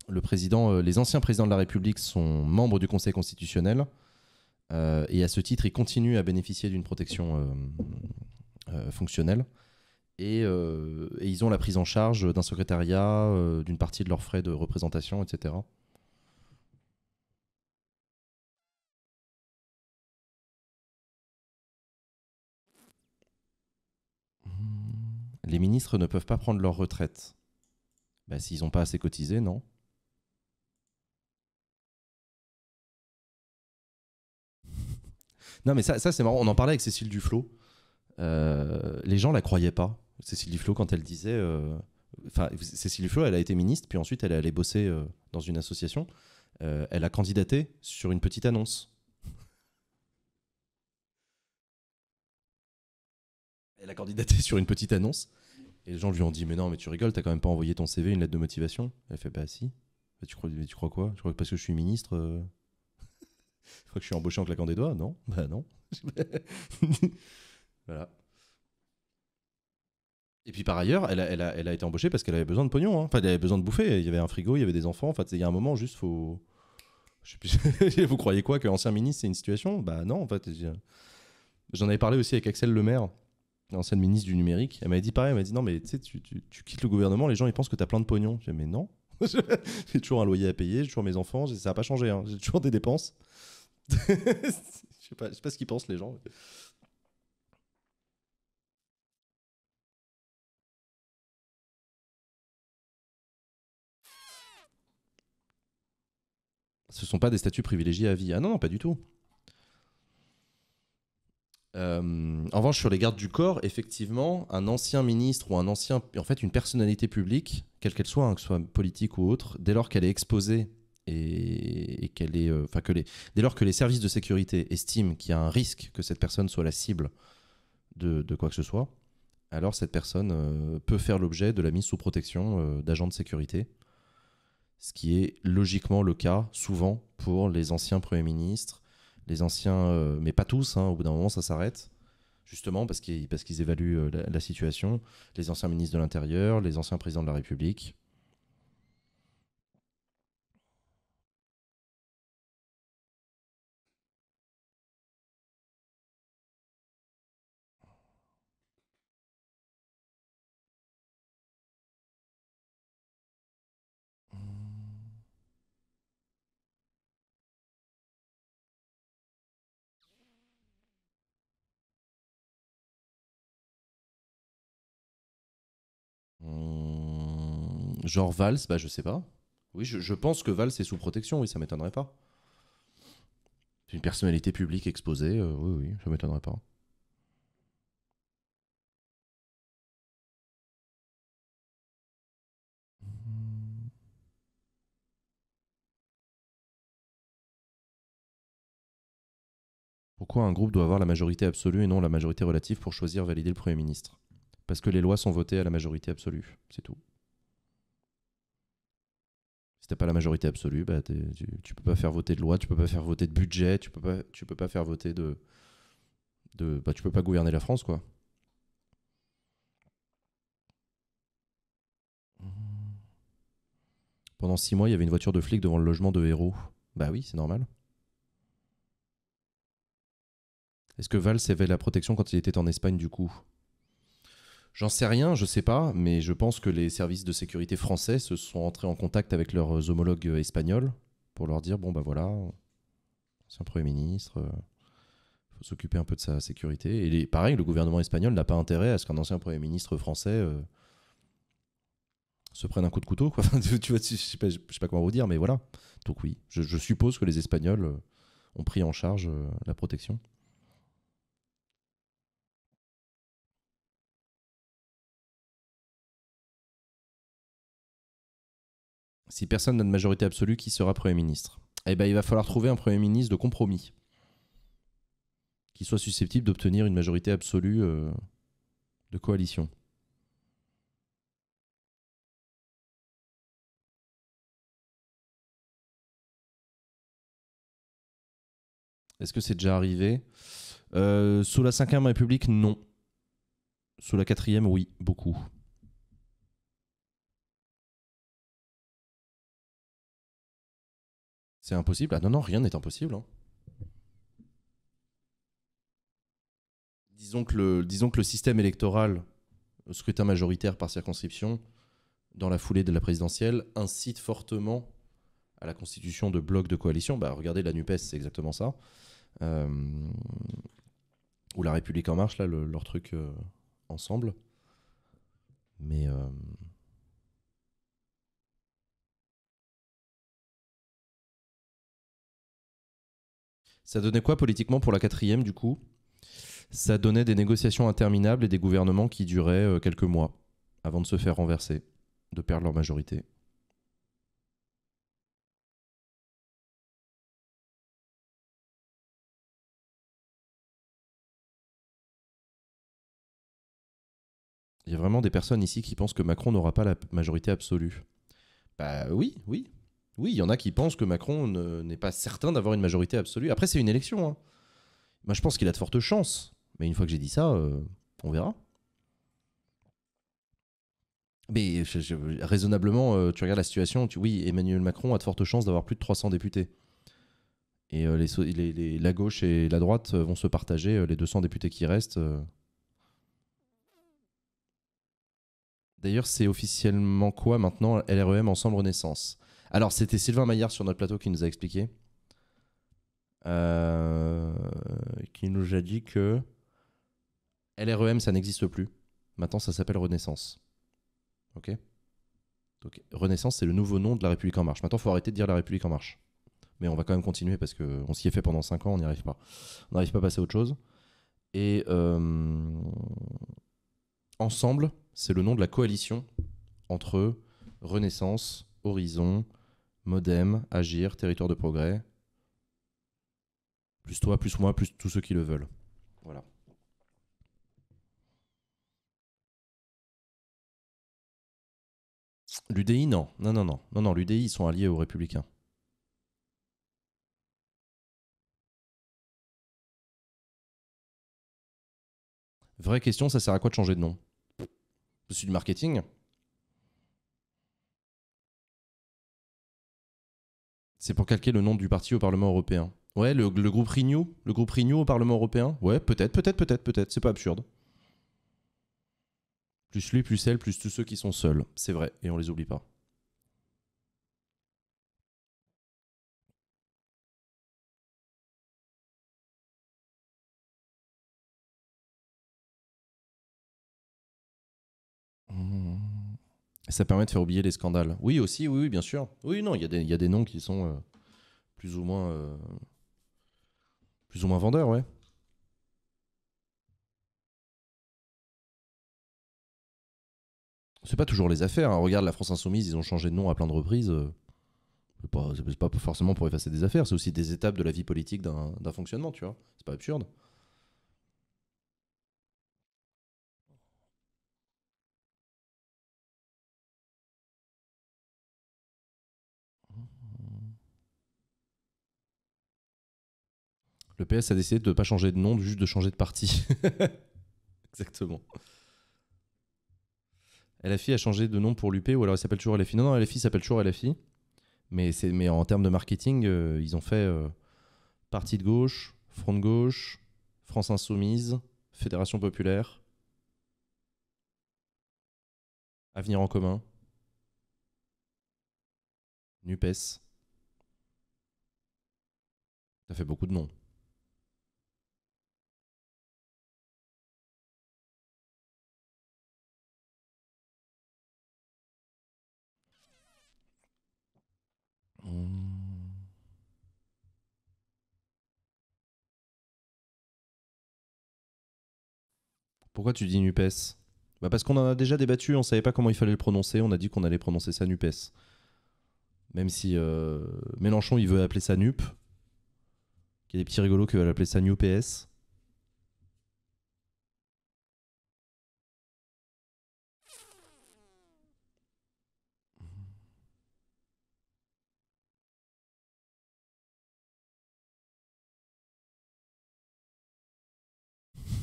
Le président, euh, les anciens présidents de la République sont membres du Conseil constitutionnel euh, et à ce titre, ils continuent à bénéficier d'une protection euh, fonctionnelle. Et, ils ont la prise en charge d'un secrétariat, d'une partie de leurs frais de représentation, etc. Les ministres ne peuvent pas prendre leur retraite. Bah, s'ils n'ont pas assez cotisé, non Non, mais ça, c'est marrant. On en parlait avec Cécile Duflot. Euh, les gens la croyaient pas. Cécile Duflo, quand elle disait. Euh, enfin, Cécile Duflo, elle a été ministre, puis ensuite elle est allée bosser euh, dans une association. elle a candidaté sur une petite annonce. Elle a candidaté sur une petite annonce. Et les gens lui ont dit Mais non, mais tu rigoles, t'as quand même pas envoyé ton CV, une lettre de motivation Elle fait Bah si. tu, crois, tu crois quoi Je crois que parce que je suis ministre. Euh, [laughs] je crois que je suis embauché en claquant des doigts Non Bah non. [laughs] voilà. Et puis par ailleurs, elle a, elle elle a été embauchée parce qu'elle avait besoin de pognon. Hein. Enfin, elle avait besoin de bouffer. Il y avait un frigo, il y avait des enfants. fait il y a un moment, juste, faut. Je sais plus... [laughs] Vous croyez quoi qu'ancien ministre, c'est une situation Bah non, en fait. J'en avais parlé aussi avec Axel Le Maire l'ancienne ministre du numérique, elle m'a dit pareil, elle m'a dit non mais tu, tu, tu quittes le gouvernement, les gens ils pensent que tu as plein de pognon. J'ai mais non, [laughs] j'ai toujours un loyer à payer, j'ai toujours mes enfants, ça n'a pas changé, hein. j'ai toujours des dépenses. [laughs] je sais sais pas ce qu'ils pensent les gens. ce Ce sont pas des statuts privilégiés à vie. Ah non, non, pas du tout. Euh, en revanche, sur les gardes du corps, effectivement, un ancien ministre ou un ancien, en fait, une personnalité publique, quelle qu'elle soit, hein, que ce soit politique ou autre, dès lors qu'elle est exposée et, qu'elle est, euh, enfin que les, dès lors que les services de sécurité estiment qu'il y a un risque que cette personne soit la cible de, quoi que ce soit, alors cette personne euh, peut faire l'objet de la mise sous protection d'agents de sécurité, ce qui est logiquement le cas souvent pour les anciens premiers ministres les anciens, euh, mais pas tous, hein, au bout d'un moment ça s'arrête, justement parce qu'ils, évaluent euh, la, situation, les anciens ministres de l'Intérieur, les anciens présidents de la République, Genre Valls, bah je sais pas. Oui, je, pense que Valls est sous protection, oui, ça m'étonnerait pas. Une personnalité publique exposée, euh, oui, oui, ça m'étonnerait pas. Pourquoi un groupe doit avoir la majorité absolue et non la majorité relative pour choisir valider le Premier ministre Parce que les lois sont votées à la majorité absolue, c'est tout si t'as pas la majorité absolue, bah tu, tu, peux pas faire voter de loi, tu peux pas faire voter de budget, tu peux pas, tu peux pas faire voter de, de bah, tu peux pas gouverner la France quoi. Pendant six mois, il y avait une voiture de flic devant le logement de héros. Bah oui, c'est normal. Est-ce que Valls avait la protection quand il était en Espagne du coup J'en sais rien, je sais pas, mais je pense que les services de sécurité français se sont entrés en contact avec leurs homologues espagnols pour leur dire bon bah voilà, c'est un premier ministre, il euh, faut s'occuper un peu de sa sécurité. Et les, pareil, le gouvernement espagnol n'a pas intérêt à ce qu'un ancien premier ministre français euh, se prenne un coup de couteau. Quoi. [laughs] tu vois, je sais, pas, sais pas comment vous dire, mais voilà. Donc oui, je suppose que les Espagnols euh, ont pris en charge la protection. si personne n'a de majorité absolue, qui sera Premier ministre Eh bien, il va falloir trouver un Premier ministre de compromis qui soit susceptible d'obtenir une majorité absolue euh, de coalition. Est-ce que c'est déjà arrivé euh, Sous la 5 République, non. Sous la 4 oui, beaucoup. C'est impossible. Ah non, non, rien n'est impossible. Hein. Disons, que le, disons que le système électoral, euh, scrutin majoritaire par circonscription, dans la foulée de la présidentielle, incite fortement à la constitution de blocs de coalition. Bah, regardez, la NUPES, c'est exactement ça. Euh, ou La République En Marche, là, leur truc euh, ensemble. Mais. Ça donnait quoi politiquement pour la quatrième du coup Ça donnait des négociations interminables et des gouvernements qui duraient euh, quelques mois avant de se faire renverser, de perdre leur majorité. Il y a vraiment des personnes ici qui pensent que Macron n'aura pas la majorité absolue. Bah oui, oui, oui, il y en a qui pensent que Macron n'est pas certain d'avoir une majorité absolue. Après, c'est une élection. Hein. Moi, je pense qu'il a de fortes chances. Mais une fois que j'ai dit ça, euh, on verra. Mais raisonnablement, euh, tu regardes la situation. oui, Emmanuel Macron a de fortes chances d'avoir plus de 300 députés. Et euh, la gauche et la droite vont se partager les 200 députés qui restent. D'ailleurs, c'est officiellement quoi maintenant LREM Ensemble Renaissance alors, c'était Sylvain Maillard sur notre plateau qui nous a expliqué. Euh, qui nous a dit que LREM, ça n'existe plus. Maintenant, ça s'appelle Renaissance. Ok Donc, Renaissance, c'est le nouveau nom de la République En Marche. Maintenant, il faut arrêter de dire la République En Marche. Mais on va quand même continuer parce qu'on s'y est fait pendant 5 ans, on n'y arrive pas. On n'arrive pas à passer à autre chose. Et euh, Ensemble, c'est le nom de la coalition entre Renaissance, Horizon, Modem, Agir, Territoire de Progrès. Plus toi, plus moi, plus tous ceux qui le veulent. Voilà. L'UDI, non. Non, non, non. Non, l'UDI, ils sont alliés aux Républicains. Vraie question, ça sert à quoi de changer de nom C'est du marketing C'est pour calquer le nom du parti au Parlement européen. Ouais, le, groupe Renew Le groupe Renew au Parlement européen Ouais, peut-être, peut-être, peut-être, peut-être. C'est pas absurde. Plus lui, plus elle, plus tous ceux qui sont seuls. C'est vrai, et on les oublie pas. Ça permet de faire oublier les scandales. Oui, aussi, oui, oui bien sûr. Oui, non, il y, y, a des noms qui sont euh, plus ou moins. Euh, plus ou moins vendeurs, ouais. C'est pas toujours les affaires. Hein. Regarde la France Insoumise, ils ont changé de nom à plein de reprises. Euh, c'est pas, pas forcément pour effacer des affaires, c'est aussi des étapes de la vie politique d'un fonctionnement, tu vois. C'est pas absurde. Le PS a décidé de ne pas changer de nom, juste de changer de parti. [laughs] Exactement. LFI a changé de nom pour l'UP ou alors il s'appelle toujours LFI. Non, non, LFI s'appelle toujours LFI. Mais, mais en termes de marketing, euh, ils ont fait euh, Parti de gauche, Front de gauche, France Insoumise, Fédération Populaire, Avenir en commun, NUPES. Ça fait beaucoup de noms. Pourquoi tu dis Nupes bah Parce qu'on en a déjà débattu, on savait pas comment il fallait le prononcer, on a dit qu'on allait prononcer ça Nupes. Même si euh, Mélenchon, il veut appeler ça Nup. Il y a des petits rigolos qui veulent appeler ça Nupes.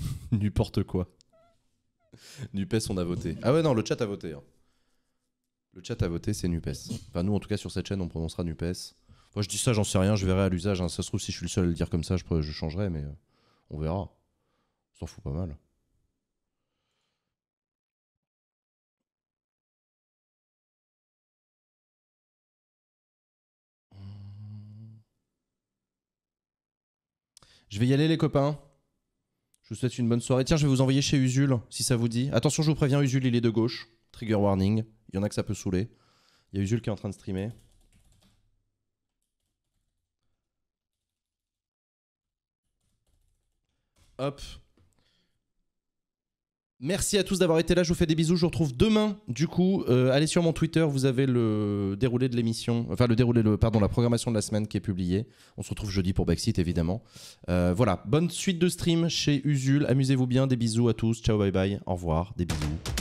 [laughs] N'importe quoi. [laughs] Nupes, on a voté. Ah ouais, non, le chat a voté. Hein. Le chat a voté, c'est Nupes. Enfin, nous, en tout cas, sur cette chaîne, on prononcera Nupes. Moi, je dis ça, j'en sais rien, je verrai à l'usage. Hein. Ça se trouve, si je suis le seul à le dire comme ça, je, je changerai, mais euh, on verra. On s'en fout pas mal. Je vais y aller, les copains. Je vous souhaite une bonne soirée. Tiens, je vais vous envoyer chez Usul, si ça vous dit. Attention, je vous préviens, Usul, il est de gauche. Trigger warning. Il y en a que ça peut saouler. Il y a Usul qui est en train de streamer. Hop, Merci à tous d'avoir été là. Je vous fais des bisous. Je vous retrouve demain. Du coup, euh, allez sur mon Twitter. Vous avez le déroulé de l'émission, enfin le déroulé, pardon, la programmation de la semaine qui est publiée. On se retrouve jeudi pour Backseat évidemment. Euh, voilà. Bonne suite de stream chez Usul. Amusez-vous bien. Des bisous à tous. Ciao, bye bye. Au revoir. Des bisous.